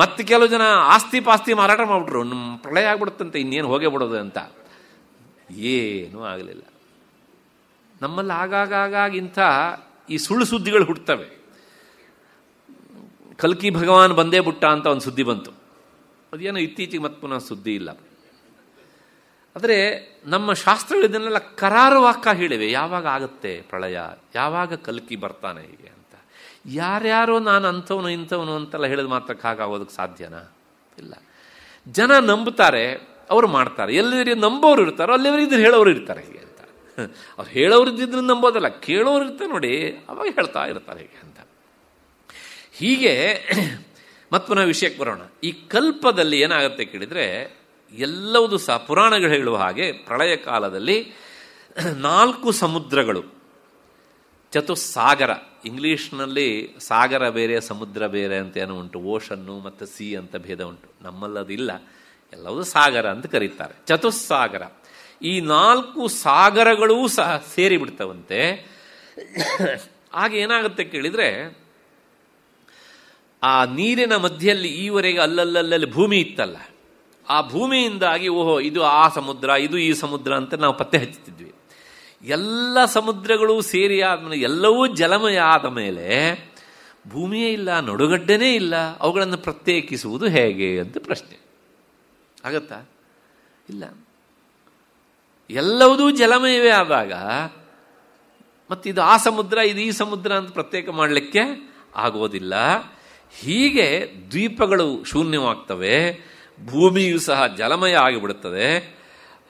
ಮತ್ತೆ ಕೆಲವು ಜನ ಆಸ್ತಿ ಪಾಸ್ತಿ ಮಾರಾಟ ಮಾಡಿಬಿಟ್ರು ನಮ್ಮ ಪ್ರಳಯ ಆಗ್ಬಿಡುತ್ತಂತ ಇನ್ನೇನು ಹೋಗೇ ಬಿಡೋದು ಅಂತ ಏನೂ ಆಗಲಿಲ್ಲ ನಮ್ಮಲ್ಲಿ ಆಗಾಗ ಇಂಥ ಈ ಸುಳ್ಳು ಸುದ್ದಿಗಳು ಹುಟ್ಟುತ್ತವೆ ಕಲ್ಕಿ ಭಗವಾನ್ ಬಂದೇ ಬಿಟ್ಟ ಅಂತ ಒಂದು ಸುದ್ದಿ ಬಂತು ಅದೇನೋ ಇತ್ತೀಚೆಗೆ ಮತ್ತೆ ಪುನಃ ಸುದ್ದಿ ಇಲ್ಲ ಆದರೆ ನಮ್ಮ ಶಾಸ್ತ್ರಗಳು ಇದನ್ನೆಲ್ಲ ಕರಾರುವಾಕ ಹೇಳಿವೆ ಯಾವಾಗ ಆಗುತ್ತೆ ಪ್ರಳಯ ಯಾವಾಗ ಕಲ್ಕಿ ಬರ್ತಾನೆ ಹೀಗೆ ಅಂತ ಯಾರ್ಯಾರೋ ನಾನು ಅಂಥವನು ಇಂಥವನು ಅಂತೆಲ್ಲ ಹೇಳಿದ ಮಾತ್ರಕ್ಕೆ ಹಾಗಾಗೋದಕ್ಕೆ ಸಾಧ್ಯನಾ ಇಲ್ಲ ಜನ ನಂಬುತ್ತಾರೆ ಅವರು ಮಾಡ್ತಾರೆ ಎಲ್ಲಿ ನಂಬೋರು ಇರ್ತಾರೋ ಅಲ್ಲಿ ಇದ್ರೆ ಹೇಳೋರು ಇರ್ತಾರೆ ಹೀಗೆ ಅಂತ ಅವ್ರು ಹೇಳೋರು ಇದ್ದಿದ್ರು ನಂಬೋದಲ್ಲ ಕೇಳೋರು ಇರ್ತಾರೆ ನೋಡಿ ಅವಾಗ ಹೇಳ್ತಾ ಇರ್ತಾರೆ ಹೀಗೆ ಅಂತ ಹೀಗೆ ನಾವು ವಿಷಯಕ್ಕೆ ಬರೋಣ ಈ ಕಲ್ಪದಲ್ಲಿ ಏನಾಗುತ್ತೆ ಕೇಳಿದರೆ ಎಲ್ಲವುದು ಸಹ ಪುರಾಣಗಳು ಹೇಳುವ ಹಾಗೆ ಪ್ರಳಯ ಕಾಲದಲ್ಲಿ ನಾಲ್ಕು ಸಮುದ್ರಗಳು ಚತುಸ್ಸಾಗರ ಇಂಗ್ಲೀಷ್ನಲ್ಲಿ ಸಾಗರ ಬೇರೆ ಸಮುದ್ರ ಬೇರೆ ಅಂತ ಏನೋ ಉಂಟು ಓಷನ್ನು ಮತ್ತು ಸಿ ಅಂತ ಭೇದ ಉಂಟು ನಮ್ಮಲ್ಲದಿಲ್ಲ ಎಲ್ಲವೂ ಸಾಗರ ಅಂತ ಕರೀತಾರೆ ಚತುಸ್ಸಾಗರ ಈ ನಾಲ್ಕು ಸಾಗರಗಳೂ ಸಹ ಸೇರಿಬಿಡ್ತವಂತೆ ಆಗ ಏನಾಗುತ್ತೆ ಕೇಳಿದರೆ ಆ ನೀರಿನ ಮಧ್ಯೆಯಲ್ಲಿ ಈವರೆಗೆ ಅಲ್ಲಲ್ಲಲ್ಲಿ ಭೂಮಿ ಇತ್ತಲ್ಲ ಆ ಭೂಮಿಯಿಂದಾಗಿ ಓಹೋ ಇದು ಆ ಸಮುದ್ರ ಇದು ಈ ಸಮುದ್ರ ಅಂತ ನಾವು ಪತ್ತೆ ಹಚ್ಚುತ್ತಿದ್ವಿ ಎಲ್ಲ ಸಮುದ್ರಗಳು ಸೇರಿ ಆದಮೇಲೆ ಎಲ್ಲವೂ ಜಲಮಯ ಆದ ಮೇಲೆ ಭೂಮಿಯೇ ಇಲ್ಲ ನಡುಗಡ್ಡೆನೇ ಇಲ್ಲ ಅವುಗಳನ್ನು ಪ್ರತ್ಯೇಕಿಸುವುದು ಹೇಗೆ ಅಂತ ಪ್ರಶ್ನೆ ಆಗತ್ತಾ ಇಲ್ಲ ಎಲ್ಲವುದೂ ಜಲಮಯವೇ ಆದಾಗ ಮತ್ತು ಇದು ಆ ಸಮುದ್ರ ಇದು ಈ ಸಮುದ್ರ ಅಂತ ಪ್ರತ್ಯೇಕ ಮಾಡಲಿಕ್ಕೆ ಆಗೋದಿಲ್ಲ ಹೀಗೆ ದ್ವೀಪಗಳು ಶೂನ್ಯವಾಗ್ತವೆ ಭೂಮಿಯೂ ಸಹ ಜಲಮಯ ಆಗಿಬಿಡುತ್ತದೆ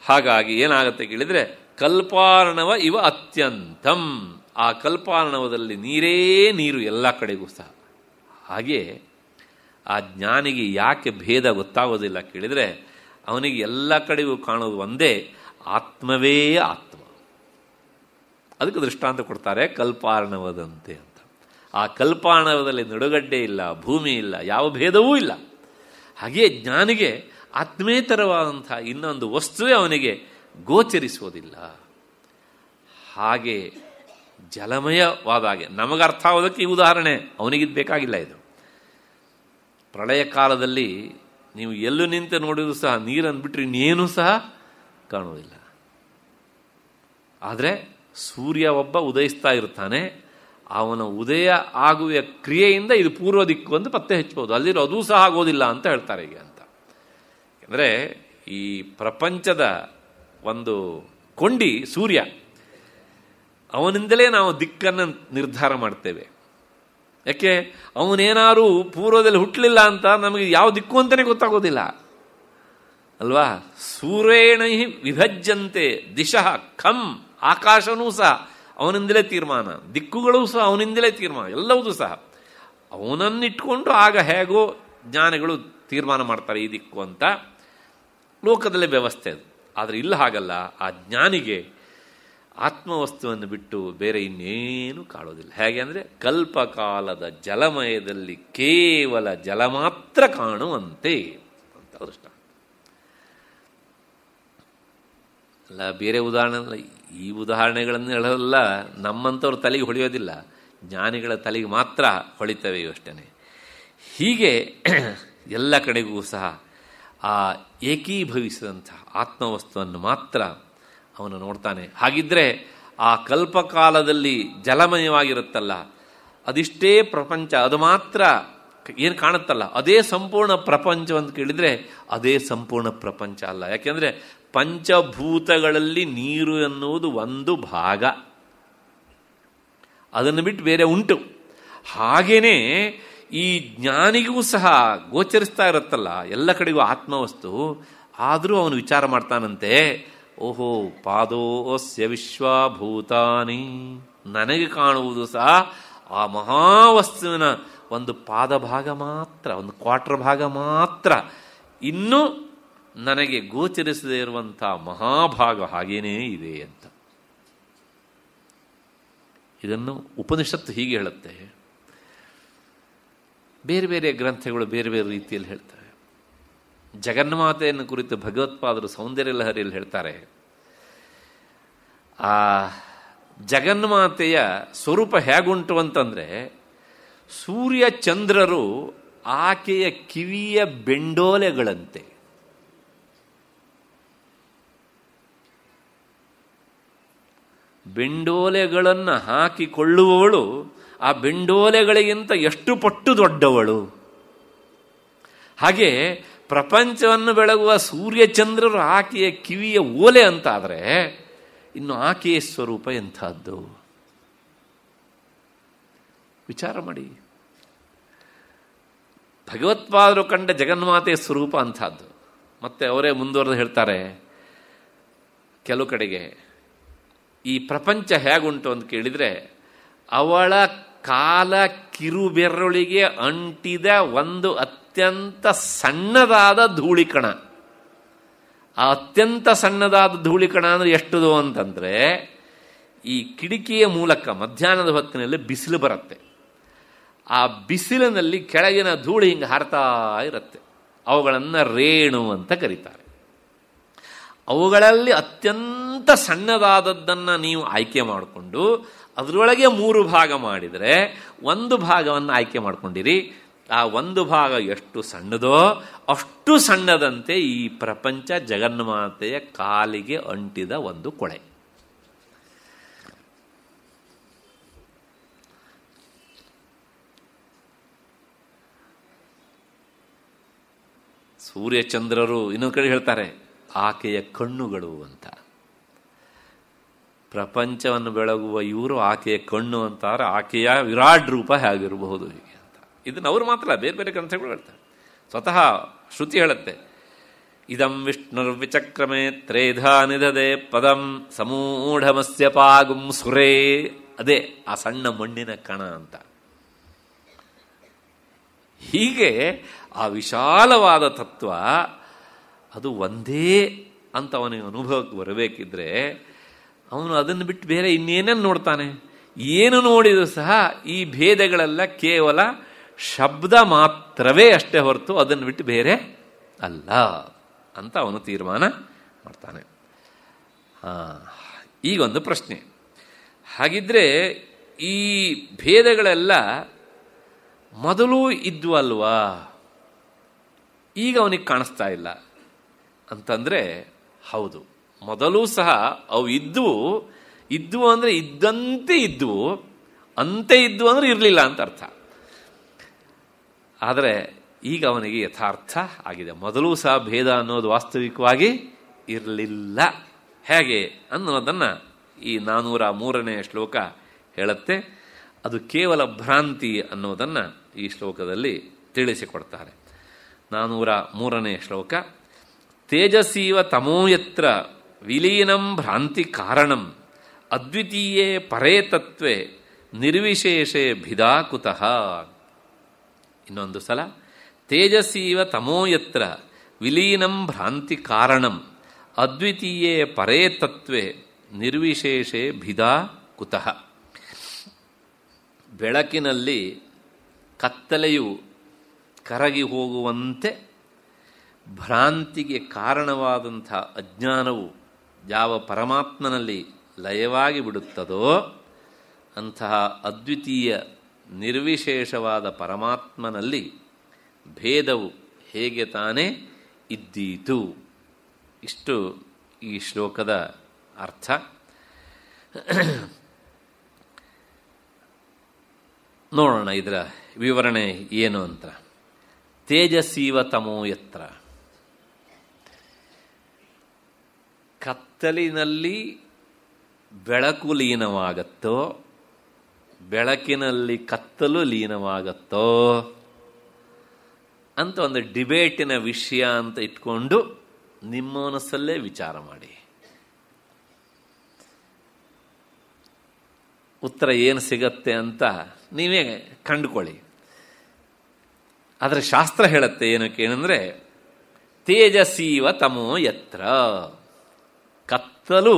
ಹಾಗಾಗಿ ಏನಾಗುತ್ತೆ ಕೇಳಿದರೆ ಕಲ್ಪಾರ್ಣವ ಇವ ಅತ್ಯಂತಂ ಆ ಕಲ್ಪಾರ್ಣವದಲ್ಲಿ ನೀರೇ ನೀರು ಎಲ್ಲ ಕಡೆಗೂ ಸಹ ಹಾಗೆ ಆ ಜ್ಞಾನಿಗೆ ಯಾಕೆ ಭೇದ ಗೊತ್ತಾಗೋದಿಲ್ಲ ಕೇಳಿದರೆ ಅವನಿಗೆ ಎಲ್ಲ ಕಡೆಗೂ ಕಾಣೋದು ಒಂದೇ ಆತ್ಮವೇ ಆತ್ಮ ಅದಕ್ಕೆ ದೃಷ್ಟಾಂತ ಕೊಡ್ತಾರೆ ಕಲ್ಪಾರ್ಣವದಂತೆ ಅಂತ ಆ ಕಲ್ಪಾರ್ಣವದಲ್ಲಿ ನಡುಗಡ್ಡೆ ಇಲ್ಲ ಭೂಮಿ ಇಲ್ಲ ಯಾವ ಭೇದವೂ ಇಲ್ಲ ಹಾಗೆಯೇ ಜ್ಞಾನಿಗೆ ಆತ್ಮೇತರವಾದಂಥ ಇನ್ನೊಂದು ವಸ್ತುವೇ ಅವನಿಗೆ ಗೋಚರಿಸುವುದಿಲ್ಲ ಹಾಗೆ ಜಲಮಯವಾದಾಗೆ ನಮಗೆ ಅರ್ಥ ಆಗೋದಕ್ಕೆ ಈ ಉದಾಹರಣೆ ಅವನಿಗಿದ್ ಬೇಕಾಗಿಲ್ಲ ಇದು ಪ್ರಳಯ ಕಾಲದಲ್ಲಿ ನೀವು ಎಲ್ಲೂ ನಿಂತು ನೋಡಿದರೂ ಸಹ ನೀರನ್ನು ಬಿಟ್ಟರೆ ಇನ್ನೇನು ಸಹ ಕಾಣುವುದಿಲ್ಲ ಆದರೆ ಸೂರ್ಯ ಒಬ್ಬ ಉದಯಿಸ್ತಾ ಇರ್ತಾನೆ ಅವನ ಉದಯ ಆಗುವ ಕ್ರಿಯೆಯಿಂದ ಇದು ಪೂರ್ವ ದಿಕ್ಕು ಅಂತ ಪತ್ತೆ ಹಚ್ಚಬಹುದು ಅಲ್ಲಿರೋ ಅದು ಸಹ ಆಗೋದಿಲ್ಲ ಅಂತ ಹೇಳ್ತಾರೆ ಈಗ ಅಂತ ಅಂದರೆ ಈ ಪ್ರಪಂಚದ ಒಂದು ಕೊಂಡಿ ಸೂರ್ಯ ಅವನಿಂದಲೇ ನಾವು ದಿಕ್ಕನ್ನು ನಿರ್ಧಾರ ಮಾಡ್ತೇವೆ ಯಾಕೆ ಅವನೇನಾರು ಪೂರ್ವದಲ್ಲಿ ಹುಟ್ಟಲಿಲ್ಲ ಅಂತ ನಮಗೆ ಯಾವ ದಿಕ್ಕು ಅಂತಲೇ ಗೊತ್ತಾಗೋದಿಲ್ಲ ಅಲ್ವಾ ಸೂರ್ಯಣಿ ವಿಭಜ್ಯಂತೆ ದಿಶಃ ಖಂ ಆಕಾಶನೂ ಸಹ ಅವನಿಂದಲೇ ತೀರ್ಮಾನ ದಿಕ್ಕುಗಳು ಸಹ ಅವನಿಂದಲೇ ತೀರ್ಮಾನ ಎಲ್ಲವೂ ಸಹ ಅವನನ್ನಿಟ್ಕೊಂಡು ಆಗ ಹೇಗೋ ಜ್ಞಾನಿಗಳು ತೀರ್ಮಾನ ಮಾಡ್ತಾರೆ ಈ ದಿಕ್ಕು ಅಂತ ಲೋಕದಲ್ಲೇ ವ್ಯವಸ್ಥೆ ಅದು ಆದರೆ ಇಲ್ಲ ಹಾಗಲ್ಲ ಆ ಜ್ಞಾನಿಗೆ ಆತ್ಮವಸ್ತುವನ್ನು ಬಿಟ್ಟು ಬೇರೆ ಇನ್ನೇನು ಕಾಣೋದಿಲ್ಲ ಹೇಗೆ ಅಂದರೆ ಕಲ್ಪಕಾಲದ ಜಲಮಯದಲ್ಲಿ ಕೇವಲ ಜಲ ಮಾತ್ರ ಕಾಣುವಂತೆ ಅಂತ ಅದೃಷ್ಟ ಅಲ್ಲ ಬೇರೆ ಉದಾಹರಣೆ ಈ ಹೇಳೋದಲ್ಲ ನಮ್ಮಂಥವ್ರ ತಲೆಗೆ ಹೊಳೆಯೋದಿಲ್ಲ ಜ್ಞಾನಿಗಳ ತಲೆಗೆ ಮಾತ್ರ ಹೊಳಿತವೆ ಇವಷ್ಟೇ ಹೀಗೆ ಎಲ್ಲ ಕಡೆಗೂ ಸಹ ಆ ಏಕೀಭವಿಸಿದಂತಹ ಆತ್ಮವಸ್ತುವನ್ನು ಮಾತ್ರ ಅವನು ನೋಡ್ತಾನೆ ಹಾಗಿದ್ದರೆ ಆ ಕಲ್ಪಕಾಲದಲ್ಲಿ ಜಲಮಯವಾಗಿರುತ್ತಲ್ಲ ಅದಿಷ್ಟೇ ಪ್ರಪಂಚ ಅದು ಮಾತ್ರ ಏನು ಕಾಣುತ್ತಲ್ಲ ಅದೇ ಸಂಪೂರ್ಣ ಪ್ರಪಂಚ ಅಂತ ಕೇಳಿದರೆ ಅದೇ ಸಂಪೂರ್ಣ ಪ್ರಪಂಚ ಅಲ್ಲ ಯಾಕೆಂದರೆ ಪಂಚಭೂತಗಳಲ್ಲಿ ನೀರು ಎನ್ನುವುದು ಒಂದು ಭಾಗ ಅದನ್ನು ಬಿಟ್ಟು ಬೇರೆ ಉಂಟು ಹಾಗೆಯೇ ಈ ಜ್ಞಾನಿಗೂ ಸಹ ಗೋಚರಿಸ್ತಾ ಇರುತ್ತಲ್ಲ ಎಲ್ಲ ಕಡೆಗೂ ಆತ್ಮವಸ್ತು ಆದರೂ ಅವನು ವಿಚಾರ ಮಾಡ್ತಾನಂತೆ ಓಹೋ ಪಾದೋಸ್ಯ ವಿಶ್ವಭೂತಾನಿ ನನಗೆ ಕಾಣುವುದು ಸಹ ಆ ಮಹಾವಸ್ತುವಿನ ಒಂದು ಪಾದ ಭಾಗ ಮಾತ್ರ ಒಂದು ಕ್ವಾರ್ಟರ್ ಭಾಗ ಮಾತ್ರ ಇನ್ನೂ ನನಗೆ ಗೋಚರಿಸದೇ ಇರುವಂಥ ಮಹಾಭಾಗ ಹಾಗೇನೇ ಇದೆ ಅಂತ ಇದನ್ನು ಉಪನಿಷತ್ತು ಹೀಗೆ ಹೇಳುತ್ತೆ ಬೇರೆ ಬೇರೆ ಗ್ರಂಥಗಳು ಬೇರೆ ಬೇರೆ ರೀತಿಯಲ್ಲಿ ಹೇಳ್ತವೆ ಜಗನ್ಮಾತೆಯನ್ನು ಕುರಿತು ಭಗವತ್ಪಾದರು ಸೌಂದರ್ಯ ಲಹರಿಯಲ್ಲಿ ಹೇಳ್ತಾರೆ ಆ ಜಗನ್ಮಾತೆಯ ಸ್ವರೂಪ ಹೇಗುಂಟು ಅಂತಂದರೆ ಸೂರ್ಯ ಚಂದ್ರರು ಆಕೆಯ ಕಿವಿಯ ಬೆಂಡೋಲೆಗಳಂತೆ ಬೆಂಡೋಲೆಗಳನ್ನು ಹಾಕಿಕೊಳ್ಳುವವಳು ಆ ಬೆಂಡೋಲೆಗಳಿಗಿಂತ ಎಷ್ಟು ಪಟ್ಟು ದೊಡ್ಡವಳು ಹಾಗೆ ಪ್ರಪಂಚವನ್ನು ಬೆಳಗುವ ಸೂರ್ಯಚಂದ್ರರು ಆಕೆಯ ಕಿವಿಯ ಓಲೆ ಅಂತಾದರೆ ಇನ್ನು ಆಕೆಯ ಸ್ವರೂಪ ಎಂಥದ್ದು ವಿಚಾರ ಮಾಡಿ ಭಗವತ್ಪಾದರು ಕಂಡ ಜಗನ್ಮಾತೆಯ ಸ್ವರೂಪ ಅಂಥದ್ದು ಮತ್ತೆ ಅವರೇ ಮುಂದುವರೆದು ಹೇಳ್ತಾರೆ ಕೆಲವು ಕಡೆಗೆ ಈ ಪ್ರಪಂಚ ಹೇಗುಂಟು ಅಂತ ಕೇಳಿದರೆ ಅವಳ ಕಾಲ ಕಿರುಬೆರಳಿಗೆ ಅಂಟಿದ ಒಂದು ಅತ್ಯಂತ ಸಣ್ಣದಾದ ಧೂಳಿಕಣ ಆ ಅತ್ಯಂತ ಸಣ್ಣದಾದ ಧೂಳಿಕಣ ಅಂದರೆ ಎಷ್ಟದು ಅಂತಂದರೆ ಈ ಕಿಡಿಕಿಯ ಮೂಲಕ ಮಧ್ಯಾಹ್ನದ ಹೊತ್ತಿನಲ್ಲಿ ಬಿಸಿಲು ಬರುತ್ತೆ ಆ ಬಿಸಿಲಿನಲ್ಲಿ ಕೆಳಗಿನ ಧೂಳು ಹಿಂಗೆ ಹಾರ್ತಾ ಇರುತ್ತೆ ಅವುಗಳನ್ನು ರೇಣು ಅಂತ ಕರೀತಾರೆ ಅವುಗಳಲ್ಲಿ ಅತ್ಯಂತ ಸಣ್ಣದಾದದ್ದನ್ನು ನೀವು ಆಯ್ಕೆ ಮಾಡಿಕೊಂಡು ಅದರೊಳಗೆ ಮೂರು ಭಾಗ ಮಾಡಿದರೆ ಒಂದು ಭಾಗವನ್ನು ಆಯ್ಕೆ ಮಾಡಿಕೊಂಡಿರಿ ಆ ಒಂದು ಭಾಗ ಎಷ್ಟು ಸಣ್ಣದೋ ಅಷ್ಟು ಸಣ್ಣದಂತೆ ಈ ಪ್ರಪಂಚ ಜಗನ್ಮಾತೆಯ ಕಾಲಿಗೆ ಅಂಟಿದ ಒಂದು ಕೊಳೆ ಸೂರ್ಯಚಂದ್ರರು ಇನ್ನೊಂದು ಕಡೆ ಹೇಳ್ತಾರೆ ಆಕೆಯ ಕಣ್ಣುಗಳು ಅಂತ ಪ್ರಪಂಚವನ್ನು ಬೆಳಗುವ ಇವರು ಆಕೆಯ ಕಣ್ಣು ಅಂತಾರೆ ಆಕೆಯ ವಿರಾಟ್ ರೂಪ ಹೇಗಿರಬಹುದು ಹೀಗೆ ಅಂತ ಇದನ್ನು ಅವರು ಮಾತ್ರ ಬೇರೆ ಬೇರೆ ಗ್ರಂಥಗಳು ಹೇಳ್ತಾರೆ ಸ್ವತಃ ಶ್ರುತಿ ಹೇಳುತ್ತೆ ಇದಂ ವಿಷ್ಣುರ್ವಿಚಕ್ರಮೆ ತ್ರೇಧ ನಿಧದೆ ಪದಂ ಸಮೂಢಮಸ್ಯ ಪಾಗುಂ ಸುರೇ ಅದೇ ಆ ಸಣ್ಣ ಮಣ್ಣಿನ ಕಣ ಅಂತ ಹೀಗೆ ಆ ವಿಶಾಲವಾದ ತತ್ವ ಅದು ಒಂದೇ ಅಂತ ಅವನಿಗೆ ಅನುಭವಕ್ಕೆ ಬರಬೇಕಿದ್ರೆ ಅವನು ಅದನ್ನು ಬಿಟ್ಟು ಬೇರೆ ಇನ್ನೇನೇನು ನೋಡ್ತಾನೆ ಏನು ನೋಡಿದರೂ ಸಹ ಈ ಭೇದಗಳೆಲ್ಲ ಕೇವಲ ಶಬ್ದ ಮಾತ್ರವೇ ಅಷ್ಟೇ ಹೊರತು ಅದನ್ನು ಬಿಟ್ಟು ಬೇರೆ ಅಲ್ಲ ಅಂತ ಅವನು ತೀರ್ಮಾನ ಮಾಡ್ತಾನೆ ಈಗೊಂದು ಪ್ರಶ್ನೆ ಹಾಗಿದ್ರೆ ಈ ಭೇದಗಳೆಲ್ಲ ಮೊದಲು ಇದ್ವಲ್ವಾ ಈಗ ಅವನಿಗೆ ಕಾಣಿಸ್ತಾ ಇಲ್ಲ ಅಂತಂದರೆ ಹೌದು ಮೊದಲು ಸಹ ಅವು ಇದ್ದವು ಇದ್ದವು ಅಂದರೆ ಇದ್ದಂತೆ ಇದ್ದವು ಅಂತೆ ಇದ್ದವು ಅಂದರೆ ಇರಲಿಲ್ಲ ಅಂತ ಅರ್ಥ ಆದರೆ ಈಗ ಅವನಿಗೆ ಯಥಾರ್ಥ ಆಗಿದೆ ಮೊದಲು ಸಹ ಭೇದ ಅನ್ನೋದು ವಾಸ್ತವಿಕವಾಗಿ ಇರಲಿಲ್ಲ ಹೇಗೆ ಅನ್ನೋದನ್ನು ಈ ನಾನ್ನೂರ ಮೂರನೇ ಶ್ಲೋಕ ಹೇಳುತ್ತೆ ಅದು ಕೇವಲ ಭ್ರಾಂತಿ ಅನ್ನೋದನ್ನು ಈ ಶ್ಲೋಕದಲ್ಲಿ ತಿಳಿಸಿಕೊಡ್ತಾರೆ ನಾನ್ನೂರ ಮೂರನೇ ಶ್ಲೋಕ ತೇಜಸೀವ ತಮೋಯತ್ರ ವಿಲೀನಂ ಭ್ರಾಂತಿ ಕಾರಣಂ ಅದ್ವಿತೀಯೇ ಪರೇ ತತ್ವೆ ನಿರ್ವಿಶೇಷೆ ಭಿದಾ ಕುತಃ ಇನ್ನೊಂದು ಸಲ ತೇಜಸೀವ ತಮೋಯತ್ರ ವಿಲೀನಂ ಭ್ರಾಂತಿ ಕಾರಣಂ ಅದ್ವಿತೀಯೇ ಪರೇ ತತ್ವೆ ನಿರ್ವಿಶೇಷೆ ಭಿದಾ ಕುತಃ ಬೆಳಕಿನಲ್ಲಿ ಕತ್ತಲೆಯು ಕರಗಿ ಹೋಗುವಂತೆ ಭ್ರಾಂತಿಗೆ ಕಾರಣವಾದಂಥ ಅಜ್ಞಾನವು ಯಾವ ಪರಮಾತ್ಮನಲ್ಲಿ ಲಯವಾಗಿ ಬಿಡುತ್ತದೋ ಅಂತಹ ಅದ್ವಿತೀಯ ನಿರ್ವಿಶೇಷವಾದ ಪರಮಾತ್ಮನಲ್ಲಿ ಭೇದವು ಹೇಗೆ ತಾನೇ ಇದ್ದೀತು ಇಷ್ಟು ಈ ಶ್ಲೋಕದ ಅರ್ಥ ನೋಡೋಣ ಇದರ ವಿವರಣೆ ಏನು ಅಂತ ತೇಜಸ್ಸೀವ ತಮೋ ಕತ್ತಲಿನಲ್ಲಿ ಬೆಳಕು ಲೀನವಾಗತ್ತೋ ಬೆಳಕಿನಲ್ಲಿ ಕತ್ತಲು ಲೀನವಾಗತ್ತೋ ಅಂತ ಒಂದು ಡಿಬೇಟಿನ ವಿಷಯ ಅಂತ ಇಟ್ಕೊಂಡು ನಿಮ್ಮ ಮನಸ್ಸಲ್ಲೇ ವಿಚಾರ ಮಾಡಿ ಉತ್ತರ ಏನು ಸಿಗತ್ತೆ ಅಂತ ನೀವೇ ಕಂಡುಕೊಳ್ಳಿ ಆದರೆ ಶಾಸ್ತ್ರ ಹೇಳುತ್ತೆ ಏನಕ್ಕೆ ಏನಂದರೆ ತೇಜಸೀವ ತಮೋ ಯತ್ರ ಕತ್ತಲು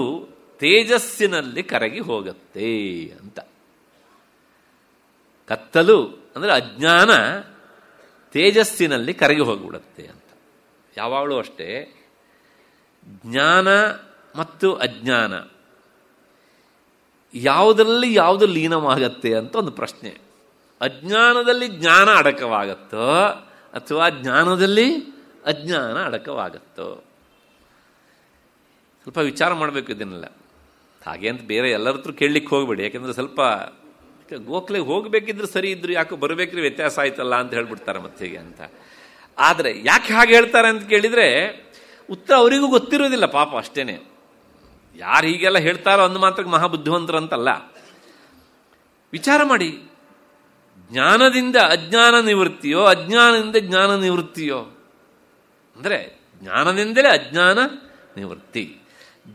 ತೇಜಸ್ಸಿನಲ್ಲಿ ಕರಗಿ ಹೋಗತ್ತೆ ಅಂತ ಕತ್ತಲು ಅಂದರೆ ಅಜ್ಞಾನ ತೇಜಸ್ಸಿನಲ್ಲಿ ಕರಗಿ ಹೋಗಿಬಿಡತ್ತೆ ಅಂತ ಯಾವಾಗಲೂ ಅಷ್ಟೇ ಜ್ಞಾನ ಮತ್ತು ಅಜ್ಞಾನ ಯಾವುದರಲ್ಲಿ ಯಾವುದು ಲೀನವಾಗತ್ತೆ ಅಂತ ಒಂದು ಪ್ರಶ್ನೆ ಅಜ್ಞಾನದಲ್ಲಿ ಜ್ಞಾನ ಅಡಕವಾಗತ್ತೋ ಅಥವಾ ಜ್ಞಾನದಲ್ಲಿ ಅಜ್ಞಾನ ಅಡಕವಾಗತ್ತೋ ಸ್ವಲ್ಪ ವಿಚಾರ ಮಾಡಬೇಕು ಇದನ್ನೆಲ್ಲ ಹಾಗೆ ಅಂತ ಬೇರೆ ಎಲ್ಲರ ಹತ್ರ ಕೇಳಲಿಕ್ಕೆ ಹೋಗಬೇಡಿ ಯಾಕೆಂದ್ರೆ ಸ್ವಲ್ಪ ಗೋಖಲೆಗೆ ಹೋಗಬೇಕಿದ್ರೆ ಸರಿ ಇದ್ರು ಯಾಕೋ ಬರಬೇಕ್ರಿ ವ್ಯತ್ಯಾಸ ಆಯ್ತಲ್ಲ ಅಂತ ಹೇಳ್ಬಿಡ್ತಾರೆ ಮತ್ತೆ ಅಂತ ಆದರೆ ಯಾಕೆ ಹಾಗೆ ಹೇಳ್ತಾರೆ ಅಂತ ಕೇಳಿದರೆ ಉತ್ತರ ಅವರಿಗೂ ಗೊತ್ತಿರೋದಿಲ್ಲ ಪಾಪ ಅಷ್ಟೇ ಯಾರು ಹೀಗೆಲ್ಲ ಹೇಳ್ತಾರೋ ಅಂದು ಮಾತ್ರಕ್ಕೆ ಮಹಾಬುದ್ಧಿವಂತರು ಅಂತಲ್ಲ ವಿಚಾರ ಮಾಡಿ ಜ್ಞಾನದಿಂದ ಅಜ್ಞಾನ ನಿವೃತ್ತಿಯೋ ಅಜ್ಞಾನದಿಂದ ಜ್ಞಾನ ನಿವೃತ್ತಿಯೋ ಅಂದರೆ ಜ್ಞಾನದಿಂದಲೇ ಅಜ್ಞಾನ ನಿವೃತ್ತಿ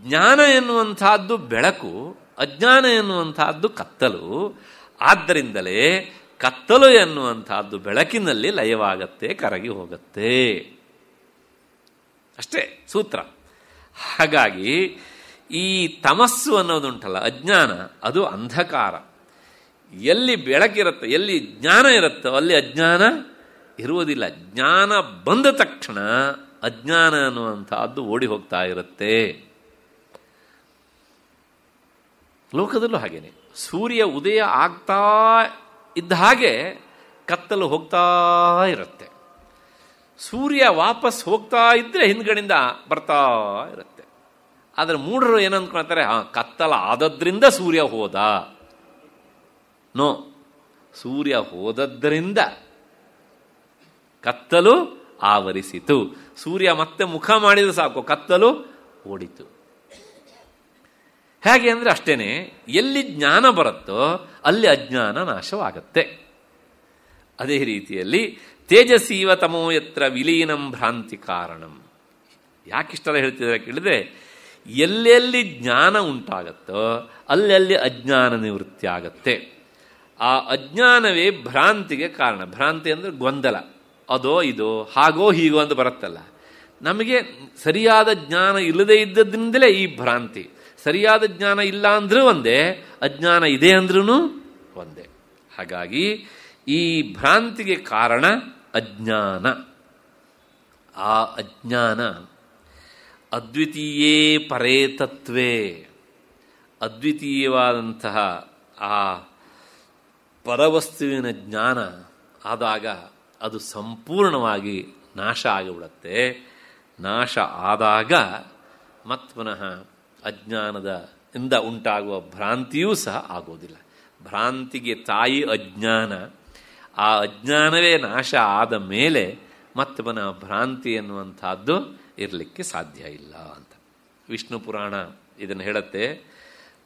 ಜ್ಞಾನ ಎನ್ನುವಂತಹದ್ದು ಬೆಳಕು ಅಜ್ಞಾನ ಎನ್ನುವಂತಹದ್ದು ಕತ್ತಲು ಆದ್ದರಿಂದಲೇ ಕತ್ತಲು ಎನ್ನುವಂತಹದ್ದು ಬೆಳಕಿನಲ್ಲಿ ಲಯವಾಗತ್ತೆ ಕರಗಿ ಹೋಗತ್ತೆ ಅಷ್ಟೇ ಸೂತ್ರ ಹಾಗಾಗಿ ಈ ತಮಸ್ಸು ಅನ್ನೋದುಂಟಲ್ಲ ಅಜ್ಞಾನ ಅದು ಅಂಧಕಾರ ಎಲ್ಲಿ ಬೆಳಕಿರುತ್ತೆ ಎಲ್ಲಿ ಜ್ಞಾನ ಇರುತ್ತೋ ಅಲ್ಲಿ ಅಜ್ಞಾನ ಇರುವುದಿಲ್ಲ ಜ್ಞಾನ ಬಂದ ತಕ್ಷಣ ಅಜ್ಞಾನ ಅನ್ನುವಂಥದ್ದು ಓಡಿ ಹೋಗ್ತಾ ಇರುತ್ತೆ ಲೋಕದಲ್ಲೂ ಹಾಗೇನೆ ಸೂರ್ಯ ಉದಯ ಆಗ್ತಾ ಇದ್ದ ಹಾಗೆ ಕತ್ತಲು ಹೋಗ್ತಾ ಇರುತ್ತೆ ಸೂರ್ಯ ವಾಪಸ್ ಹೋಗ್ತಾ ಇದ್ದರೆ ಹಿಂದ್ಗಡೆಯಿಂದ ಬರ್ತಾ ಇರುತ್ತೆ ಆದರೆ ಮೂಢರು ಏನು ಅಂದ್ಕೊಳ್ತಾರೆ ಹಾಂ ಕತ್ತಲ ಆದದ್ರಿಂದ ಸೂರ್ಯ ಹೋದ ನೋ ಸೂರ್ಯ ಹೋದದ್ರಿಂದ ಕತ್ತಲು ಆವರಿಸಿತು ಸೂರ್ಯ ಮತ್ತೆ ಮುಖ ಮಾಡಿದ್ರೆ ಸಾಕು ಕತ್ತಲು ಓಡಿತು ಹೇಗೆ ಅಂದರೆ ಅಷ್ಟೇ ಎಲ್ಲಿ ಜ್ಞಾನ ಬರುತ್ತೋ ಅಲ್ಲಿ ಅಜ್ಞಾನ ನಾಶವಾಗತ್ತೆ ಅದೇ ರೀತಿಯಲ್ಲಿ ತೇಜಸ್ಸೀವ ತಮೋ ಯತ್ರ ವಿಲೀನಂ ಭ್ರಾಂತಿ ಕಾರಣಂ ಯಾಕಿಷ್ಟೆಲ್ಲ ಹೇಳ್ತಿದ್ದಾರೆ ಕೇಳಿದ್ರೆ ಎಲ್ಲೆಲ್ಲಿ ಜ್ಞಾನ ಉಂಟಾಗತ್ತೋ ಅಲ್ಲೆಲ್ಲಿ ಅಜ್ಞಾನ ನಿವೃತ್ತಿ ಆಗತ್ತೆ ಆ ಅಜ್ಞಾನವೇ ಭ್ರಾಂತಿಗೆ ಕಾರಣ ಭ್ರಾಂತಿ ಅಂದರೆ ಗೊಂದಲ ಅದೋ ಇದೋ ಹಾಗೋ ಹೀಗೋ ಅಂತ ಬರುತ್ತಲ್ಲ ನಮಗೆ ಸರಿಯಾದ ಜ್ಞಾನ ಇಲ್ಲದೇ ಇದ್ದದ್ರಿಂದಲೇ ಈ ಭ್ರಾಂತಿ ಸರಿಯಾದ ಜ್ಞಾನ ಇಲ್ಲ ಅಂದರೂ ಒಂದೇ ಅಜ್ಞಾನ ಇದೆ ಅಂದ್ರೂ ಒಂದೇ ಹಾಗಾಗಿ ಈ ಭ್ರಾಂತಿಗೆ ಕಾರಣ ಅಜ್ಞಾನ ಆ ಅಜ್ಞಾನ ಅದ್ವಿತೀಯೇ ಪರೇತತ್ವೇ ಅದ್ವಿತೀಯವಾದಂತಹ ಆ ಪರವಸ್ತುವಿನ ಜ್ಞಾನ ಆದಾಗ ಅದು ಸಂಪೂರ್ಣವಾಗಿ ನಾಶ ಆಗಿಬಿಡುತ್ತೆ ನಾಶ ಆದಾಗ ಮತ್ ಪುನಃ ಅಜ್ಞಾನದ ಇಂದ ಉಂಟಾಗುವ ಭ್ರಾಂತಿಯೂ ಸಹ ಆಗೋದಿಲ್ಲ ಭ್ರಾಂತಿಗೆ ತಾಯಿ ಅಜ್ಞಾನ ಆ ಅಜ್ಞಾನವೇ ನಾಶ ಆದ ಮೇಲೆ ಮತ್ತೊಬ್ಬನ ಭ್ರಾಂತಿ ಎನ್ನುವಂಥದ್ದು ಇರಲಿಕ್ಕೆ ಸಾಧ್ಯ ಇಲ್ಲ ಅಂತ ವಿಷ್ಣು ಪುರಾಣ ಇದನ್ನು ಹೇಳುತ್ತೆ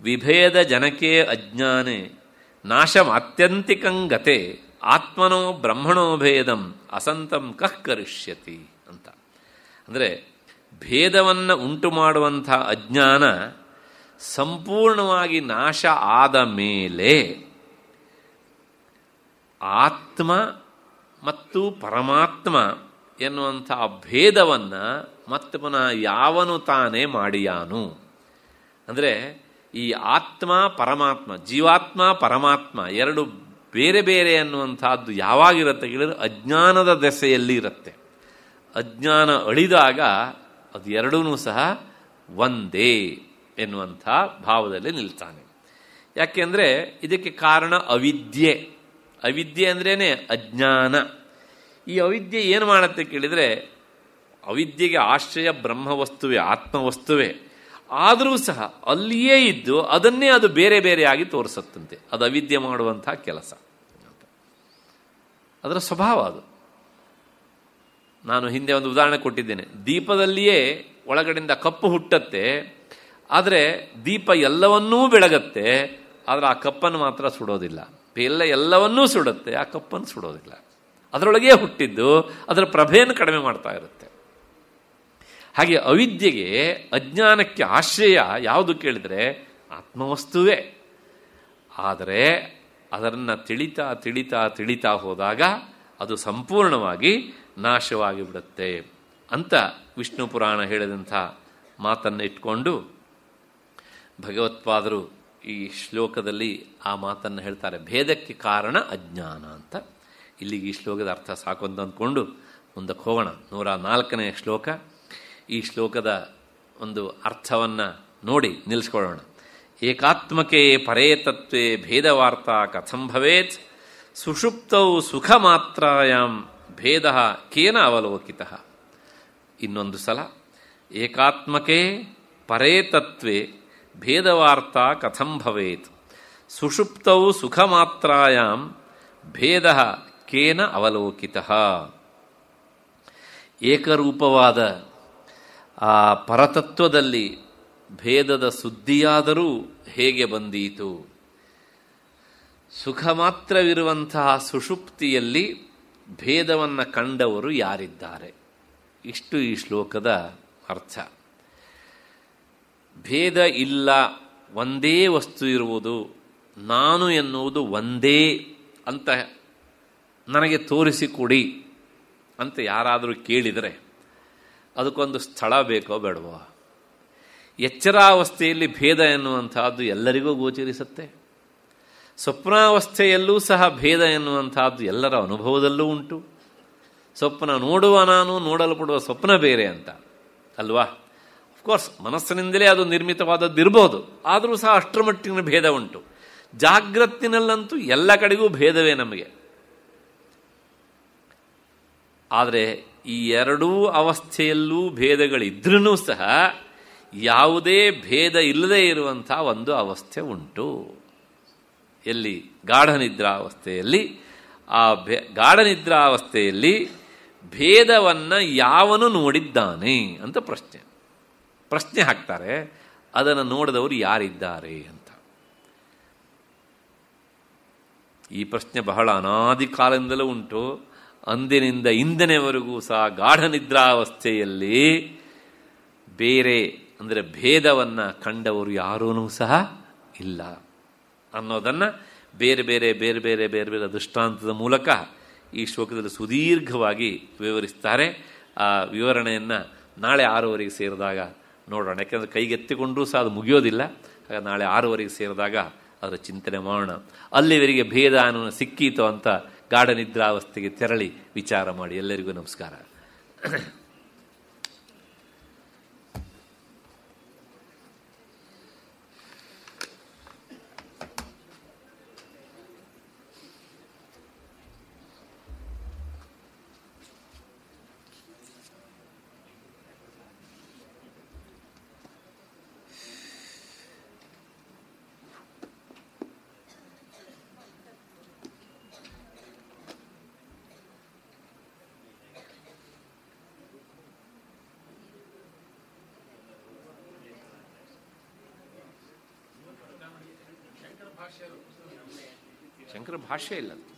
ವಿಭೇದ ಜನಕೇ ಅಜ್ಞಾನೇ ನಾಶಂ ಅತ್ಯಂತಿಕಂಗತೆ ಆತ್ಮನೋ ಬ್ರಹ್ಮಣೋ ಭೇದಂ ಅಸಂತಂ ಕಃ ಕರಿಷ್ಯತಿ ಅಂತ ಅಂದರೆ ಭೇದವನ್ನು ಉಂಟು ಮಾಡುವಂಥ ಅಜ್ಞಾನ ಸಂಪೂರ್ಣವಾಗಿ ನಾಶ ಆದ ಮೇಲೆ ಆತ್ಮ ಮತ್ತು ಪರಮಾತ್ಮ ಎನ್ನುವಂಥ ಭೇದವನ್ನು ಮತ್ತೆ ಪುನಃ ಯಾವನು ತಾನೇ ಮಾಡಿಯಾನು ಅಂದರೆ ಈ ಆತ್ಮ ಪರಮಾತ್ಮ ಜೀವಾತ್ಮ ಪರಮಾತ್ಮ ಎರಡು ಬೇರೆ ಬೇರೆ ಅನ್ನುವಂಥದ್ದು ಯಾವಾಗಿರುತ್ತೆ ಕೇಳಿದ್ರೆ ಅಜ್ಞಾನದ ದೆಸೆಯಲ್ಲಿ ಇರುತ್ತೆ ಅಜ್ಞಾನ ಅಳಿದಾಗ ಅದು ಎರಡೂ ಸಹ ಒಂದೇ ಎನ್ನುವಂಥ ಭಾವದಲ್ಲಿ ನಿಲ್ತಾನೆ ಯಾಕೆಂದರೆ ಇದಕ್ಕೆ ಕಾರಣ ಅವಿದ್ಯೆ ಅವಿದ್ಯೆ ಅಂದ್ರೇ ಅಜ್ಞಾನ ಈ ಅವಿದ್ಯೆ ಏನು ಮಾಡುತ್ತೆ ಕೇಳಿದರೆ ಅವಿದ್ಯೆಗೆ ಆಶ್ರಯ ಬ್ರಹ್ಮವಸ್ತುವೆ ಆತ್ಮವಸ್ತುವೆ ಆದರೂ ಸಹ ಅಲ್ಲಿಯೇ ಇದ್ದು ಅದನ್ನೇ ಅದು ಬೇರೆ ಬೇರೆಯಾಗಿ ತೋರಿಸುತ್ತಂತೆ ಅದು ಅವಿದ್ಯೆ ಮಾಡುವಂತಹ ಕೆಲಸ ಅದರ ಸ್ವಭಾವ ಅದು ನಾನು ಹಿಂದೆ ಒಂದು ಉದಾಹರಣೆ ಕೊಟ್ಟಿದ್ದೇನೆ ದೀಪದಲ್ಲಿಯೇ ಒಳಗಡೆಯಿಂದ ಕಪ್ಪು ಹುಟ್ಟತ್ತೆ ಆದರೆ ದೀಪ ಎಲ್ಲವನ್ನೂ ಬೆಳಗತ್ತೆ ಆದರೆ ಆ ಕಪ್ಪನ್ನು ಮಾತ್ರ ಸುಡೋದಿಲ್ಲ ಎಲ್ಲ ಎಲ್ಲವನ್ನೂ ಸುಡುತ್ತೆ ಆ ಕಪ್ಪನ್ನು ಸುಡೋದಿಲ್ಲ ಅದರೊಳಗೆ ಹುಟ್ಟಿದ್ದು ಅದರ ಪ್ರಭೆಯನ್ನು ಕಡಿಮೆ ಮಾಡ್ತಾ ಇರುತ್ತೆ ಹಾಗೆ ಅವಿದ್ಯೆಗೆ ಅಜ್ಞಾನಕ್ಕೆ ಆಶ್ರಯ ಯಾವುದು ಕೇಳಿದರೆ ಆತ್ಮವಸ್ತುವೇ ಆದರೆ ಅದನ್ನು ತಿಳಿತಾ ತಿಳಿತಾ ತಿಳಿತಾ ಹೋದಾಗ ಅದು ಸಂಪೂರ್ಣವಾಗಿ ನಾಶವಾಗಿಬಿಡುತ್ತೆ ಅಂತ ವಿಷ್ಣು ಪುರಾಣ ಹೇಳಿದಂಥ ಮಾತನ್ನು ಇಟ್ಕೊಂಡು ಭಗವತ್ಪಾದರು ಈ ಶ್ಲೋಕದಲ್ಲಿ ಆ ಮಾತನ್ನು ಹೇಳ್ತಾರೆ ಭೇದಕ್ಕೆ ಕಾರಣ ಅಜ್ಞಾನ ಅಂತ ಇಲ್ಲಿಗೆ ಈ ಶ್ಲೋಕದ ಅರ್ಥ ಸಾಕು ಅಂತ ಅಂದ್ಕೊಂಡು ಮುಂದಕ್ಕೆ ಹೋಗೋಣ ನೂರ ನಾಲ್ಕನೇ ಶ್ಲೋಕ ಈ ಶ್ಲೋಕದ ಒಂದು ಅರ್ಥವನ್ನು ನೋಡಿ ನಿಲ್ಲಿಸ್ಕೊಳ್ಳೋಣ ಏಕಾತ್ಮಕೆ ಪರೇ ತತ್ವೇ ಭೇದವಾರ್ತಾ ಕಥಂ ಭವೇತ್ ಸುಷುಪ್ತೌ ಸುಖ ಮಾತ್ರಾಯಾಮ್ ಭೇದ ಕೇನ ಅವಲೋಕಿತ ಇನ್ನೊಂದು ಸಲ ಏಕಾತ್ಮಕೆ ಪರೇತತ್ವೇ ಭೇದವಾರ್ತಾ ಕಥಂ ಭವೇತ್ ಸುಷುಪ್ತೌ ಸುಖಮಾತ್ರಾಯಾಂ ಭೇದ ಕೇನ ಅವಲೋಕಿತ ಏಕರೂಪವಾದ ಆ ಪರತತ್ವದಲ್ಲಿ ಭೇದದ ಸುದ್ದಿಯಾದರೂ ಹೇಗೆ ಬಂದೀತು ಸುಖ ಮಾತ್ರವಿರುವಂತಹ ಸುಷುಪ್ತಿಯಲ್ಲಿ ಭೇದವನ್ನು ಕಂಡವರು ಯಾರಿದ್ದಾರೆ ಇಷ್ಟು ಈ ಶ್ಲೋಕದ ಅರ್ಥ ಭೇದ ಇಲ್ಲ ಒಂದೇ ವಸ್ತು ಇರುವುದು ನಾನು ಎನ್ನುವುದು ಒಂದೇ ಅಂತ ನನಗೆ ತೋರಿಸಿಕೊಡಿ ಅಂತ ಯಾರಾದರೂ ಕೇಳಿದರೆ ಅದಕ್ಕೊಂದು ಸ್ಥಳ ಬೇಕೋ ಬೇಡವೋ ಎಚ್ಚರಾವಸ್ಥೆಯಲ್ಲಿ ಭೇದ ಎನ್ನುವಂಥದ್ದು ಎಲ್ಲರಿಗೂ ಗೋಚರಿಸುತ್ತೆ ಸ್ವಪ್ನಾವಸ್ಥೆಯಲ್ಲೂ ಸಹ ಭೇದ ಎನ್ನುವಂಥದ್ದು ಎಲ್ಲರ ಅನುಭವದಲ್ಲೂ ಉಂಟು ಸ್ವಪ್ನ ನೋಡುವ ನಾನು ನೋಡಲು ಕೊಡುವ ಸ್ವಪ್ನ ಬೇರೆ ಅಂತ ಅಲ್ವಾ ಅಫ್ಕೋರ್ಸ್ ಮನಸ್ಸಿನಿಂದಲೇ ಅದು ನಿರ್ಮಿತವಾದದ್ದು ಇರ್ಬೋದು ಆದರೂ ಸಹ ಅಷ್ಟರ ಮಟ್ಟಿನ ಭೇದ ಉಂಟು ಜಾಗ್ರತ್ತಿನಲ್ಲಂತೂ ಎಲ್ಲ ಕಡೆಗೂ ಭೇದವೇ ನಮಗೆ ಆದರೆ ಈ ಎರಡೂ ಅವಸ್ಥೆಯಲ್ಲೂ ಭೇದಗಳಿದ್ರೂ ಸಹ ಯಾವುದೇ ಭೇದ ಇಲ್ಲದೇ ಇರುವಂಥ ಒಂದು ಅವಸ್ಥೆ ಉಂಟು ಎಲ್ಲಿ ಗಾಢನಿದ್ರಾವಸ್ಥೆಯಲ್ಲಿ ಆ ಭೇ ಗಾಢನಿದ್ರಾವಸ್ಥೆಯಲ್ಲಿ ಭೇದವನ್ನು ಯಾವನು ನೋಡಿದ್ದಾನೆ ಅಂತ ಪ್ರಶ್ನೆ ಪ್ರಶ್ನೆ ಹಾಕ್ತಾರೆ ಅದನ್ನು ನೋಡಿದವರು ಯಾರಿದ್ದಾರೆ ಅಂತ ಈ ಪ್ರಶ್ನೆ ಬಹಳ ಅನಾದಿ ಕಾಲದಿಂದಲೂ ಉಂಟು ಅಂದಿನಿಂದ ಇಂದನೆವರೆಗೂ ಸಹ ಗಾಢನಿದ್ರಾವಸ್ಥೆಯಲ್ಲಿ ಬೇರೆ ಅಂದರೆ ಭೇದವನ್ನು ಕಂಡವರು ಯಾರೂ ಸಹ ಇಲ್ಲ ಅನ್ನೋದನ್ನು ಬೇರೆ ಬೇರೆ ಬೇರೆ ಬೇರೆ ಬೇರೆ ಬೇರೆ ದೃಷ್ಟಾಂತದ ಮೂಲಕ ಈ ಶ್ಲೋಕದಲ್ಲಿ ಸುದೀರ್ಘವಾಗಿ ವಿವರಿಸ್ತಾರೆ ಆ ವಿವರಣೆಯನ್ನು ನಾಳೆ ಆರೂವರೆಗೆ ಸೇರಿದಾಗ ನೋಡೋಣ ಯಾಕೆಂದರೆ ಕೈಗೆತ್ತಿಕೊಂಡರೂ ಸಹ ಅದು ಮುಗಿಯೋದಿಲ್ಲ ಹಾಗೆ ನಾಳೆ ಆರೂವರೆಗೆ ಸೇರಿದಾಗ ಅದರ ಚಿಂತನೆ ಮಾಡೋಣ ಅಲ್ಲಿವರಿಗೆ ಭೇದ ಅನ್ನೋ ಸಿಕ್ಕೀತು ಅಂತ ಗಾಢನಿದ್ರಾವಸ್ಥೆಗೆ ತೆರಳಿ ವಿಚಾರ ಮಾಡಿ ಎಲ್ಲರಿಗೂ ನಮಸ್ಕಾರ ಭಾಷೆ ಇಲ್ಲ